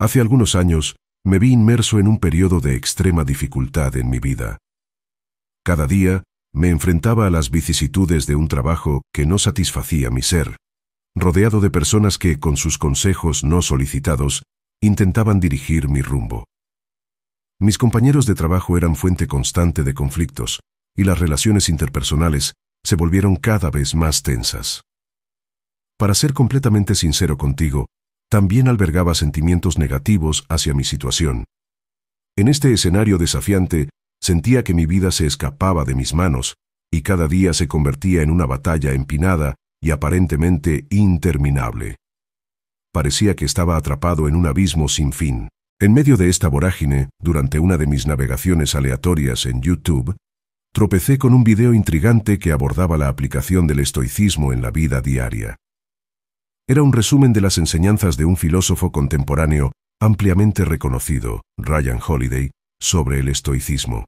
Hace algunos años, me vi inmerso en un periodo de extrema dificultad en mi vida. Cada día, me enfrentaba a las vicisitudes de un trabajo que no satisfacía mi ser, rodeado de personas que, con sus consejos no solicitados, intentaban dirigir mi rumbo. Mis compañeros de trabajo eran fuente constante de conflictos, y las relaciones interpersonales se volvieron cada vez más tensas. Para ser completamente sincero contigo, también albergaba sentimientos negativos hacia mi situación. En este escenario desafiante, sentía que mi vida se escapaba de mis manos, y cada día se convertía en una batalla empinada y aparentemente interminable. Parecía que estaba atrapado en un abismo sin fin. En medio de esta vorágine, durante una de mis navegaciones aleatorias en YouTube, tropecé con un video intrigante que abordaba la aplicación del estoicismo en la vida diaria era un resumen de las enseñanzas de un filósofo contemporáneo ampliamente reconocido, Ryan Holiday, sobre el estoicismo.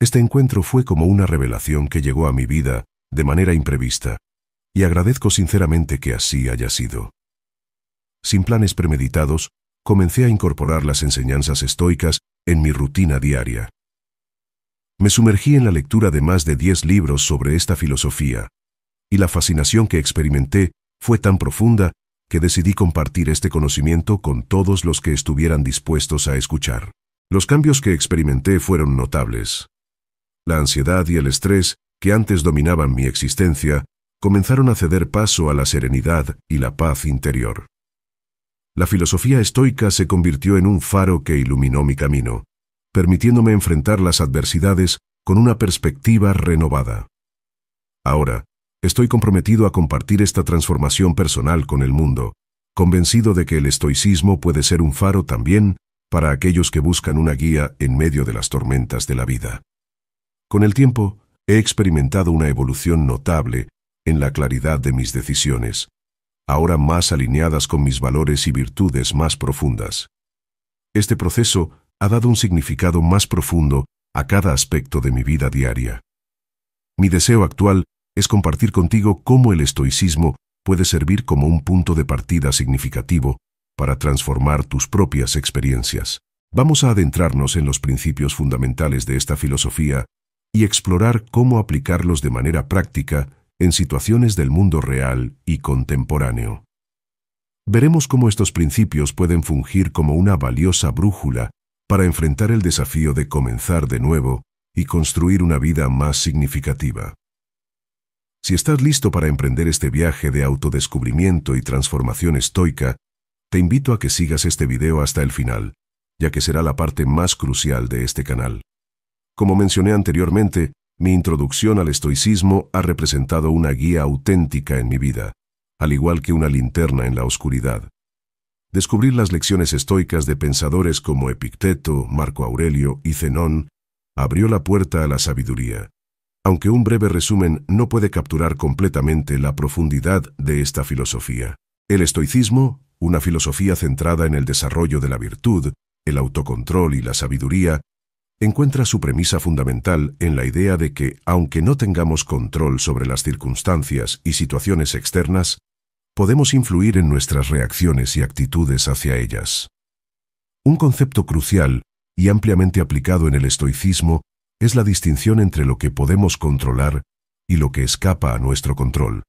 Este encuentro fue como una revelación que llegó a mi vida de manera imprevista, y agradezco sinceramente que así haya sido. Sin planes premeditados, comencé a incorporar las enseñanzas estoicas en mi rutina diaria. Me sumergí en la lectura de más de diez libros sobre esta filosofía, y la fascinación que experimenté fue tan profunda que decidí compartir este conocimiento con todos los que estuvieran dispuestos a escuchar. Los cambios que experimenté fueron notables. La ansiedad y el estrés que antes dominaban mi existencia comenzaron a ceder paso a la serenidad y la paz interior. La filosofía estoica se convirtió en un faro que iluminó mi camino, permitiéndome enfrentar las adversidades con una perspectiva renovada. Ahora, Estoy comprometido a compartir esta transformación personal con el mundo, convencido de que el estoicismo puede ser un faro también para aquellos que buscan una guía en medio de las tormentas de la vida. Con el tiempo, he experimentado una evolución notable en la claridad de mis decisiones, ahora más alineadas con mis valores y virtudes más profundas. Este proceso ha dado un significado más profundo a cada aspecto de mi vida diaria. Mi deseo actual es compartir contigo cómo el estoicismo puede servir como un punto de partida significativo para transformar tus propias experiencias. Vamos a adentrarnos en los principios fundamentales de esta filosofía y explorar cómo aplicarlos de manera práctica en situaciones del mundo real y contemporáneo. Veremos cómo estos principios pueden fungir como una valiosa brújula para enfrentar el desafío de comenzar de nuevo y construir una vida más significativa. Si estás listo para emprender este viaje de autodescubrimiento y transformación estoica, te invito a que sigas este video hasta el final, ya que será la parte más crucial de este canal. Como mencioné anteriormente, mi introducción al estoicismo ha representado una guía auténtica en mi vida, al igual que una linterna en la oscuridad. Descubrir las lecciones estoicas de pensadores como Epicteto, Marco Aurelio y Zenón abrió la puerta a la sabiduría aunque un breve resumen no puede capturar completamente la profundidad de esta filosofía. El estoicismo, una filosofía centrada en el desarrollo de la virtud, el autocontrol y la sabiduría, encuentra su premisa fundamental en la idea de que, aunque no tengamos control sobre las circunstancias y situaciones externas, podemos influir en nuestras reacciones y actitudes hacia ellas. Un concepto crucial y ampliamente aplicado en el estoicismo es la distinción entre lo que podemos controlar y lo que escapa a nuestro control.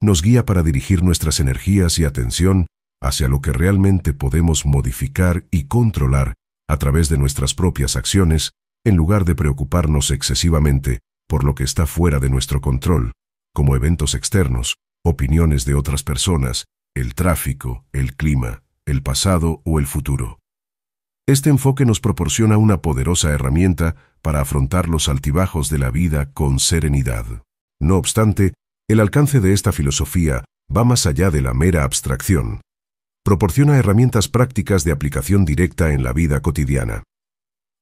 Nos guía para dirigir nuestras energías y atención hacia lo que realmente podemos modificar y controlar a través de nuestras propias acciones, en lugar de preocuparnos excesivamente por lo que está fuera de nuestro control, como eventos externos, opiniones de otras personas, el tráfico, el clima, el pasado o el futuro. Este enfoque nos proporciona una poderosa herramienta para afrontar los altibajos de la vida con serenidad. No obstante, el alcance de esta filosofía va más allá de la mera abstracción. Proporciona herramientas prácticas de aplicación directa en la vida cotidiana.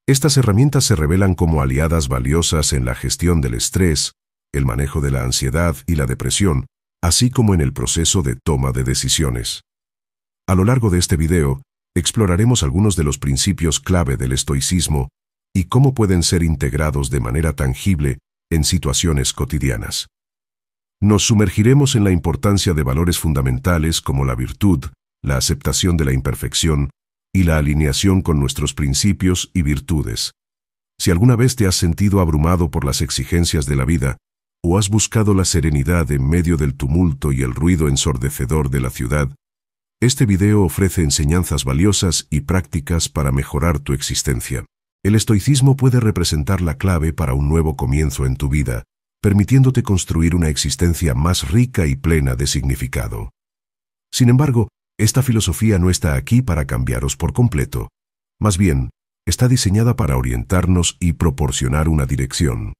Estas herramientas se revelan como aliadas valiosas en la gestión del estrés, el manejo de la ansiedad y la depresión, así como en el proceso de toma de decisiones. A lo largo de este video, exploraremos algunos de los principios clave del estoicismo y cómo pueden ser integrados de manera tangible en situaciones cotidianas. Nos sumergiremos en la importancia de valores fundamentales como la virtud, la aceptación de la imperfección y la alineación con nuestros principios y virtudes. Si alguna vez te has sentido abrumado por las exigencias de la vida, o has buscado la serenidad en medio del tumulto y el ruido ensordecedor de la ciudad, este video ofrece enseñanzas valiosas y prácticas para mejorar tu existencia. El estoicismo puede representar la clave para un nuevo comienzo en tu vida, permitiéndote construir una existencia más rica y plena de significado. Sin embargo, esta filosofía no está aquí para cambiaros por completo. Más bien, está diseñada para orientarnos y proporcionar una dirección.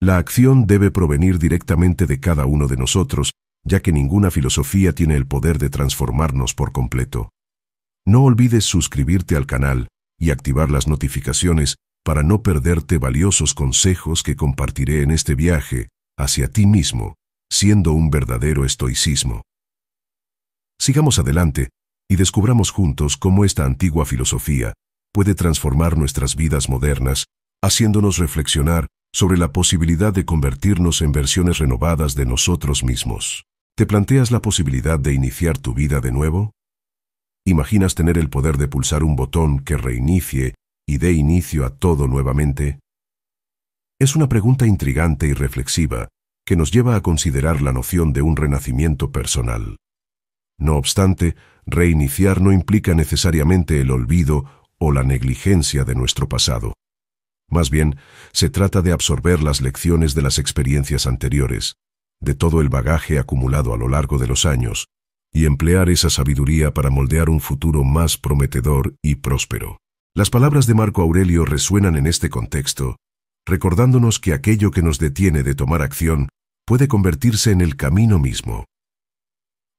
La acción debe provenir directamente de cada uno de nosotros ya que ninguna filosofía tiene el poder de transformarnos por completo. No olvides suscribirte al canal y activar las notificaciones para no perderte valiosos consejos que compartiré en este viaje hacia ti mismo, siendo un verdadero estoicismo. Sigamos adelante y descubramos juntos cómo esta antigua filosofía puede transformar nuestras vidas modernas, haciéndonos reflexionar sobre la posibilidad de convertirnos en versiones renovadas de nosotros mismos. ¿Te planteas la posibilidad de iniciar tu vida de nuevo? ¿Imaginas tener el poder de pulsar un botón que reinicie y dé inicio a todo nuevamente? Es una pregunta intrigante y reflexiva que nos lleva a considerar la noción de un renacimiento personal. No obstante, reiniciar no implica necesariamente el olvido o la negligencia de nuestro pasado. Más bien, se trata de absorber las lecciones de las experiencias anteriores, de todo el bagaje acumulado a lo largo de los años, y emplear esa sabiduría para moldear un futuro más prometedor y próspero. Las palabras de Marco Aurelio resuenan en este contexto, recordándonos que aquello que nos detiene de tomar acción puede convertirse en el camino mismo.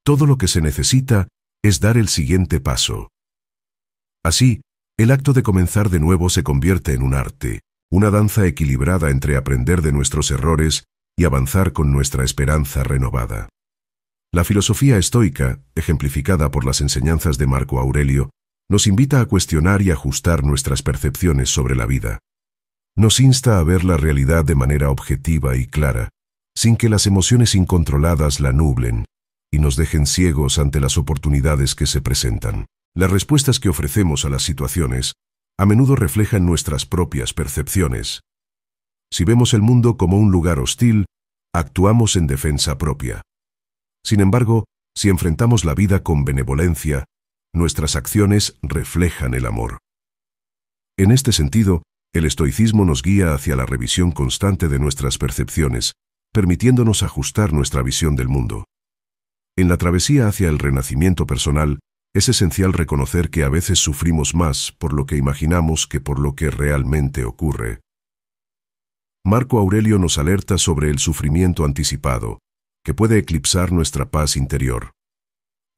Todo lo que se necesita es dar el siguiente paso. Así, el acto de comenzar de nuevo se convierte en un arte, una danza equilibrada entre aprender de nuestros errores y avanzar con nuestra esperanza renovada. La filosofía estoica, ejemplificada por las enseñanzas de Marco Aurelio, nos invita a cuestionar y ajustar nuestras percepciones sobre la vida. Nos insta a ver la realidad de manera objetiva y clara, sin que las emociones incontroladas la nublen y nos dejen ciegos ante las oportunidades que se presentan. Las respuestas que ofrecemos a las situaciones a menudo reflejan nuestras propias percepciones. Si vemos el mundo como un lugar hostil, actuamos en defensa propia. Sin embargo, si enfrentamos la vida con benevolencia, nuestras acciones reflejan el amor. En este sentido, el estoicismo nos guía hacia la revisión constante de nuestras percepciones, permitiéndonos ajustar nuestra visión del mundo. En la travesía hacia el renacimiento personal, es esencial reconocer que a veces sufrimos más por lo que imaginamos que por lo que realmente ocurre. Marco Aurelio nos alerta sobre el sufrimiento anticipado, que puede eclipsar nuestra paz interior.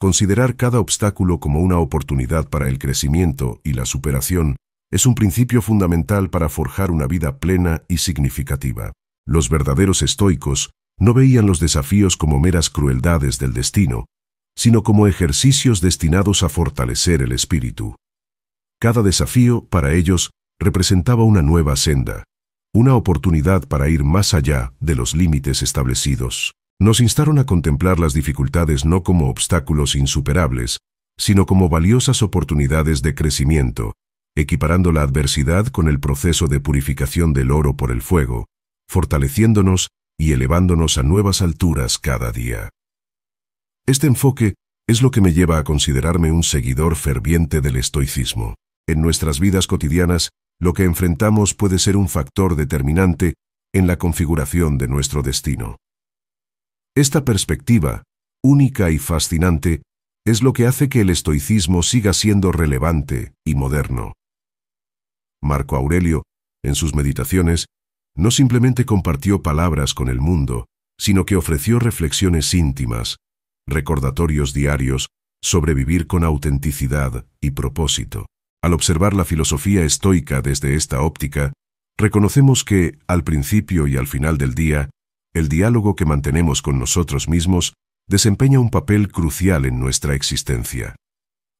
Considerar cada obstáculo como una oportunidad para el crecimiento y la superación es un principio fundamental para forjar una vida plena y significativa. Los verdaderos estoicos no veían los desafíos como meras crueldades del destino, sino como ejercicios destinados a fortalecer el espíritu. Cada desafío, para ellos, representaba una nueva senda, una oportunidad para ir más allá de los límites establecidos. Nos instaron a contemplar las dificultades no como obstáculos insuperables, sino como valiosas oportunidades de crecimiento, equiparando la adversidad con el proceso de purificación del oro por el fuego, fortaleciéndonos y elevándonos a nuevas alturas cada día. Este enfoque es lo que me lleva a considerarme un seguidor ferviente del estoicismo. En nuestras vidas cotidianas, lo que enfrentamos puede ser un factor determinante en la configuración de nuestro destino. Esta perspectiva, única y fascinante, es lo que hace que el estoicismo siga siendo relevante y moderno. Marco Aurelio, en sus meditaciones, no simplemente compartió palabras con el mundo, sino que ofreció reflexiones íntimas recordatorios diarios, sobrevivir con autenticidad y propósito. Al observar la filosofía estoica desde esta óptica, reconocemos que, al principio y al final del día, el diálogo que mantenemos con nosotros mismos desempeña un papel crucial en nuestra existencia.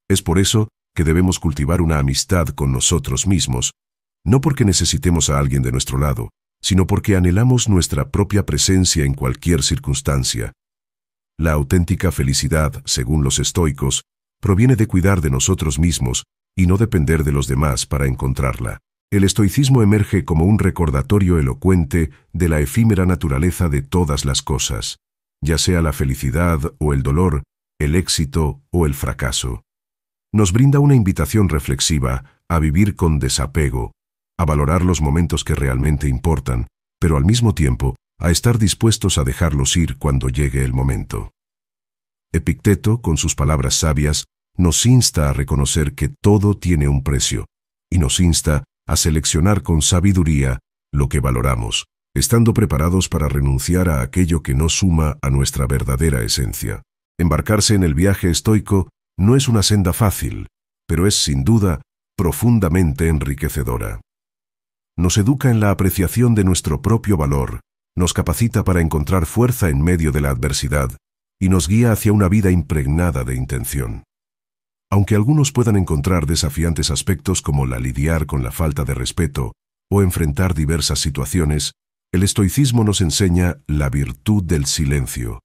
Es por eso que debemos cultivar una amistad con nosotros mismos, no porque necesitemos a alguien de nuestro lado, sino porque anhelamos nuestra propia presencia en cualquier circunstancia, la auténtica felicidad, según los estoicos, proviene de cuidar de nosotros mismos y no depender de los demás para encontrarla. El estoicismo emerge como un recordatorio elocuente de la efímera naturaleza de todas las cosas, ya sea la felicidad o el dolor, el éxito o el fracaso. Nos brinda una invitación reflexiva a vivir con desapego, a valorar los momentos que realmente importan, pero al mismo tiempo a estar dispuestos a dejarlos ir cuando llegue el momento. Epicteto, con sus palabras sabias, nos insta a reconocer que todo tiene un precio, y nos insta a seleccionar con sabiduría lo que valoramos, estando preparados para renunciar a aquello que no suma a nuestra verdadera esencia. Embarcarse en el viaje estoico no es una senda fácil, pero es sin duda profundamente enriquecedora. Nos educa en la apreciación de nuestro propio valor, nos capacita para encontrar fuerza en medio de la adversidad y nos guía hacia una vida impregnada de intención. Aunque algunos puedan encontrar desafiantes aspectos como la lidiar con la falta de respeto o enfrentar diversas situaciones, el estoicismo nos enseña la virtud del silencio,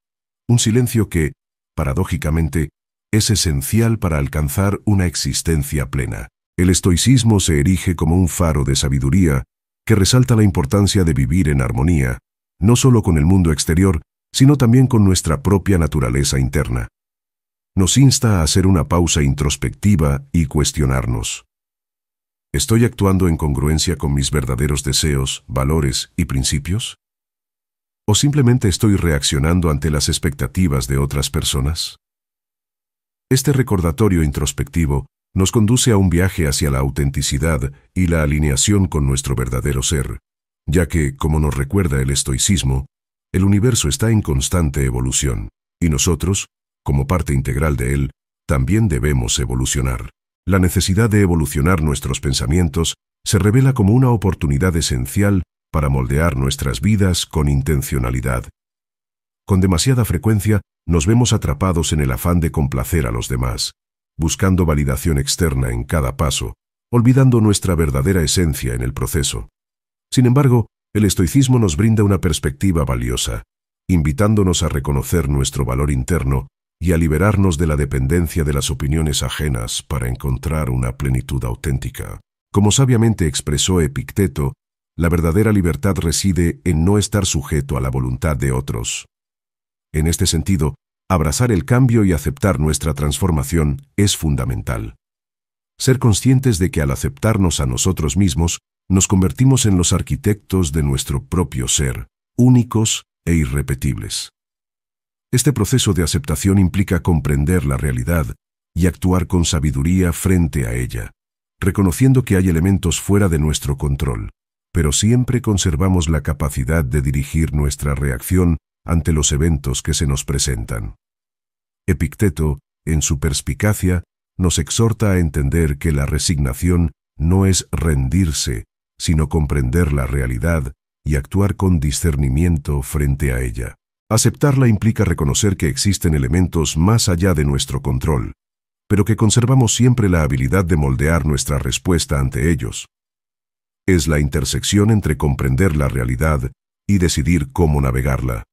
un silencio que, paradójicamente, es esencial para alcanzar una existencia plena. El estoicismo se erige como un faro de sabiduría que resalta la importancia de vivir en armonía, no solo con el mundo exterior, sino también con nuestra propia naturaleza interna. Nos insta a hacer una pausa introspectiva y cuestionarnos. ¿Estoy actuando en congruencia con mis verdaderos deseos, valores y principios? ¿O simplemente estoy reaccionando ante las expectativas de otras personas? Este recordatorio introspectivo nos conduce a un viaje hacia la autenticidad y la alineación con nuestro verdadero ser, ya que, como nos recuerda el estoicismo, el universo está en constante evolución, y nosotros, como parte integral de él, también debemos evolucionar. La necesidad de evolucionar nuestros pensamientos se revela como una oportunidad esencial para moldear nuestras vidas con intencionalidad. Con demasiada frecuencia nos vemos atrapados en el afán de complacer a los demás, buscando validación externa en cada paso, olvidando nuestra verdadera esencia en el proceso. Sin embargo, el estoicismo nos brinda una perspectiva valiosa, invitándonos a reconocer nuestro valor interno y a liberarnos de la dependencia de las opiniones ajenas para encontrar una plenitud auténtica. Como sabiamente expresó Epicteto, la verdadera libertad reside en no estar sujeto a la voluntad de otros. En este sentido, abrazar el cambio y aceptar nuestra transformación es fundamental. Ser conscientes de que al aceptarnos a nosotros mismos, nos convertimos en los arquitectos de nuestro propio ser, únicos e irrepetibles. Este proceso de aceptación implica comprender la realidad y actuar con sabiduría frente a ella, reconociendo que hay elementos fuera de nuestro control, pero siempre conservamos la capacidad de dirigir nuestra reacción ante los eventos que se nos presentan. Epicteto, en su perspicacia, nos exhorta a entender que la resignación no es rendirse, sino comprender la realidad y actuar con discernimiento frente a ella. Aceptarla implica reconocer que existen elementos más allá de nuestro control, pero que conservamos siempre la habilidad de moldear nuestra respuesta ante ellos. Es la intersección entre comprender la realidad y decidir cómo navegarla.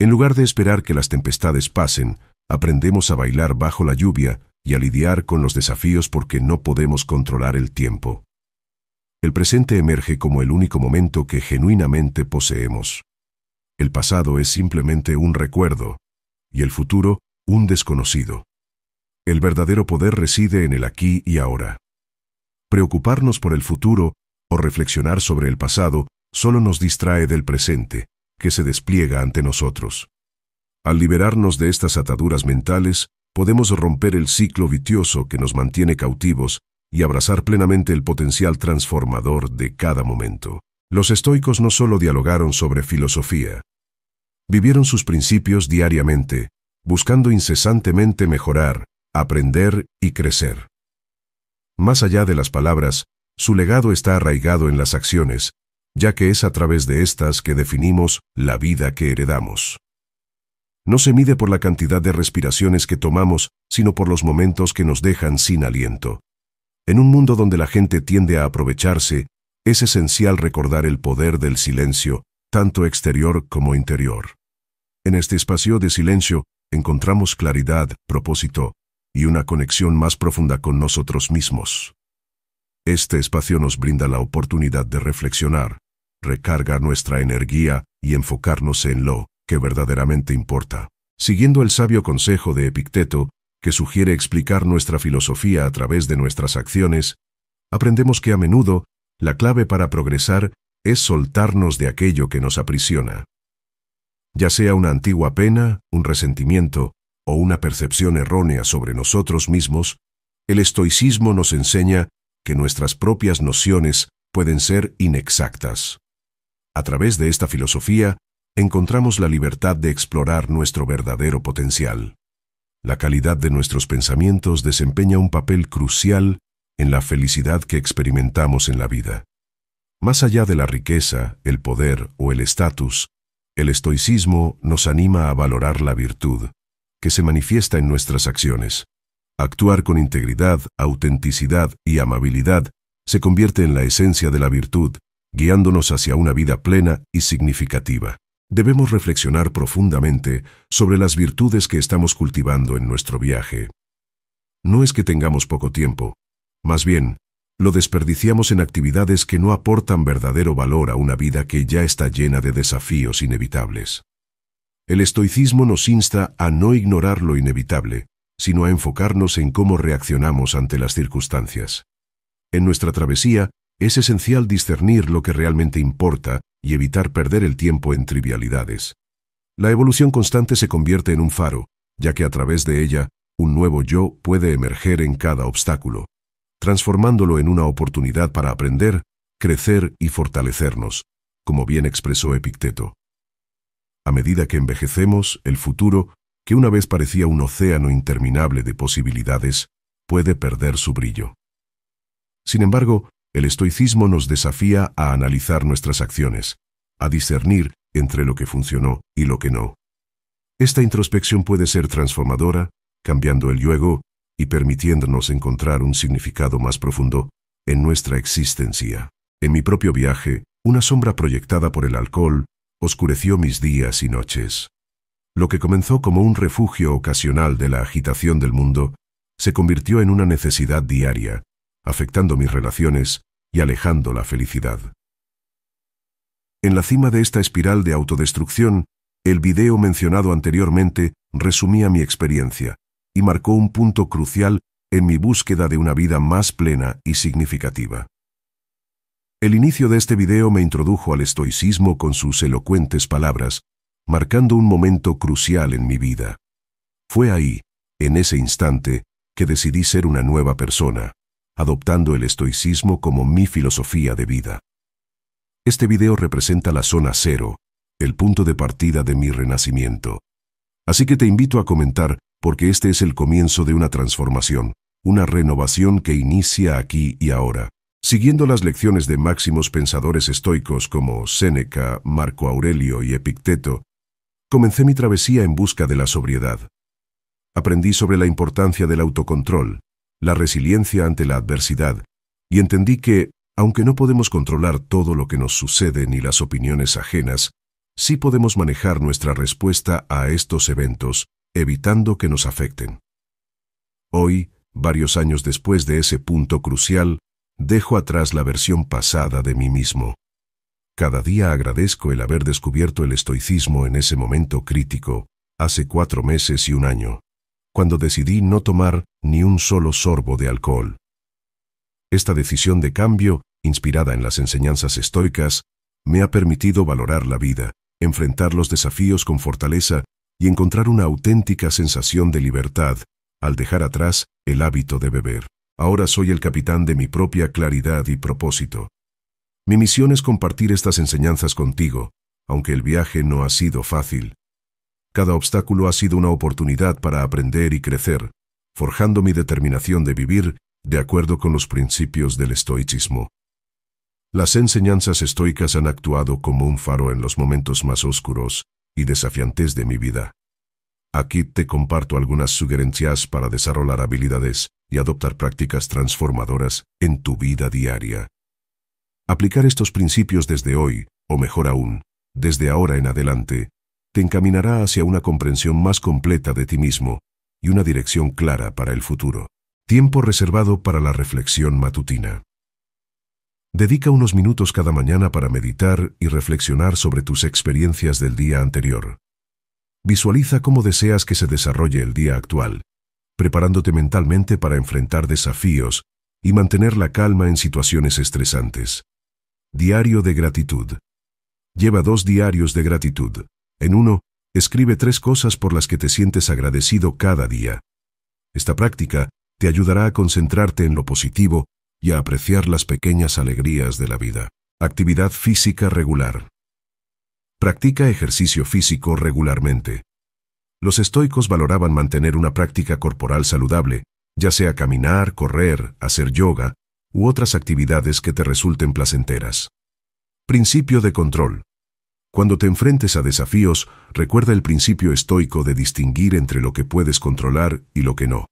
En lugar de esperar que las tempestades pasen, aprendemos a bailar bajo la lluvia y a lidiar con los desafíos porque no podemos controlar el tiempo el presente emerge como el único momento que genuinamente poseemos. El pasado es simplemente un recuerdo, y el futuro, un desconocido. El verdadero poder reside en el aquí y ahora. Preocuparnos por el futuro, o reflexionar sobre el pasado, solo nos distrae del presente, que se despliega ante nosotros. Al liberarnos de estas ataduras mentales, podemos romper el ciclo vicioso que nos mantiene cautivos y abrazar plenamente el potencial transformador de cada momento. Los estoicos no solo dialogaron sobre filosofía, vivieron sus principios diariamente, buscando incesantemente mejorar, aprender y crecer. Más allá de las palabras, su legado está arraigado en las acciones, ya que es a través de estas que definimos la vida que heredamos. No se mide por la cantidad de respiraciones que tomamos, sino por los momentos que nos dejan sin aliento. En un mundo donde la gente tiende a aprovecharse, es esencial recordar el poder del silencio, tanto exterior como interior. En este espacio de silencio, encontramos claridad, propósito y una conexión más profunda con nosotros mismos. Este espacio nos brinda la oportunidad de reflexionar, recargar nuestra energía y enfocarnos en lo que verdaderamente importa. Siguiendo el sabio consejo de Epicteto, que sugiere explicar nuestra filosofía a través de nuestras acciones, aprendemos que a menudo la clave para progresar es soltarnos de aquello que nos aprisiona. Ya sea una antigua pena, un resentimiento o una percepción errónea sobre nosotros mismos, el estoicismo nos enseña que nuestras propias nociones pueden ser inexactas. A través de esta filosofía, encontramos la libertad de explorar nuestro verdadero potencial. La calidad de nuestros pensamientos desempeña un papel crucial en la felicidad que experimentamos en la vida. Más allá de la riqueza, el poder o el estatus, el estoicismo nos anima a valorar la virtud, que se manifiesta en nuestras acciones. Actuar con integridad, autenticidad y amabilidad se convierte en la esencia de la virtud, guiándonos hacia una vida plena y significativa debemos reflexionar profundamente sobre las virtudes que estamos cultivando en nuestro viaje. No es que tengamos poco tiempo, más bien, lo desperdiciamos en actividades que no aportan verdadero valor a una vida que ya está llena de desafíos inevitables. El estoicismo nos insta a no ignorar lo inevitable, sino a enfocarnos en cómo reaccionamos ante las circunstancias. En nuestra travesía, es esencial discernir lo que realmente importa y evitar perder el tiempo en trivialidades. La evolución constante se convierte en un faro, ya que a través de ella, un nuevo yo puede emerger en cada obstáculo, transformándolo en una oportunidad para aprender, crecer y fortalecernos, como bien expresó Epicteto. A medida que envejecemos, el futuro, que una vez parecía un océano interminable de posibilidades, puede perder su brillo. Sin embargo, el estoicismo nos desafía a analizar nuestras acciones, a discernir entre lo que funcionó y lo que no. Esta introspección puede ser transformadora, cambiando el juego y permitiéndonos encontrar un significado más profundo en nuestra existencia. En mi propio viaje, una sombra proyectada por el alcohol oscureció mis días y noches. Lo que comenzó como un refugio ocasional de la agitación del mundo, se convirtió en una necesidad diaria, afectando mis relaciones, y alejando la felicidad. En la cima de esta espiral de autodestrucción, el video mencionado anteriormente resumía mi experiencia y marcó un punto crucial en mi búsqueda de una vida más plena y significativa. El inicio de este video me introdujo al estoicismo con sus elocuentes palabras, marcando un momento crucial en mi vida. Fue ahí, en ese instante, que decidí ser una nueva persona, adoptando el estoicismo como mi filosofía de vida. Este video representa la zona cero, el punto de partida de mi renacimiento. Así que te invito a comentar porque este es el comienzo de una transformación, una renovación que inicia aquí y ahora. Siguiendo las lecciones de máximos pensadores estoicos como Séneca, Marco Aurelio y Epicteto, comencé mi travesía en busca de la sobriedad. Aprendí sobre la importancia del autocontrol, la resiliencia ante la adversidad, y entendí que, aunque no podemos controlar todo lo que nos sucede ni las opiniones ajenas, sí podemos manejar nuestra respuesta a estos eventos, evitando que nos afecten. Hoy, varios años después de ese punto crucial, dejo atrás la versión pasada de mí mismo. Cada día agradezco el haber descubierto el estoicismo en ese momento crítico, hace cuatro meses y un año cuando decidí no tomar ni un solo sorbo de alcohol. Esta decisión de cambio, inspirada en las enseñanzas estoicas, me ha permitido valorar la vida, enfrentar los desafíos con fortaleza y encontrar una auténtica sensación de libertad al dejar atrás el hábito de beber. Ahora soy el capitán de mi propia claridad y propósito. Mi misión es compartir estas enseñanzas contigo, aunque el viaje no ha sido fácil. Cada obstáculo ha sido una oportunidad para aprender y crecer, forjando mi determinación de vivir de acuerdo con los principios del estoicismo. Las enseñanzas estoicas han actuado como un faro en los momentos más oscuros y desafiantes de mi vida. Aquí te comparto algunas sugerencias para desarrollar habilidades y adoptar prácticas transformadoras en tu vida diaria. Aplicar estos principios desde hoy, o mejor aún, desde ahora en adelante, te encaminará hacia una comprensión más completa de ti mismo y una dirección clara para el futuro. Tiempo reservado para la reflexión matutina. Dedica unos minutos cada mañana para meditar y reflexionar sobre tus experiencias del día anterior. Visualiza cómo deseas que se desarrolle el día actual, preparándote mentalmente para enfrentar desafíos y mantener la calma en situaciones estresantes. Diario de gratitud. Lleva dos diarios de gratitud en uno, escribe tres cosas por las que te sientes agradecido cada día. Esta práctica te ayudará a concentrarte en lo positivo y a apreciar las pequeñas alegrías de la vida. Actividad física regular. Practica ejercicio físico regularmente. Los estoicos valoraban mantener una práctica corporal saludable, ya sea caminar, correr, hacer yoga u otras actividades que te resulten placenteras. Principio de control. Cuando te enfrentes a desafíos, recuerda el principio estoico de distinguir entre lo que puedes controlar y lo que no.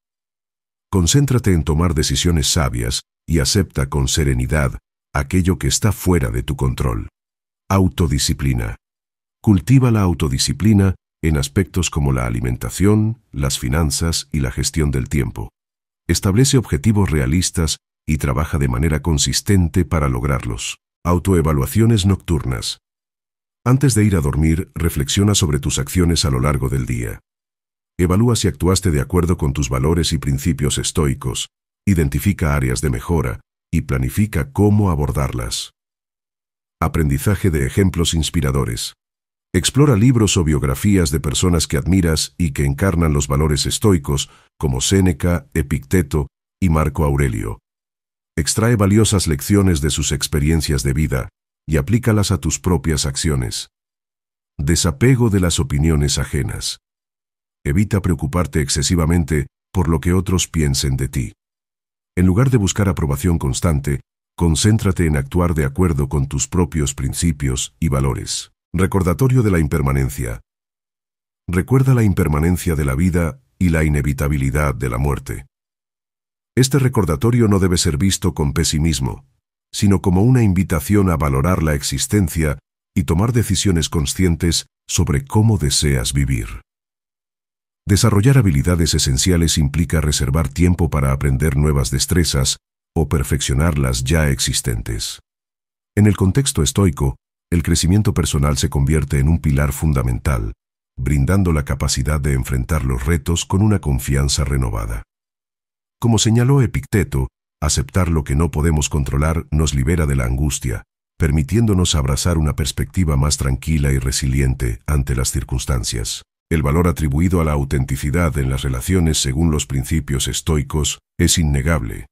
Concéntrate en tomar decisiones sabias y acepta con serenidad aquello que está fuera de tu control. Autodisciplina. Cultiva la autodisciplina en aspectos como la alimentación, las finanzas y la gestión del tiempo. Establece objetivos realistas y trabaja de manera consistente para lograrlos. Autoevaluaciones nocturnas. Antes de ir a dormir, reflexiona sobre tus acciones a lo largo del día. Evalúa si actuaste de acuerdo con tus valores y principios estoicos, identifica áreas de mejora y planifica cómo abordarlas. Aprendizaje de ejemplos inspiradores. Explora libros o biografías de personas que admiras y que encarnan los valores estoicos, como Séneca, Epicteto y Marco Aurelio. Extrae valiosas lecciones de sus experiencias de vida y aplícalas a tus propias acciones. Desapego de las opiniones ajenas. Evita preocuparte excesivamente por lo que otros piensen de ti. En lugar de buscar aprobación constante, concéntrate en actuar de acuerdo con tus propios principios y valores. Recordatorio de la impermanencia. Recuerda la impermanencia de la vida y la inevitabilidad de la muerte. Este recordatorio no debe ser visto con pesimismo, sino como una invitación a valorar la existencia y tomar decisiones conscientes sobre cómo deseas vivir. Desarrollar habilidades esenciales implica reservar tiempo para aprender nuevas destrezas o perfeccionar las ya existentes. En el contexto estoico, el crecimiento personal se convierte en un pilar fundamental, brindando la capacidad de enfrentar los retos con una confianza renovada. Como señaló Epicteto, Aceptar lo que no podemos controlar nos libera de la angustia, permitiéndonos abrazar una perspectiva más tranquila y resiliente ante las circunstancias. El valor atribuido a la autenticidad en las relaciones según los principios estoicos es innegable.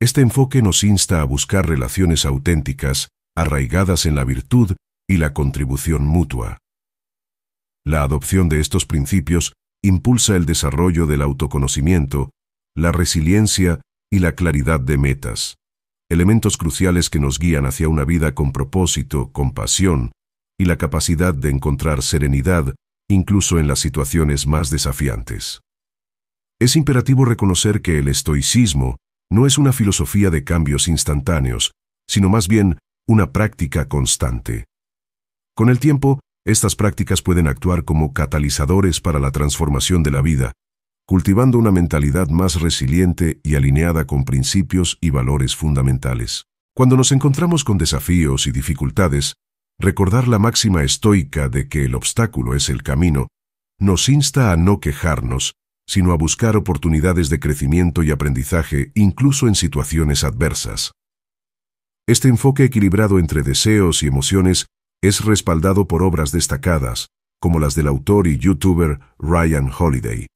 Este enfoque nos insta a buscar relaciones auténticas, arraigadas en la virtud y la contribución mutua. La adopción de estos principios impulsa el desarrollo del autoconocimiento, la resiliencia y la claridad de metas, elementos cruciales que nos guían hacia una vida con propósito, con pasión, y la capacidad de encontrar serenidad incluso en las situaciones más desafiantes. Es imperativo reconocer que el estoicismo no es una filosofía de cambios instantáneos, sino más bien una práctica constante. Con el tiempo, estas prácticas pueden actuar como catalizadores para la transformación de la vida, cultivando una mentalidad más resiliente y alineada con principios y valores fundamentales. Cuando nos encontramos con desafíos y dificultades, recordar la máxima estoica de que el obstáculo es el camino, nos insta a no quejarnos, sino a buscar oportunidades de crecimiento y aprendizaje incluso en situaciones adversas. Este enfoque equilibrado entre deseos y emociones es respaldado por obras destacadas, como las del autor y youtuber Ryan Holiday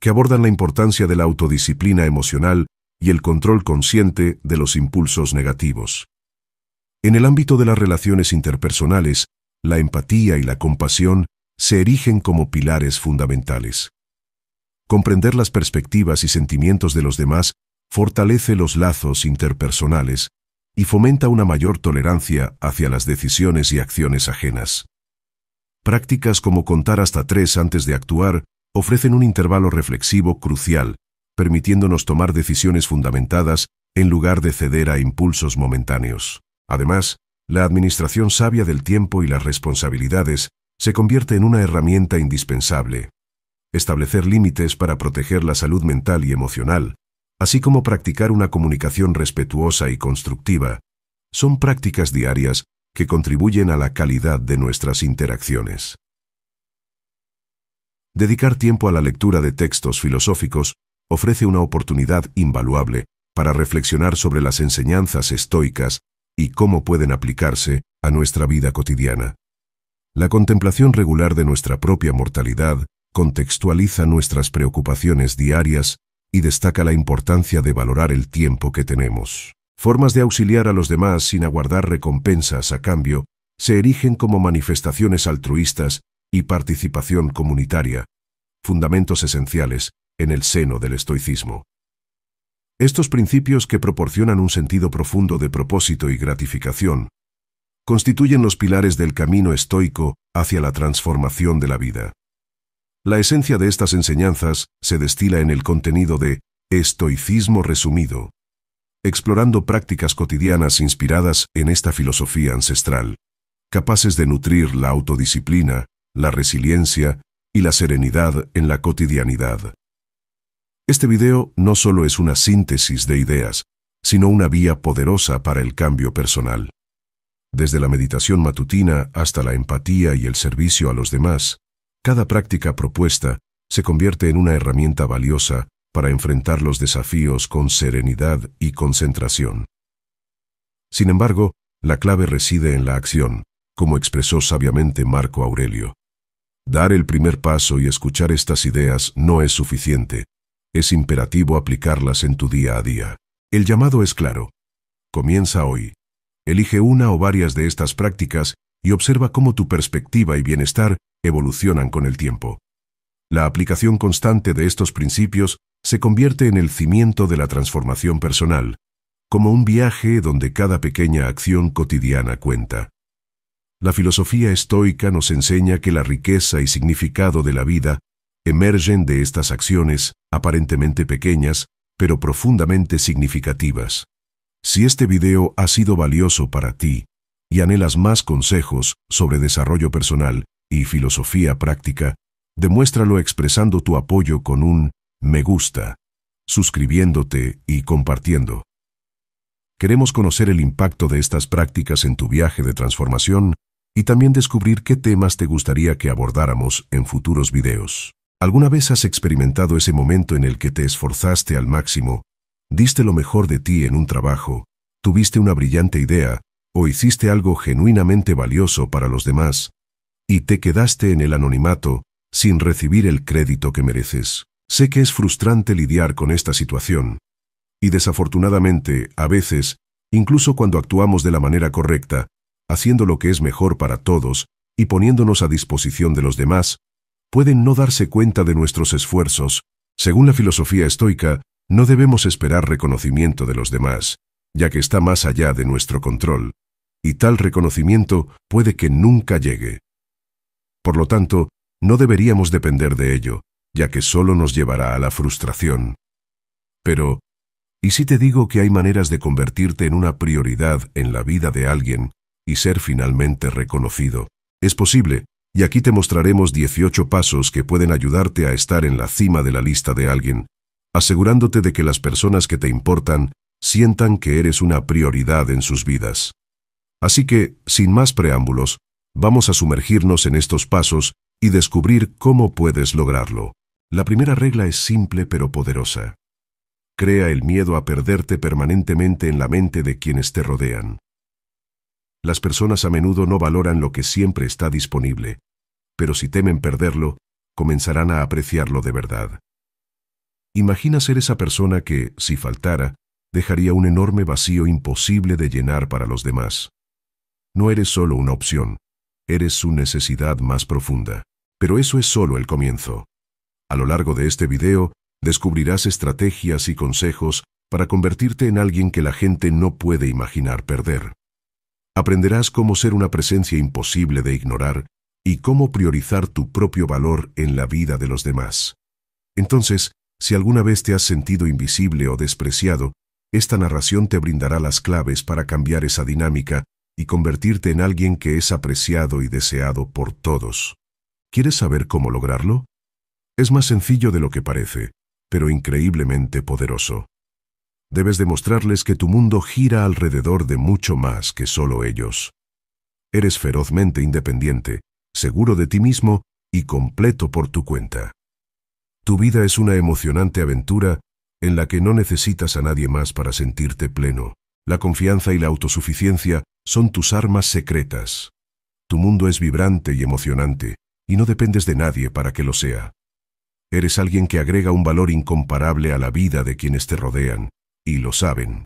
que abordan la importancia de la autodisciplina emocional y el control consciente de los impulsos negativos. En el ámbito de las relaciones interpersonales, la empatía y la compasión se erigen como pilares fundamentales. Comprender las perspectivas y sentimientos de los demás fortalece los lazos interpersonales y fomenta una mayor tolerancia hacia las decisiones y acciones ajenas. Prácticas como contar hasta tres antes de actuar ofrecen un intervalo reflexivo crucial, permitiéndonos tomar decisiones fundamentadas en lugar de ceder a impulsos momentáneos. Además, la administración sabia del tiempo y las responsabilidades se convierte en una herramienta indispensable. Establecer límites para proteger la salud mental y emocional, así como practicar una comunicación respetuosa y constructiva, son prácticas diarias que contribuyen a la calidad de nuestras interacciones. Dedicar tiempo a la lectura de textos filosóficos ofrece una oportunidad invaluable para reflexionar sobre las enseñanzas estoicas y cómo pueden aplicarse a nuestra vida cotidiana. La contemplación regular de nuestra propia mortalidad contextualiza nuestras preocupaciones diarias y destaca la importancia de valorar el tiempo que tenemos. Formas de auxiliar a los demás sin aguardar recompensas a cambio se erigen como manifestaciones altruistas y participación comunitaria, fundamentos esenciales en el seno del estoicismo. Estos principios que proporcionan un sentido profundo de propósito y gratificación, constituyen los pilares del camino estoico hacia la transformación de la vida. La esencia de estas enseñanzas se destila en el contenido de estoicismo resumido, explorando prácticas cotidianas inspiradas en esta filosofía ancestral, capaces de nutrir la autodisciplina, la resiliencia y la serenidad en la cotidianidad. Este video no solo es una síntesis de ideas, sino una vía poderosa para el cambio personal. Desde la meditación matutina hasta la empatía y el servicio a los demás, cada práctica propuesta se convierte en una herramienta valiosa para enfrentar los desafíos con serenidad y concentración. Sin embargo, la clave reside en la acción, como expresó sabiamente Marco Aurelio. Dar el primer paso y escuchar estas ideas no es suficiente. Es imperativo aplicarlas en tu día a día. El llamado es claro. Comienza hoy. Elige una o varias de estas prácticas y observa cómo tu perspectiva y bienestar evolucionan con el tiempo. La aplicación constante de estos principios se convierte en el cimiento de la transformación personal, como un viaje donde cada pequeña acción cotidiana cuenta. La filosofía estoica nos enseña que la riqueza y significado de la vida emergen de estas acciones, aparentemente pequeñas, pero profundamente significativas. Si este video ha sido valioso para ti y anhelas más consejos sobre desarrollo personal y filosofía práctica, demuéstralo expresando tu apoyo con un me gusta, suscribiéndote y compartiendo. Queremos conocer el impacto de estas prácticas en tu viaje de transformación y también descubrir qué temas te gustaría que abordáramos en futuros videos. ¿Alguna vez has experimentado ese momento en el que te esforzaste al máximo, diste lo mejor de ti en un trabajo, tuviste una brillante idea o hiciste algo genuinamente valioso para los demás y te quedaste en el anonimato sin recibir el crédito que mereces? Sé que es frustrante lidiar con esta situación, y desafortunadamente, a veces, incluso cuando actuamos de la manera correcta, haciendo lo que es mejor para todos y poniéndonos a disposición de los demás, pueden no darse cuenta de nuestros esfuerzos. Según la filosofía estoica, no debemos esperar reconocimiento de los demás, ya que está más allá de nuestro control, y tal reconocimiento puede que nunca llegue. Por lo tanto, no deberíamos depender de ello, ya que solo nos llevará a la frustración. Pero, ¿y si te digo que hay maneras de convertirte en una prioridad en la vida de alguien y ser finalmente reconocido. Es posible, y aquí te mostraremos 18 pasos que pueden ayudarte a estar en la cima de la lista de alguien, asegurándote de que las personas que te importan sientan que eres una prioridad en sus vidas. Así que, sin más preámbulos, vamos a sumergirnos en estos pasos y descubrir cómo puedes lograrlo. La primera regla es simple pero poderosa. Crea el miedo a perderte permanentemente en la mente de quienes te rodean. Las personas a menudo no valoran lo que siempre está disponible, pero si temen perderlo, comenzarán a apreciarlo de verdad. Imagina ser esa persona que, si faltara, dejaría un enorme vacío imposible de llenar para los demás. No eres solo una opción, eres su necesidad más profunda. Pero eso es solo el comienzo. A lo largo de este video, descubrirás estrategias y consejos para convertirte en alguien que la gente no puede imaginar perder aprenderás cómo ser una presencia imposible de ignorar y cómo priorizar tu propio valor en la vida de los demás. Entonces, si alguna vez te has sentido invisible o despreciado, esta narración te brindará las claves para cambiar esa dinámica y convertirte en alguien que es apreciado y deseado por todos. ¿Quieres saber cómo lograrlo? Es más sencillo de lo que parece, pero increíblemente poderoso. Debes demostrarles que tu mundo gira alrededor de mucho más que solo ellos. Eres ferozmente independiente, seguro de ti mismo y completo por tu cuenta. Tu vida es una emocionante aventura en la que no necesitas a nadie más para sentirte pleno. La confianza y la autosuficiencia son tus armas secretas. Tu mundo es vibrante y emocionante, y no dependes de nadie para que lo sea. Eres alguien que agrega un valor incomparable a la vida de quienes te rodean, y lo saben.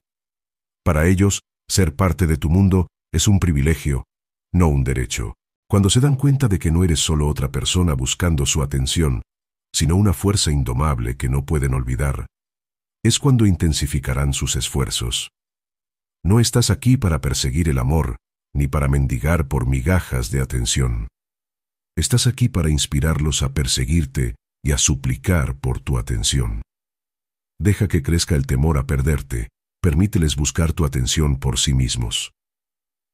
Para ellos, ser parte de tu mundo es un privilegio, no un derecho. Cuando se dan cuenta de que no eres solo otra persona buscando su atención, sino una fuerza indomable que no pueden olvidar, es cuando intensificarán sus esfuerzos. No estás aquí para perseguir el amor, ni para mendigar por migajas de atención. Estás aquí para inspirarlos a perseguirte y a suplicar por tu atención. Deja que crezca el temor a perderte, permíteles buscar tu atención por sí mismos.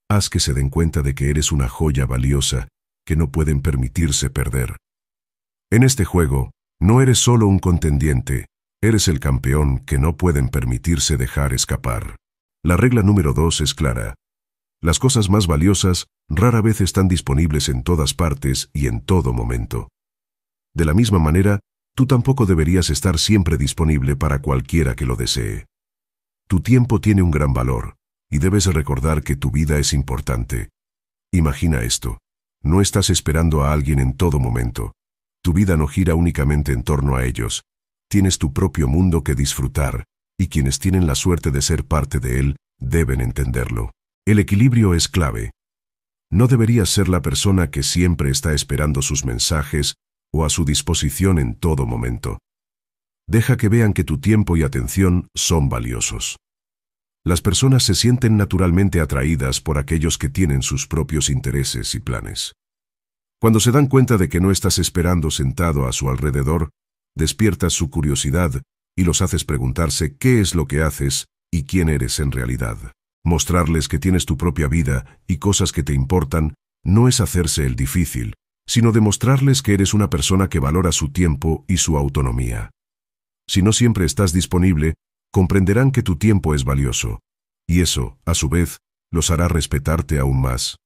Haz que se den cuenta de que eres una joya valiosa, que no pueden permitirse perder. En este juego, no eres solo un contendiente, eres el campeón que no pueden permitirse dejar escapar. La regla número dos es clara. Las cosas más valiosas rara vez están disponibles en todas partes y en todo momento. De la misma manera, Tú tampoco deberías estar siempre disponible para cualquiera que lo desee. Tu tiempo tiene un gran valor, y debes recordar que tu vida es importante. Imagina esto. No estás esperando a alguien en todo momento. Tu vida no gira únicamente en torno a ellos. Tienes tu propio mundo que disfrutar, y quienes tienen la suerte de ser parte de él, deben entenderlo. El equilibrio es clave. No deberías ser la persona que siempre está esperando sus mensajes o a su disposición en todo momento. Deja que vean que tu tiempo y atención son valiosos. Las personas se sienten naturalmente atraídas por aquellos que tienen sus propios intereses y planes. Cuando se dan cuenta de que no estás esperando sentado a su alrededor, despiertas su curiosidad y los haces preguntarse qué es lo que haces y quién eres en realidad. Mostrarles que tienes tu propia vida y cosas que te importan no es hacerse el difícil, sino demostrarles que eres una persona que valora su tiempo y su autonomía. Si no siempre estás disponible, comprenderán que tu tiempo es valioso, y eso, a su vez, los hará respetarte aún más.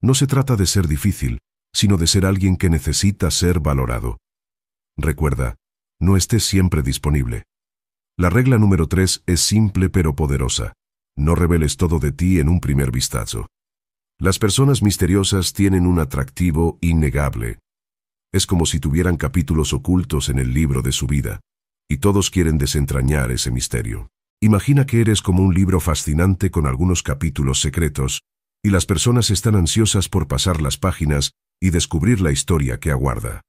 No se trata de ser difícil, sino de ser alguien que necesita ser valorado. Recuerda, no estés siempre disponible. La regla número 3 es simple pero poderosa. No reveles todo de ti en un primer vistazo. Las personas misteriosas tienen un atractivo innegable. Es como si tuvieran capítulos ocultos en el libro de su vida, y todos quieren desentrañar ese misterio. Imagina que eres como un libro fascinante con algunos capítulos secretos, y las personas están ansiosas por pasar las páginas y descubrir la historia que aguarda.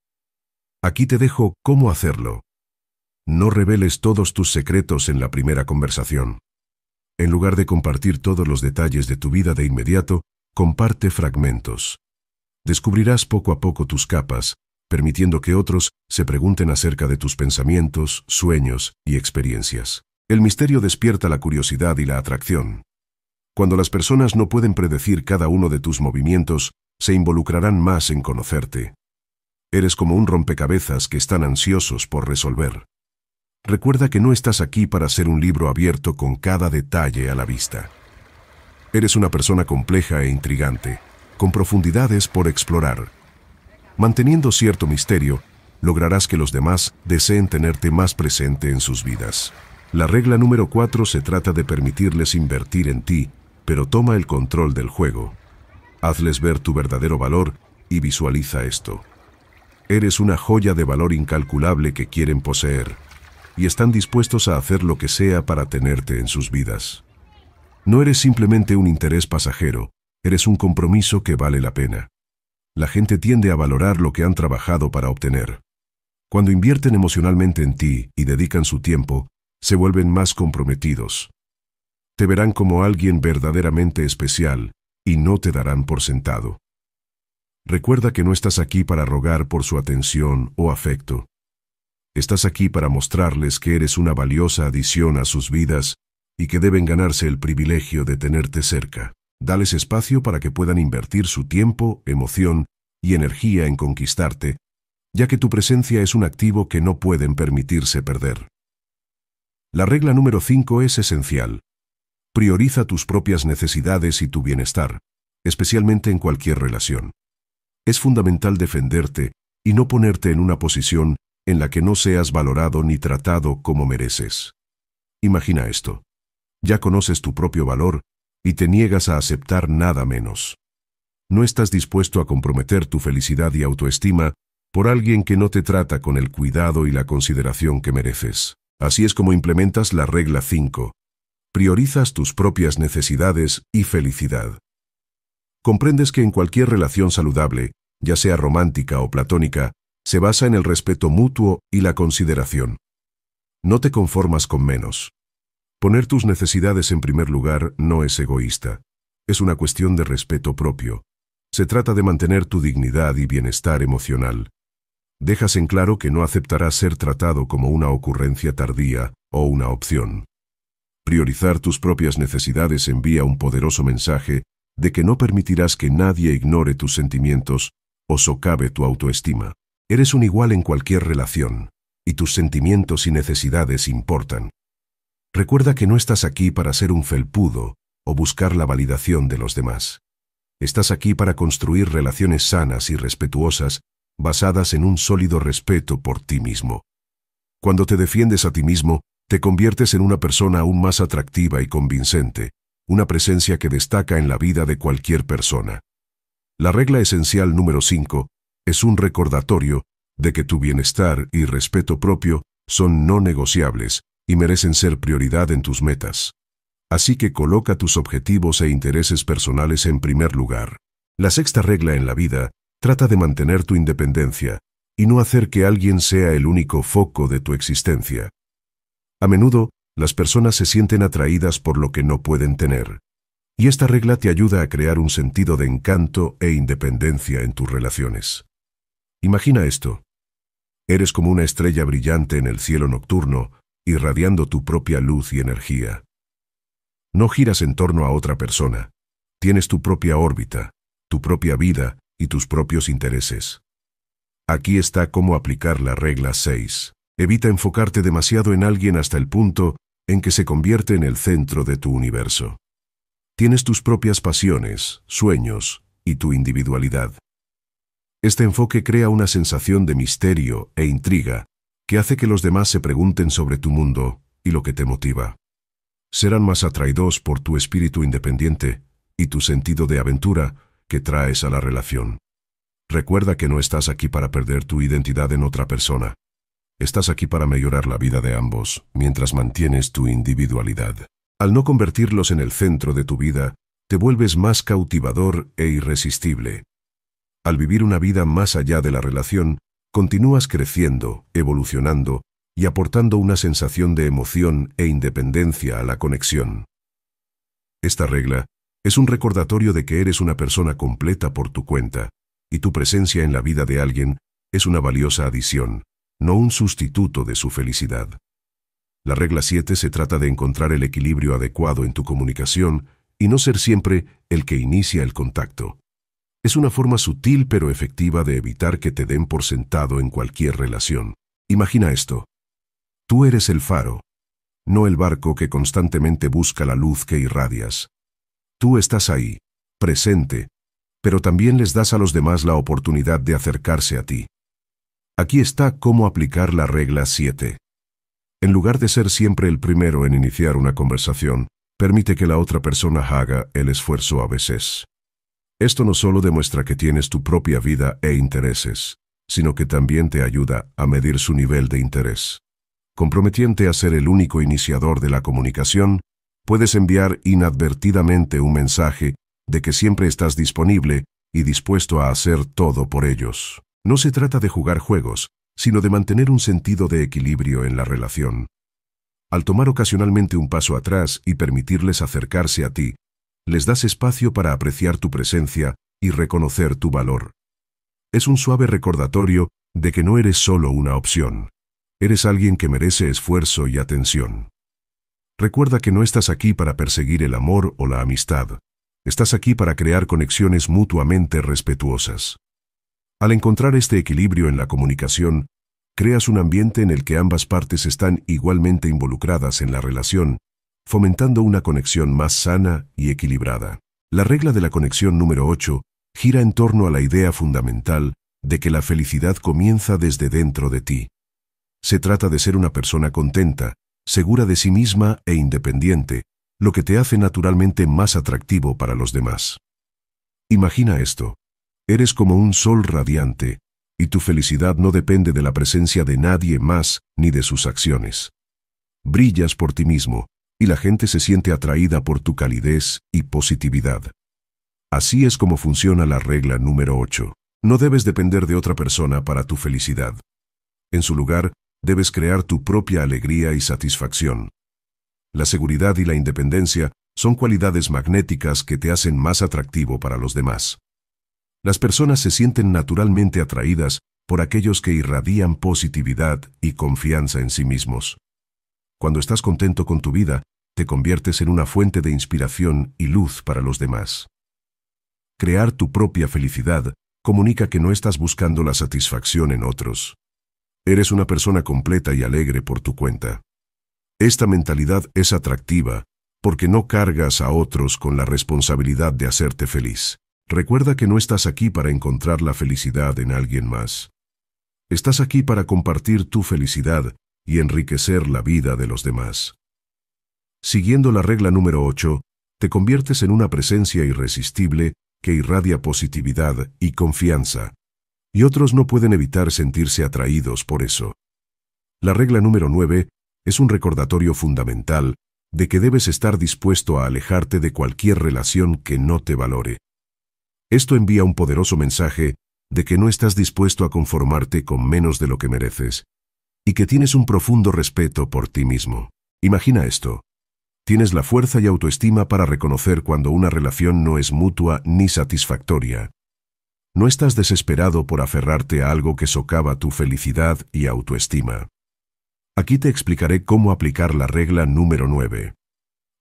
Aquí te dejo cómo hacerlo. No reveles todos tus secretos en la primera conversación. En lugar de compartir todos los detalles de tu vida de inmediato, comparte fragmentos. Descubrirás poco a poco tus capas, permitiendo que otros se pregunten acerca de tus pensamientos, sueños y experiencias. El misterio despierta la curiosidad y la atracción. Cuando las personas no pueden predecir cada uno de tus movimientos, se involucrarán más en conocerte. Eres como un rompecabezas que están ansiosos por resolver. Recuerda que no estás aquí para ser un libro abierto con cada detalle a la vista. Eres una persona compleja e intrigante, con profundidades por explorar. Manteniendo cierto misterio, lograrás que los demás deseen tenerte más presente en sus vidas. La regla número 4 se trata de permitirles invertir en ti, pero toma el control del juego. Hazles ver tu verdadero valor y visualiza esto. Eres una joya de valor incalculable que quieren poseer y están dispuestos a hacer lo que sea para tenerte en sus vidas. No eres simplemente un interés pasajero, eres un compromiso que vale la pena. La gente tiende a valorar lo que han trabajado para obtener. Cuando invierten emocionalmente en ti y dedican su tiempo, se vuelven más comprometidos. Te verán como alguien verdaderamente especial y no te darán por sentado. Recuerda que no estás aquí para rogar por su atención o afecto. Estás aquí para mostrarles que eres una valiosa adición a sus vidas y que deben ganarse el privilegio de tenerte cerca. Dales espacio para que puedan invertir su tiempo, emoción y energía en conquistarte, ya que tu presencia es un activo que no pueden permitirse perder. La regla número 5 es esencial. Prioriza tus propias necesidades y tu bienestar, especialmente en cualquier relación. Es fundamental defenderte y no ponerte en una posición en la que no seas valorado ni tratado como mereces. Imagina esto ya conoces tu propio valor, y te niegas a aceptar nada menos. No estás dispuesto a comprometer tu felicidad y autoestima por alguien que no te trata con el cuidado y la consideración que mereces. Así es como implementas la regla 5. Priorizas tus propias necesidades y felicidad. Comprendes que en cualquier relación saludable, ya sea romántica o platónica, se basa en el respeto mutuo y la consideración. No te conformas con menos. Poner tus necesidades en primer lugar no es egoísta. Es una cuestión de respeto propio. Se trata de mantener tu dignidad y bienestar emocional. Dejas en claro que no aceptarás ser tratado como una ocurrencia tardía o una opción. Priorizar tus propias necesidades envía un poderoso mensaje de que no permitirás que nadie ignore tus sentimientos o socave tu autoestima. Eres un igual en cualquier relación, y tus sentimientos y necesidades importan. Recuerda que no estás aquí para ser un felpudo o buscar la validación de los demás. Estás aquí para construir relaciones sanas y respetuosas basadas en un sólido respeto por ti mismo. Cuando te defiendes a ti mismo, te conviertes en una persona aún más atractiva y convincente, una presencia que destaca en la vida de cualquier persona. La regla esencial número 5 es un recordatorio de que tu bienestar y respeto propio son no negociables y merecen ser prioridad en tus metas. Así que coloca tus objetivos e intereses personales en primer lugar. La sexta regla en la vida trata de mantener tu independencia y no hacer que alguien sea el único foco de tu existencia. A menudo, las personas se sienten atraídas por lo que no pueden tener. Y esta regla te ayuda a crear un sentido de encanto e independencia en tus relaciones. Imagina esto. Eres como una estrella brillante en el cielo nocturno, irradiando tu propia luz y energía. No giras en torno a otra persona. Tienes tu propia órbita, tu propia vida y tus propios intereses. Aquí está cómo aplicar la regla 6. Evita enfocarte demasiado en alguien hasta el punto en que se convierte en el centro de tu universo. Tienes tus propias pasiones, sueños y tu individualidad. Este enfoque crea una sensación de misterio e intriga hace que los demás se pregunten sobre tu mundo y lo que te motiva. Serán más atraídos por tu espíritu independiente y tu sentido de aventura que traes a la relación. Recuerda que no estás aquí para perder tu identidad en otra persona. Estás aquí para mejorar la vida de ambos, mientras mantienes tu individualidad. Al no convertirlos en el centro de tu vida, te vuelves más cautivador e irresistible. Al vivir una vida más allá de la relación, continúas creciendo, evolucionando y aportando una sensación de emoción e independencia a la conexión. Esta regla es un recordatorio de que eres una persona completa por tu cuenta, y tu presencia en la vida de alguien es una valiosa adición, no un sustituto de su felicidad. La regla 7 se trata de encontrar el equilibrio adecuado en tu comunicación y no ser siempre el que inicia el contacto. Es una forma sutil pero efectiva de evitar que te den por sentado en cualquier relación. Imagina esto. Tú eres el faro, no el barco que constantemente busca la luz que irradias. Tú estás ahí, presente, pero también les das a los demás la oportunidad de acercarse a ti. Aquí está cómo aplicar la regla 7. En lugar de ser siempre el primero en iniciar una conversación, permite que la otra persona haga el esfuerzo a veces. Esto no solo demuestra que tienes tu propia vida e intereses, sino que también te ayuda a medir su nivel de interés. Comprometiente a ser el único iniciador de la comunicación, puedes enviar inadvertidamente un mensaje de que siempre estás disponible y dispuesto a hacer todo por ellos. No se trata de jugar juegos, sino de mantener un sentido de equilibrio en la relación. Al tomar ocasionalmente un paso atrás y permitirles acercarse a ti, les das espacio para apreciar tu presencia y reconocer tu valor. Es un suave recordatorio de que no eres solo una opción. Eres alguien que merece esfuerzo y atención. Recuerda que no estás aquí para perseguir el amor o la amistad. Estás aquí para crear conexiones mutuamente respetuosas. Al encontrar este equilibrio en la comunicación, creas un ambiente en el que ambas partes están igualmente involucradas en la relación fomentando una conexión más sana y equilibrada. La regla de la conexión número 8 gira en torno a la idea fundamental de que la felicidad comienza desde dentro de ti. Se trata de ser una persona contenta, segura de sí misma e independiente, lo que te hace naturalmente más atractivo para los demás. Imagina esto. Eres como un sol radiante, y tu felicidad no depende de la presencia de nadie más ni de sus acciones. Brillas por ti mismo, y la gente se siente atraída por tu calidez y positividad. Así es como funciona la regla número 8. No debes depender de otra persona para tu felicidad. En su lugar, debes crear tu propia alegría y satisfacción. La seguridad y la independencia son cualidades magnéticas que te hacen más atractivo para los demás. Las personas se sienten naturalmente atraídas por aquellos que irradian positividad y confianza en sí mismos. Cuando estás contento con tu vida, te conviertes en una fuente de inspiración y luz para los demás. Crear tu propia felicidad comunica que no estás buscando la satisfacción en otros. Eres una persona completa y alegre por tu cuenta. Esta mentalidad es atractiva porque no cargas a otros con la responsabilidad de hacerte feliz. Recuerda que no estás aquí para encontrar la felicidad en alguien más. Estás aquí para compartir tu felicidad y enriquecer la vida de los demás. Siguiendo la regla número 8, te conviertes en una presencia irresistible que irradia positividad y confianza, y otros no pueden evitar sentirse atraídos por eso. La regla número 9 es un recordatorio fundamental de que debes estar dispuesto a alejarte de cualquier relación que no te valore. Esto envía un poderoso mensaje de que no estás dispuesto a conformarte con menos de lo que mereces, y que tienes un profundo respeto por ti mismo. Imagina esto. Tienes la fuerza y autoestima para reconocer cuando una relación no es mutua ni satisfactoria. No estás desesperado por aferrarte a algo que socava tu felicidad y autoestima. Aquí te explicaré cómo aplicar la regla número 9.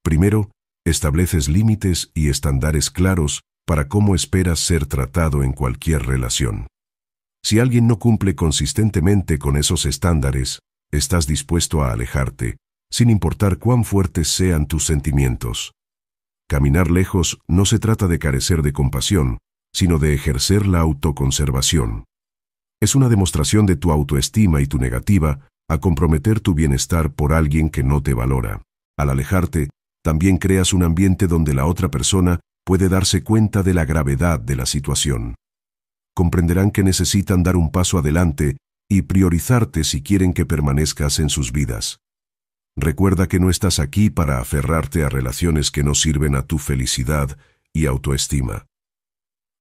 Primero, estableces límites y estándares claros para cómo esperas ser tratado en cualquier relación. Si alguien no cumple consistentemente con esos estándares, estás dispuesto a alejarte, sin importar cuán fuertes sean tus sentimientos. Caminar lejos no se trata de carecer de compasión, sino de ejercer la autoconservación. Es una demostración de tu autoestima y tu negativa a comprometer tu bienestar por alguien que no te valora. Al alejarte, también creas un ambiente donde la otra persona puede darse cuenta de la gravedad de la situación. Comprenderán que necesitan dar un paso adelante y priorizarte si quieren que permanezcas en sus vidas. Recuerda que no estás aquí para aferrarte a relaciones que no sirven a tu felicidad y autoestima.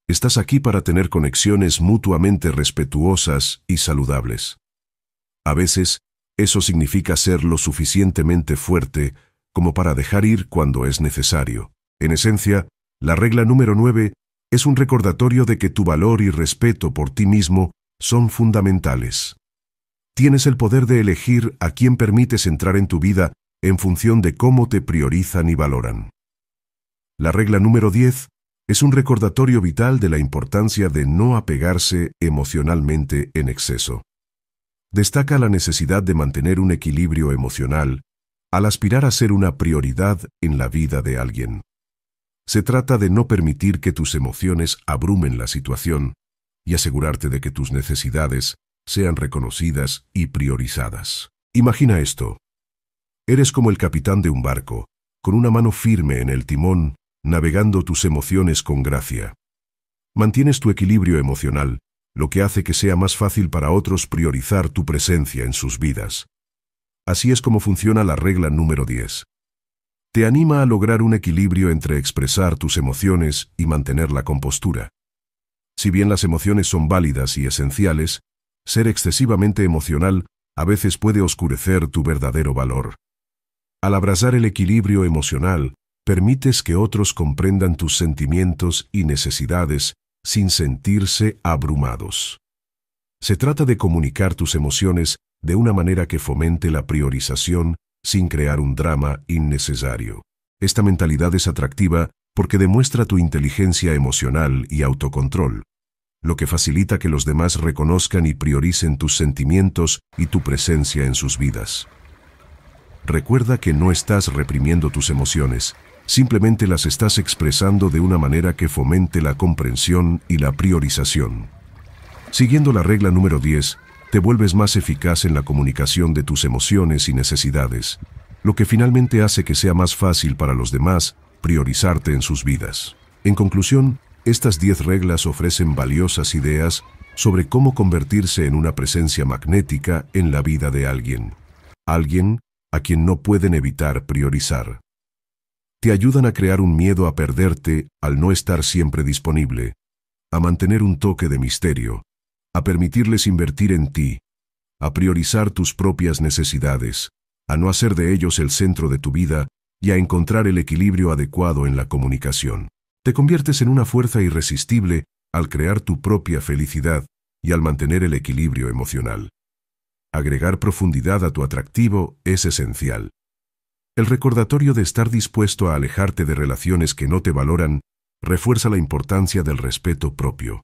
Estás aquí para tener conexiones mutuamente respetuosas y saludables. A veces, eso significa ser lo suficientemente fuerte como para dejar ir cuando es necesario. En esencia, la regla número 9 es un recordatorio de que tu valor y respeto por ti mismo son fundamentales. Tienes el poder de elegir a quién permites entrar en tu vida en función de cómo te priorizan y valoran. La regla número 10 es un recordatorio vital de la importancia de no apegarse emocionalmente en exceso. Destaca la necesidad de mantener un equilibrio emocional al aspirar a ser una prioridad en la vida de alguien. Se trata de no permitir que tus emociones abrumen la situación y asegurarte de que tus necesidades sean reconocidas y priorizadas. Imagina esto. Eres como el capitán de un barco, con una mano firme en el timón, navegando tus emociones con gracia. Mantienes tu equilibrio emocional, lo que hace que sea más fácil para otros priorizar tu presencia en sus vidas. Así es como funciona la regla número 10. Te anima a lograr un equilibrio entre expresar tus emociones y mantener la compostura. Si bien las emociones son válidas y esenciales, ser excesivamente emocional a veces puede oscurecer tu verdadero valor. Al abrazar el equilibrio emocional, permites que otros comprendan tus sentimientos y necesidades sin sentirse abrumados. Se trata de comunicar tus emociones de una manera que fomente la priorización sin crear un drama innecesario. Esta mentalidad es atractiva porque demuestra tu inteligencia emocional y autocontrol lo que facilita que los demás reconozcan y prioricen tus sentimientos y tu presencia en sus vidas. Recuerda que no estás reprimiendo tus emociones, simplemente las estás expresando de una manera que fomente la comprensión y la priorización. Siguiendo la regla número 10, te vuelves más eficaz en la comunicación de tus emociones y necesidades, lo que finalmente hace que sea más fácil para los demás priorizarte en sus vidas. En conclusión, estas 10 reglas ofrecen valiosas ideas sobre cómo convertirse en una presencia magnética en la vida de alguien. Alguien a quien no pueden evitar priorizar. Te ayudan a crear un miedo a perderte al no estar siempre disponible, a mantener un toque de misterio, a permitirles invertir en ti, a priorizar tus propias necesidades, a no hacer de ellos el centro de tu vida y a encontrar el equilibrio adecuado en la comunicación. Te conviertes en una fuerza irresistible al crear tu propia felicidad y al mantener el equilibrio emocional. Agregar profundidad a tu atractivo es esencial. El recordatorio de estar dispuesto a alejarte de relaciones que no te valoran refuerza la importancia del respeto propio.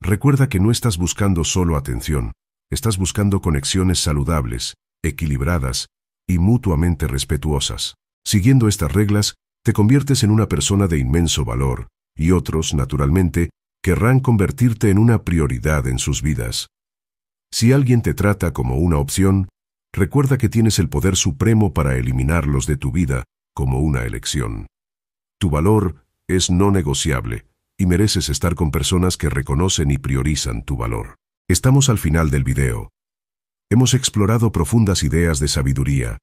Recuerda que no estás buscando solo atención, estás buscando conexiones saludables, equilibradas y mutuamente respetuosas. Siguiendo estas reglas, te conviertes en una persona de inmenso valor, y otros, naturalmente, querrán convertirte en una prioridad en sus vidas. Si alguien te trata como una opción, recuerda que tienes el poder supremo para eliminarlos de tu vida como una elección. Tu valor es no negociable y mereces estar con personas que reconocen y priorizan tu valor. Estamos al final del video. Hemos explorado profundas ideas de sabiduría,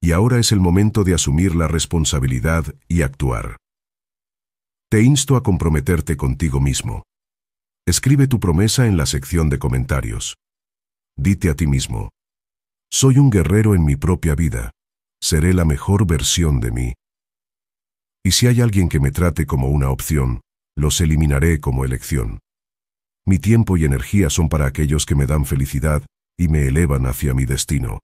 y ahora es el momento de asumir la responsabilidad y actuar. Te insto a comprometerte contigo mismo. Escribe tu promesa en la sección de comentarios. Dite a ti mismo, soy un guerrero en mi propia vida, seré la mejor versión de mí. Y si hay alguien que me trate como una opción, los eliminaré como elección. Mi tiempo y energía son para aquellos que me dan felicidad y me elevan hacia mi destino.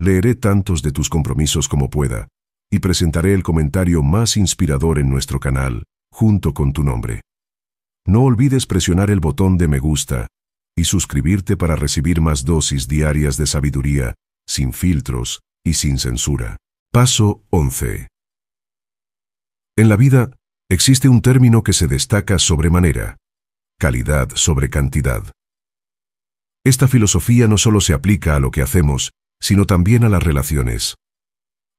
Leeré tantos de tus compromisos como pueda y presentaré el comentario más inspirador en nuestro canal, junto con tu nombre. No olvides presionar el botón de me gusta y suscribirte para recibir más dosis diarias de sabiduría, sin filtros y sin censura. Paso 11. En la vida, existe un término que se destaca sobremanera, calidad sobre cantidad. Esta filosofía no solo se aplica a lo que hacemos, sino también a las relaciones.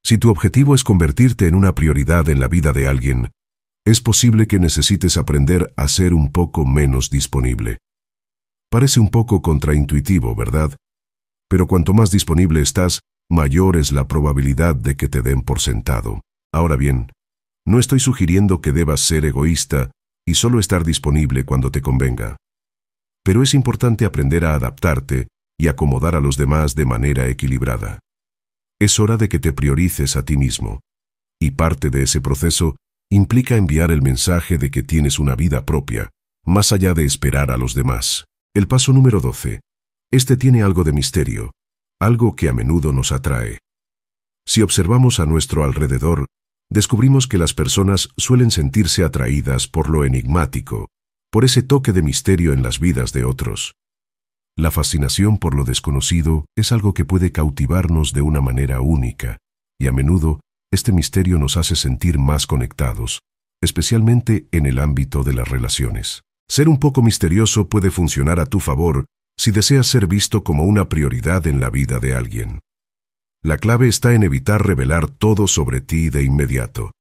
Si tu objetivo es convertirte en una prioridad en la vida de alguien, es posible que necesites aprender a ser un poco menos disponible. Parece un poco contraintuitivo, ¿verdad? Pero cuanto más disponible estás, mayor es la probabilidad de que te den por sentado. Ahora bien, no estoy sugiriendo que debas ser egoísta y solo estar disponible cuando te convenga. Pero es importante aprender a adaptarte y acomodar a los demás de manera equilibrada. Es hora de que te priorices a ti mismo. Y parte de ese proceso implica enviar el mensaje de que tienes una vida propia, más allá de esperar a los demás. El paso número 12. Este tiene algo de misterio, algo que a menudo nos atrae. Si observamos a nuestro alrededor, descubrimos que las personas suelen sentirse atraídas por lo enigmático, por ese toque de misterio en las vidas de otros. La fascinación por lo desconocido es algo que puede cautivarnos de una manera única, y a menudo este misterio nos hace sentir más conectados, especialmente en el ámbito de las relaciones. Ser un poco misterioso puede funcionar a tu favor si deseas ser visto como una prioridad en la vida de alguien. La clave está en evitar revelar todo sobre ti de inmediato.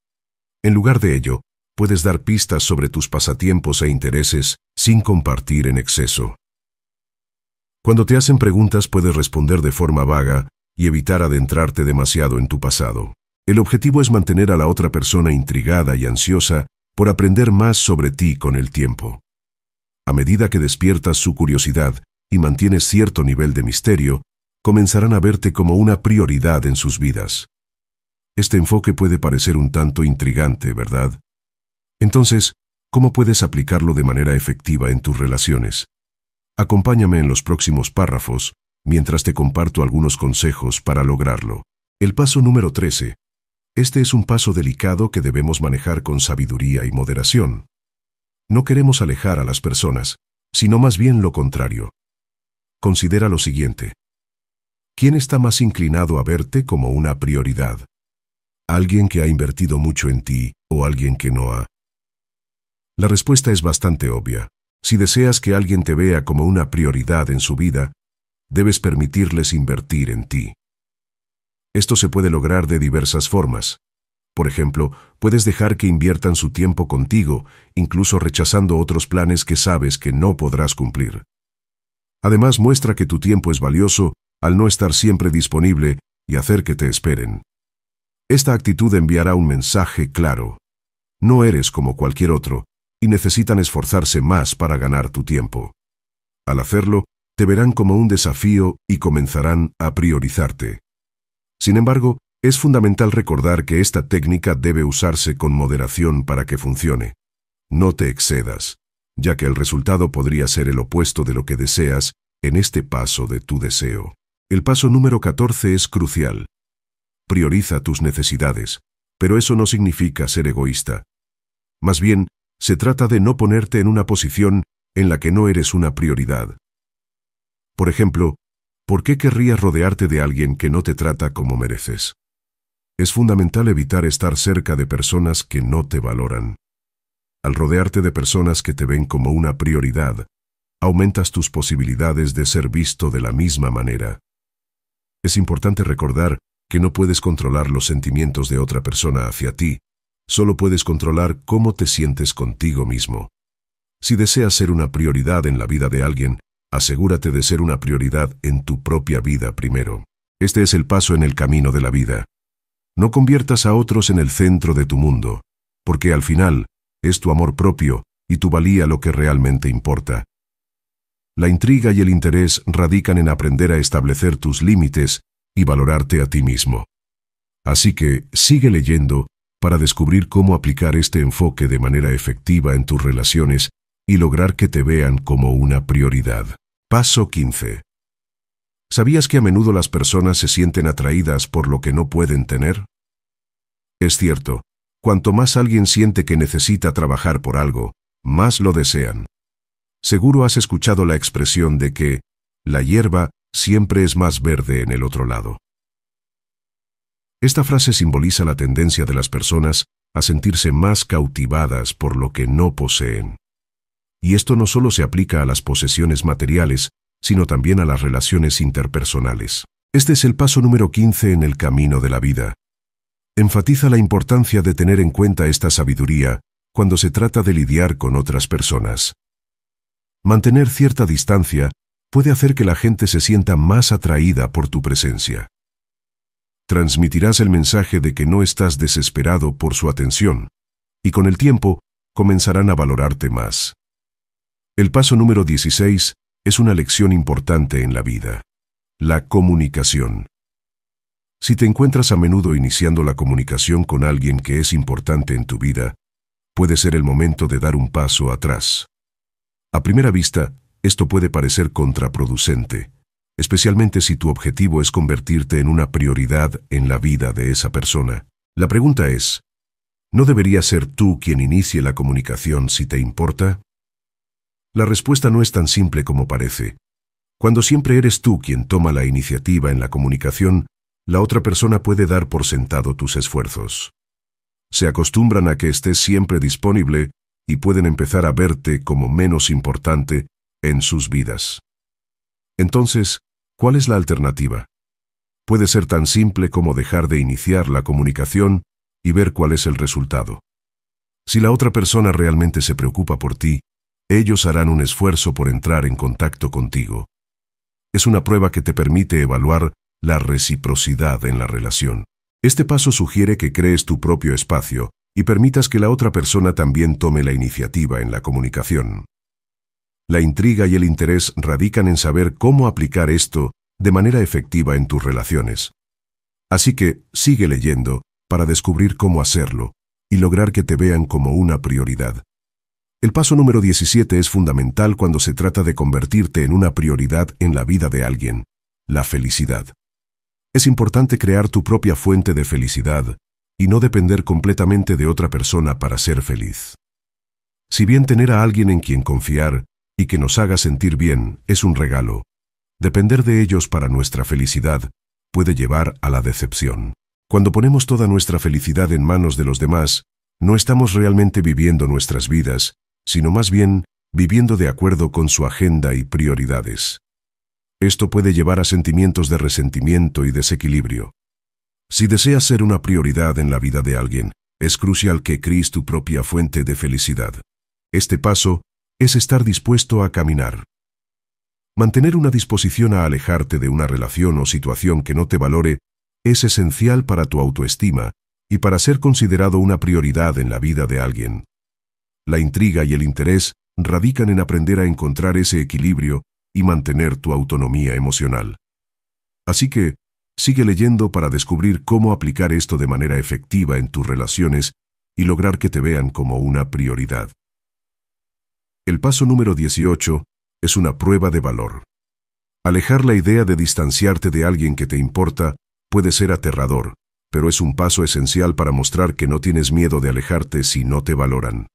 En lugar de ello, puedes dar pistas sobre tus pasatiempos e intereses sin compartir en exceso. Cuando te hacen preguntas puedes responder de forma vaga y evitar adentrarte demasiado en tu pasado. El objetivo es mantener a la otra persona intrigada y ansiosa por aprender más sobre ti con el tiempo. A medida que despiertas su curiosidad y mantienes cierto nivel de misterio, comenzarán a verte como una prioridad en sus vidas. Este enfoque puede parecer un tanto intrigante, ¿verdad? Entonces, ¿cómo puedes aplicarlo de manera efectiva en tus relaciones? Acompáñame en los próximos párrafos, mientras te comparto algunos consejos para lograrlo. El paso número 13. Este es un paso delicado que debemos manejar con sabiduría y moderación. No queremos alejar a las personas, sino más bien lo contrario. Considera lo siguiente. ¿Quién está más inclinado a verte como una prioridad? ¿Alguien que ha invertido mucho en ti o alguien que no ha? La respuesta es bastante obvia. Si deseas que alguien te vea como una prioridad en su vida, debes permitirles invertir en ti. Esto se puede lograr de diversas formas. Por ejemplo, puedes dejar que inviertan su tiempo contigo, incluso rechazando otros planes que sabes que no podrás cumplir. Además, muestra que tu tiempo es valioso al no estar siempre disponible y hacer que te esperen. Esta actitud enviará un mensaje claro. No eres como cualquier otro, y necesitan esforzarse más para ganar tu tiempo. Al hacerlo, te verán como un desafío y comenzarán a priorizarte. Sin embargo, es fundamental recordar que esta técnica debe usarse con moderación para que funcione. No te excedas, ya que el resultado podría ser el opuesto de lo que deseas en este paso de tu deseo. El paso número 14 es crucial. Prioriza tus necesidades, pero eso no significa ser egoísta. Más bien, se trata de no ponerte en una posición en la que no eres una prioridad. Por ejemplo, ¿por qué querrías rodearte de alguien que no te trata como mereces? Es fundamental evitar estar cerca de personas que no te valoran. Al rodearte de personas que te ven como una prioridad, aumentas tus posibilidades de ser visto de la misma manera. Es importante recordar que no puedes controlar los sentimientos de otra persona hacia ti, Solo puedes controlar cómo te sientes contigo mismo. Si deseas ser una prioridad en la vida de alguien, asegúrate de ser una prioridad en tu propia vida primero. Este es el paso en el camino de la vida. No conviertas a otros en el centro de tu mundo, porque al final es tu amor propio y tu valía lo que realmente importa. La intriga y el interés radican en aprender a establecer tus límites y valorarte a ti mismo. Así que sigue leyendo para descubrir cómo aplicar este enfoque de manera efectiva en tus relaciones y lograr que te vean como una prioridad. Paso 15. ¿Sabías que a menudo las personas se sienten atraídas por lo que no pueden tener? Es cierto, cuanto más alguien siente que necesita trabajar por algo, más lo desean. Seguro has escuchado la expresión de que la hierba siempre es más verde en el otro lado. Esta frase simboliza la tendencia de las personas a sentirse más cautivadas por lo que no poseen. Y esto no solo se aplica a las posesiones materiales, sino también a las relaciones interpersonales. Este es el paso número 15 en el camino de la vida. Enfatiza la importancia de tener en cuenta esta sabiduría cuando se trata de lidiar con otras personas. Mantener cierta distancia puede hacer que la gente se sienta más atraída por tu presencia transmitirás el mensaje de que no estás desesperado por su atención, y con el tiempo comenzarán a valorarte más. El paso número 16 es una lección importante en la vida, la comunicación. Si te encuentras a menudo iniciando la comunicación con alguien que es importante en tu vida, puede ser el momento de dar un paso atrás. A primera vista, esto puede parecer contraproducente, especialmente si tu objetivo es convertirte en una prioridad en la vida de esa persona. La pregunta es, ¿no deberías ser tú quien inicie la comunicación si te importa? La respuesta no es tan simple como parece. Cuando siempre eres tú quien toma la iniciativa en la comunicación, la otra persona puede dar por sentado tus esfuerzos. Se acostumbran a que estés siempre disponible y pueden empezar a verte como menos importante en sus vidas. Entonces, ¿Cuál es la alternativa? Puede ser tan simple como dejar de iniciar la comunicación y ver cuál es el resultado. Si la otra persona realmente se preocupa por ti, ellos harán un esfuerzo por entrar en contacto contigo. Es una prueba que te permite evaluar la reciprocidad en la relación. Este paso sugiere que crees tu propio espacio y permitas que la otra persona también tome la iniciativa en la comunicación. La intriga y el interés radican en saber cómo aplicar esto de manera efectiva en tus relaciones. Así que sigue leyendo para descubrir cómo hacerlo y lograr que te vean como una prioridad. El paso número 17 es fundamental cuando se trata de convertirte en una prioridad en la vida de alguien, la felicidad. Es importante crear tu propia fuente de felicidad y no depender completamente de otra persona para ser feliz. Si bien tener a alguien en quien confiar y que nos haga sentir bien es un regalo. Depender de ellos para nuestra felicidad puede llevar a la decepción. Cuando ponemos toda nuestra felicidad en manos de los demás, no estamos realmente viviendo nuestras vidas, sino más bien viviendo de acuerdo con su agenda y prioridades. Esto puede llevar a sentimientos de resentimiento y desequilibrio. Si deseas ser una prioridad en la vida de alguien, es crucial que crees tu propia fuente de felicidad. Este paso es estar dispuesto a caminar. Mantener una disposición a alejarte de una relación o situación que no te valore es esencial para tu autoestima y para ser considerado una prioridad en la vida de alguien. La intriga y el interés radican en aprender a encontrar ese equilibrio y mantener tu autonomía emocional. Así que, sigue leyendo para descubrir cómo aplicar esto de manera efectiva en tus relaciones y lograr que te vean como una prioridad. El paso número 18 es una prueba de valor. Alejar la idea de distanciarte de alguien que te importa puede ser aterrador, pero es un paso esencial para mostrar que no tienes miedo de alejarte si no te valoran.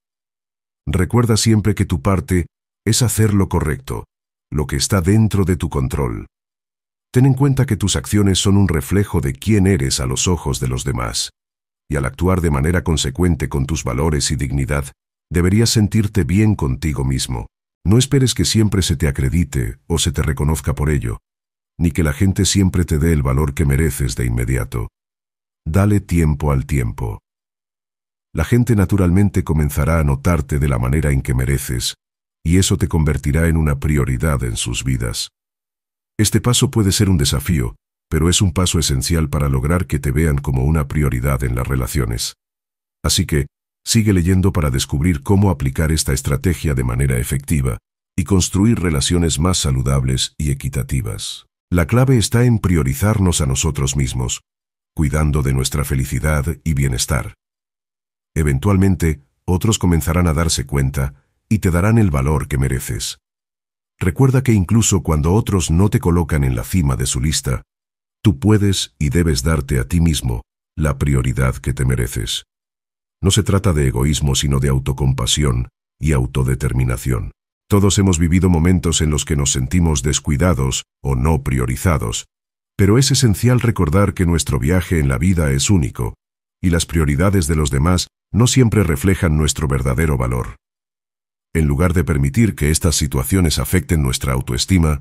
Recuerda siempre que tu parte es hacer lo correcto, lo que está dentro de tu control. Ten en cuenta que tus acciones son un reflejo de quién eres a los ojos de los demás, y al actuar de manera consecuente con tus valores y dignidad, Deberías sentirte bien contigo mismo. No esperes que siempre se te acredite o se te reconozca por ello, ni que la gente siempre te dé el valor que mereces de inmediato. Dale tiempo al tiempo. La gente naturalmente comenzará a notarte de la manera en que mereces, y eso te convertirá en una prioridad en sus vidas. Este paso puede ser un desafío, pero es un paso esencial para lograr que te vean como una prioridad en las relaciones. Así que, Sigue leyendo para descubrir cómo aplicar esta estrategia de manera efectiva y construir relaciones más saludables y equitativas. La clave está en priorizarnos a nosotros mismos, cuidando de nuestra felicidad y bienestar. Eventualmente, otros comenzarán a darse cuenta y te darán el valor que mereces. Recuerda que incluso cuando otros no te colocan en la cima de su lista, tú puedes y debes darte a ti mismo la prioridad que te mereces. No se trata de egoísmo, sino de autocompasión y autodeterminación. Todos hemos vivido momentos en los que nos sentimos descuidados o no priorizados, pero es esencial recordar que nuestro viaje en la vida es único, y las prioridades de los demás no siempre reflejan nuestro verdadero valor. En lugar de permitir que estas situaciones afecten nuestra autoestima,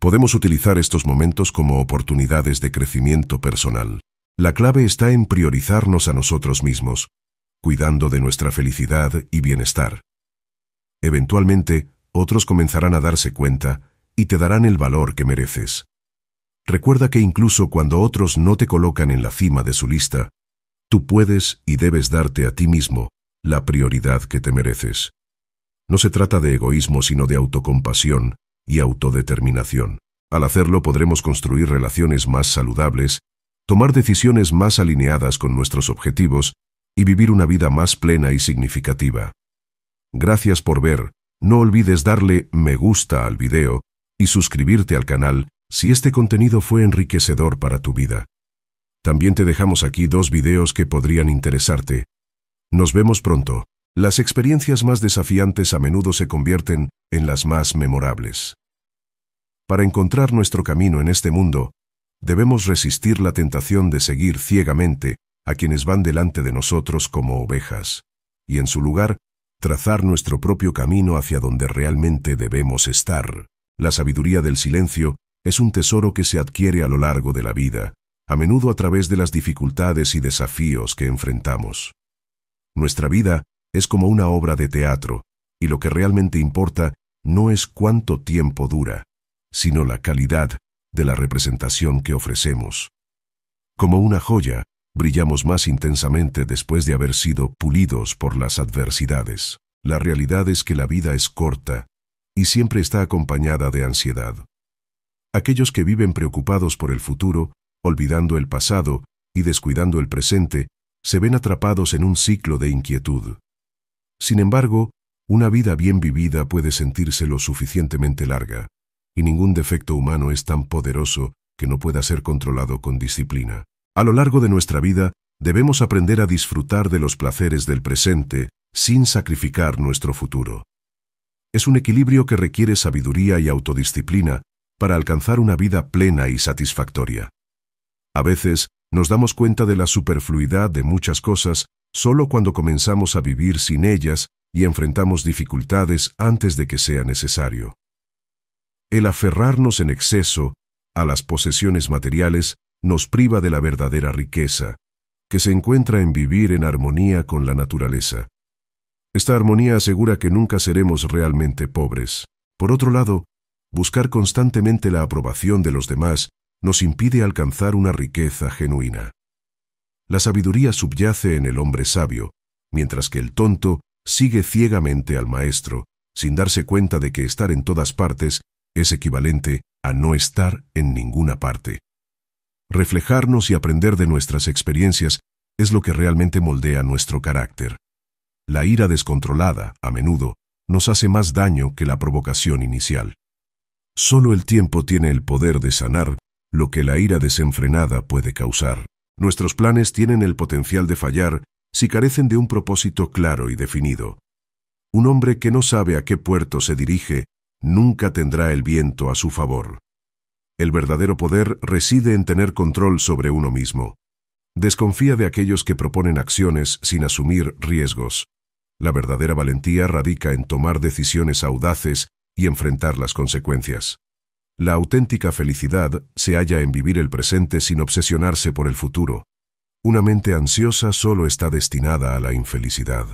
podemos utilizar estos momentos como oportunidades de crecimiento personal. La clave está en priorizarnos a nosotros mismos, cuidando de nuestra felicidad y bienestar. Eventualmente, otros comenzarán a darse cuenta y te darán el valor que mereces. Recuerda que incluso cuando otros no te colocan en la cima de su lista, tú puedes y debes darte a ti mismo la prioridad que te mereces. No se trata de egoísmo sino de autocompasión y autodeterminación. Al hacerlo podremos construir relaciones más saludables, tomar decisiones más alineadas con nuestros objetivos y vivir una vida más plena y significativa. Gracias por ver, no olvides darle me gusta al video y suscribirte al canal si este contenido fue enriquecedor para tu vida. También te dejamos aquí dos videos que podrían interesarte. Nos vemos pronto. Las experiencias más desafiantes a menudo se convierten en las más memorables. Para encontrar nuestro camino en este mundo, debemos resistir la tentación de seguir ciegamente a quienes van delante de nosotros como ovejas, y en su lugar, trazar nuestro propio camino hacia donde realmente debemos estar. La sabiduría del silencio es un tesoro que se adquiere a lo largo de la vida, a menudo a través de las dificultades y desafíos que enfrentamos. Nuestra vida es como una obra de teatro, y lo que realmente importa no es cuánto tiempo dura, sino la calidad de la representación que ofrecemos. Como una joya, brillamos más intensamente después de haber sido pulidos por las adversidades. La realidad es que la vida es corta y siempre está acompañada de ansiedad. Aquellos que viven preocupados por el futuro, olvidando el pasado y descuidando el presente, se ven atrapados en un ciclo de inquietud. Sin embargo, una vida bien vivida puede sentirse lo suficientemente larga, y ningún defecto humano es tan poderoso que no pueda ser controlado con disciplina. A lo largo de nuestra vida, debemos aprender a disfrutar de los placeres del presente sin sacrificar nuestro futuro. Es un equilibrio que requiere sabiduría y autodisciplina para alcanzar una vida plena y satisfactoria. A veces, nos damos cuenta de la superfluidad de muchas cosas solo cuando comenzamos a vivir sin ellas y enfrentamos dificultades antes de que sea necesario. El aferrarnos en exceso a las posesiones materiales nos priva de la verdadera riqueza, que se encuentra en vivir en armonía con la naturaleza. Esta armonía asegura que nunca seremos realmente pobres. Por otro lado, buscar constantemente la aprobación de los demás nos impide alcanzar una riqueza genuina. La sabiduría subyace en el hombre sabio, mientras que el tonto sigue ciegamente al maestro, sin darse cuenta de que estar en todas partes es equivalente a no estar en ninguna parte. Reflejarnos y aprender de nuestras experiencias es lo que realmente moldea nuestro carácter. La ira descontrolada, a menudo, nos hace más daño que la provocación inicial. Solo el tiempo tiene el poder de sanar lo que la ira desenfrenada puede causar. Nuestros planes tienen el potencial de fallar si carecen de un propósito claro y definido. Un hombre que no sabe a qué puerto se dirige nunca tendrá el viento a su favor. El verdadero poder reside en tener control sobre uno mismo. Desconfía de aquellos que proponen acciones sin asumir riesgos. La verdadera valentía radica en tomar decisiones audaces y enfrentar las consecuencias. La auténtica felicidad se halla en vivir el presente sin obsesionarse por el futuro. Una mente ansiosa solo está destinada a la infelicidad.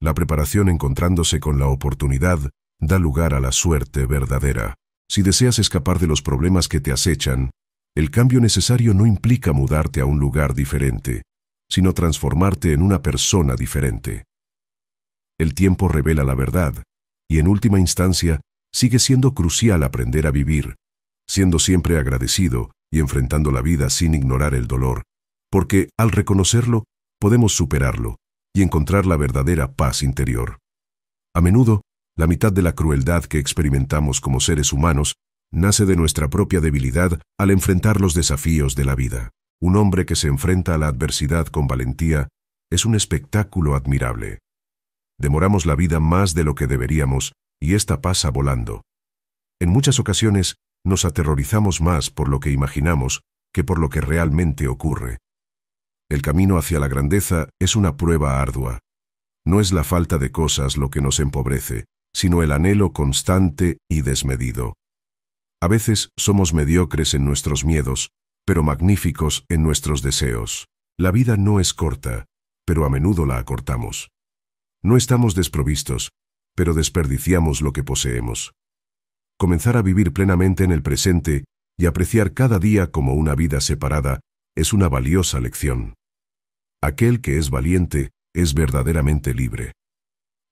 La preparación encontrándose con la oportunidad da lugar a la suerte verdadera. Si deseas escapar de los problemas que te acechan, el cambio necesario no implica mudarte a un lugar diferente, sino transformarte en una persona diferente. El tiempo revela la verdad, y en última instancia, sigue siendo crucial aprender a vivir, siendo siempre agradecido y enfrentando la vida sin ignorar el dolor, porque, al reconocerlo, podemos superarlo y encontrar la verdadera paz interior. A menudo, la mitad de la crueldad que experimentamos como seres humanos nace de nuestra propia debilidad al enfrentar los desafíos de la vida. Un hombre que se enfrenta a la adversidad con valentía es un espectáculo admirable. Demoramos la vida más de lo que deberíamos y esta pasa volando. En muchas ocasiones nos aterrorizamos más por lo que imaginamos que por lo que realmente ocurre. El camino hacia la grandeza es una prueba ardua. No es la falta de cosas lo que nos empobrece, sino el anhelo constante y desmedido. A veces somos mediocres en nuestros miedos, pero magníficos en nuestros deseos. La vida no es corta, pero a menudo la acortamos. No estamos desprovistos, pero desperdiciamos lo que poseemos. Comenzar a vivir plenamente en el presente y apreciar cada día como una vida separada es una valiosa lección. Aquel que es valiente es verdaderamente libre.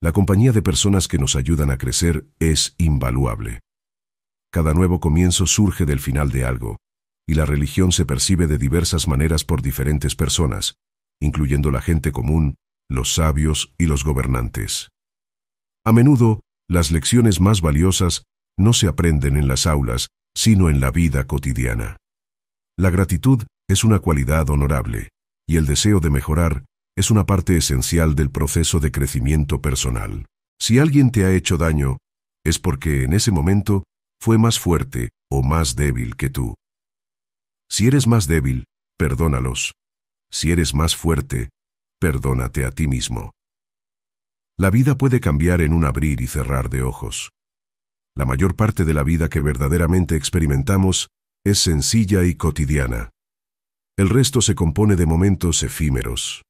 La compañía de personas que nos ayudan a crecer es invaluable. Cada nuevo comienzo surge del final de algo, y la religión se percibe de diversas maneras por diferentes personas, incluyendo la gente común, los sabios y los gobernantes. A menudo, las lecciones más valiosas no se aprenden en las aulas, sino en la vida cotidiana. La gratitud es una cualidad honorable, y el deseo de mejorar es una parte esencial del proceso de crecimiento personal. Si alguien te ha hecho daño, es porque en ese momento fue más fuerte o más débil que tú. Si eres más débil, perdónalos. Si eres más fuerte, perdónate a ti mismo. La vida puede cambiar en un abrir y cerrar de ojos. La mayor parte de la vida que verdaderamente experimentamos es sencilla y cotidiana. El resto se compone de momentos efímeros,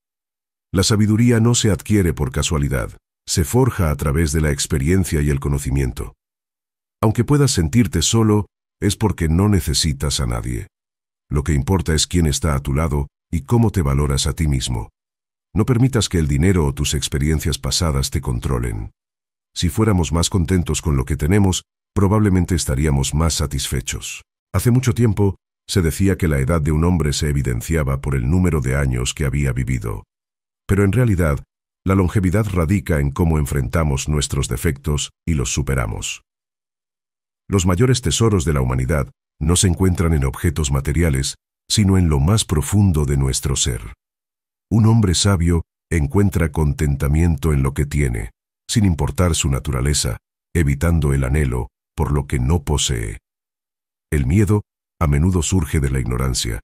la sabiduría no se adquiere por casualidad, se forja a través de la experiencia y el conocimiento. Aunque puedas sentirte solo, es porque no necesitas a nadie. Lo que importa es quién está a tu lado y cómo te valoras a ti mismo. No permitas que el dinero o tus experiencias pasadas te controlen. Si fuéramos más contentos con lo que tenemos, probablemente estaríamos más satisfechos. Hace mucho tiempo, se decía que la edad de un hombre se evidenciaba por el número de años que había vivido. Pero en realidad, la longevidad radica en cómo enfrentamos nuestros defectos y los superamos. Los mayores tesoros de la humanidad no se encuentran en objetos materiales, sino en lo más profundo de nuestro ser. Un hombre sabio encuentra contentamiento en lo que tiene, sin importar su naturaleza, evitando el anhelo por lo que no posee. El miedo a menudo surge de la ignorancia,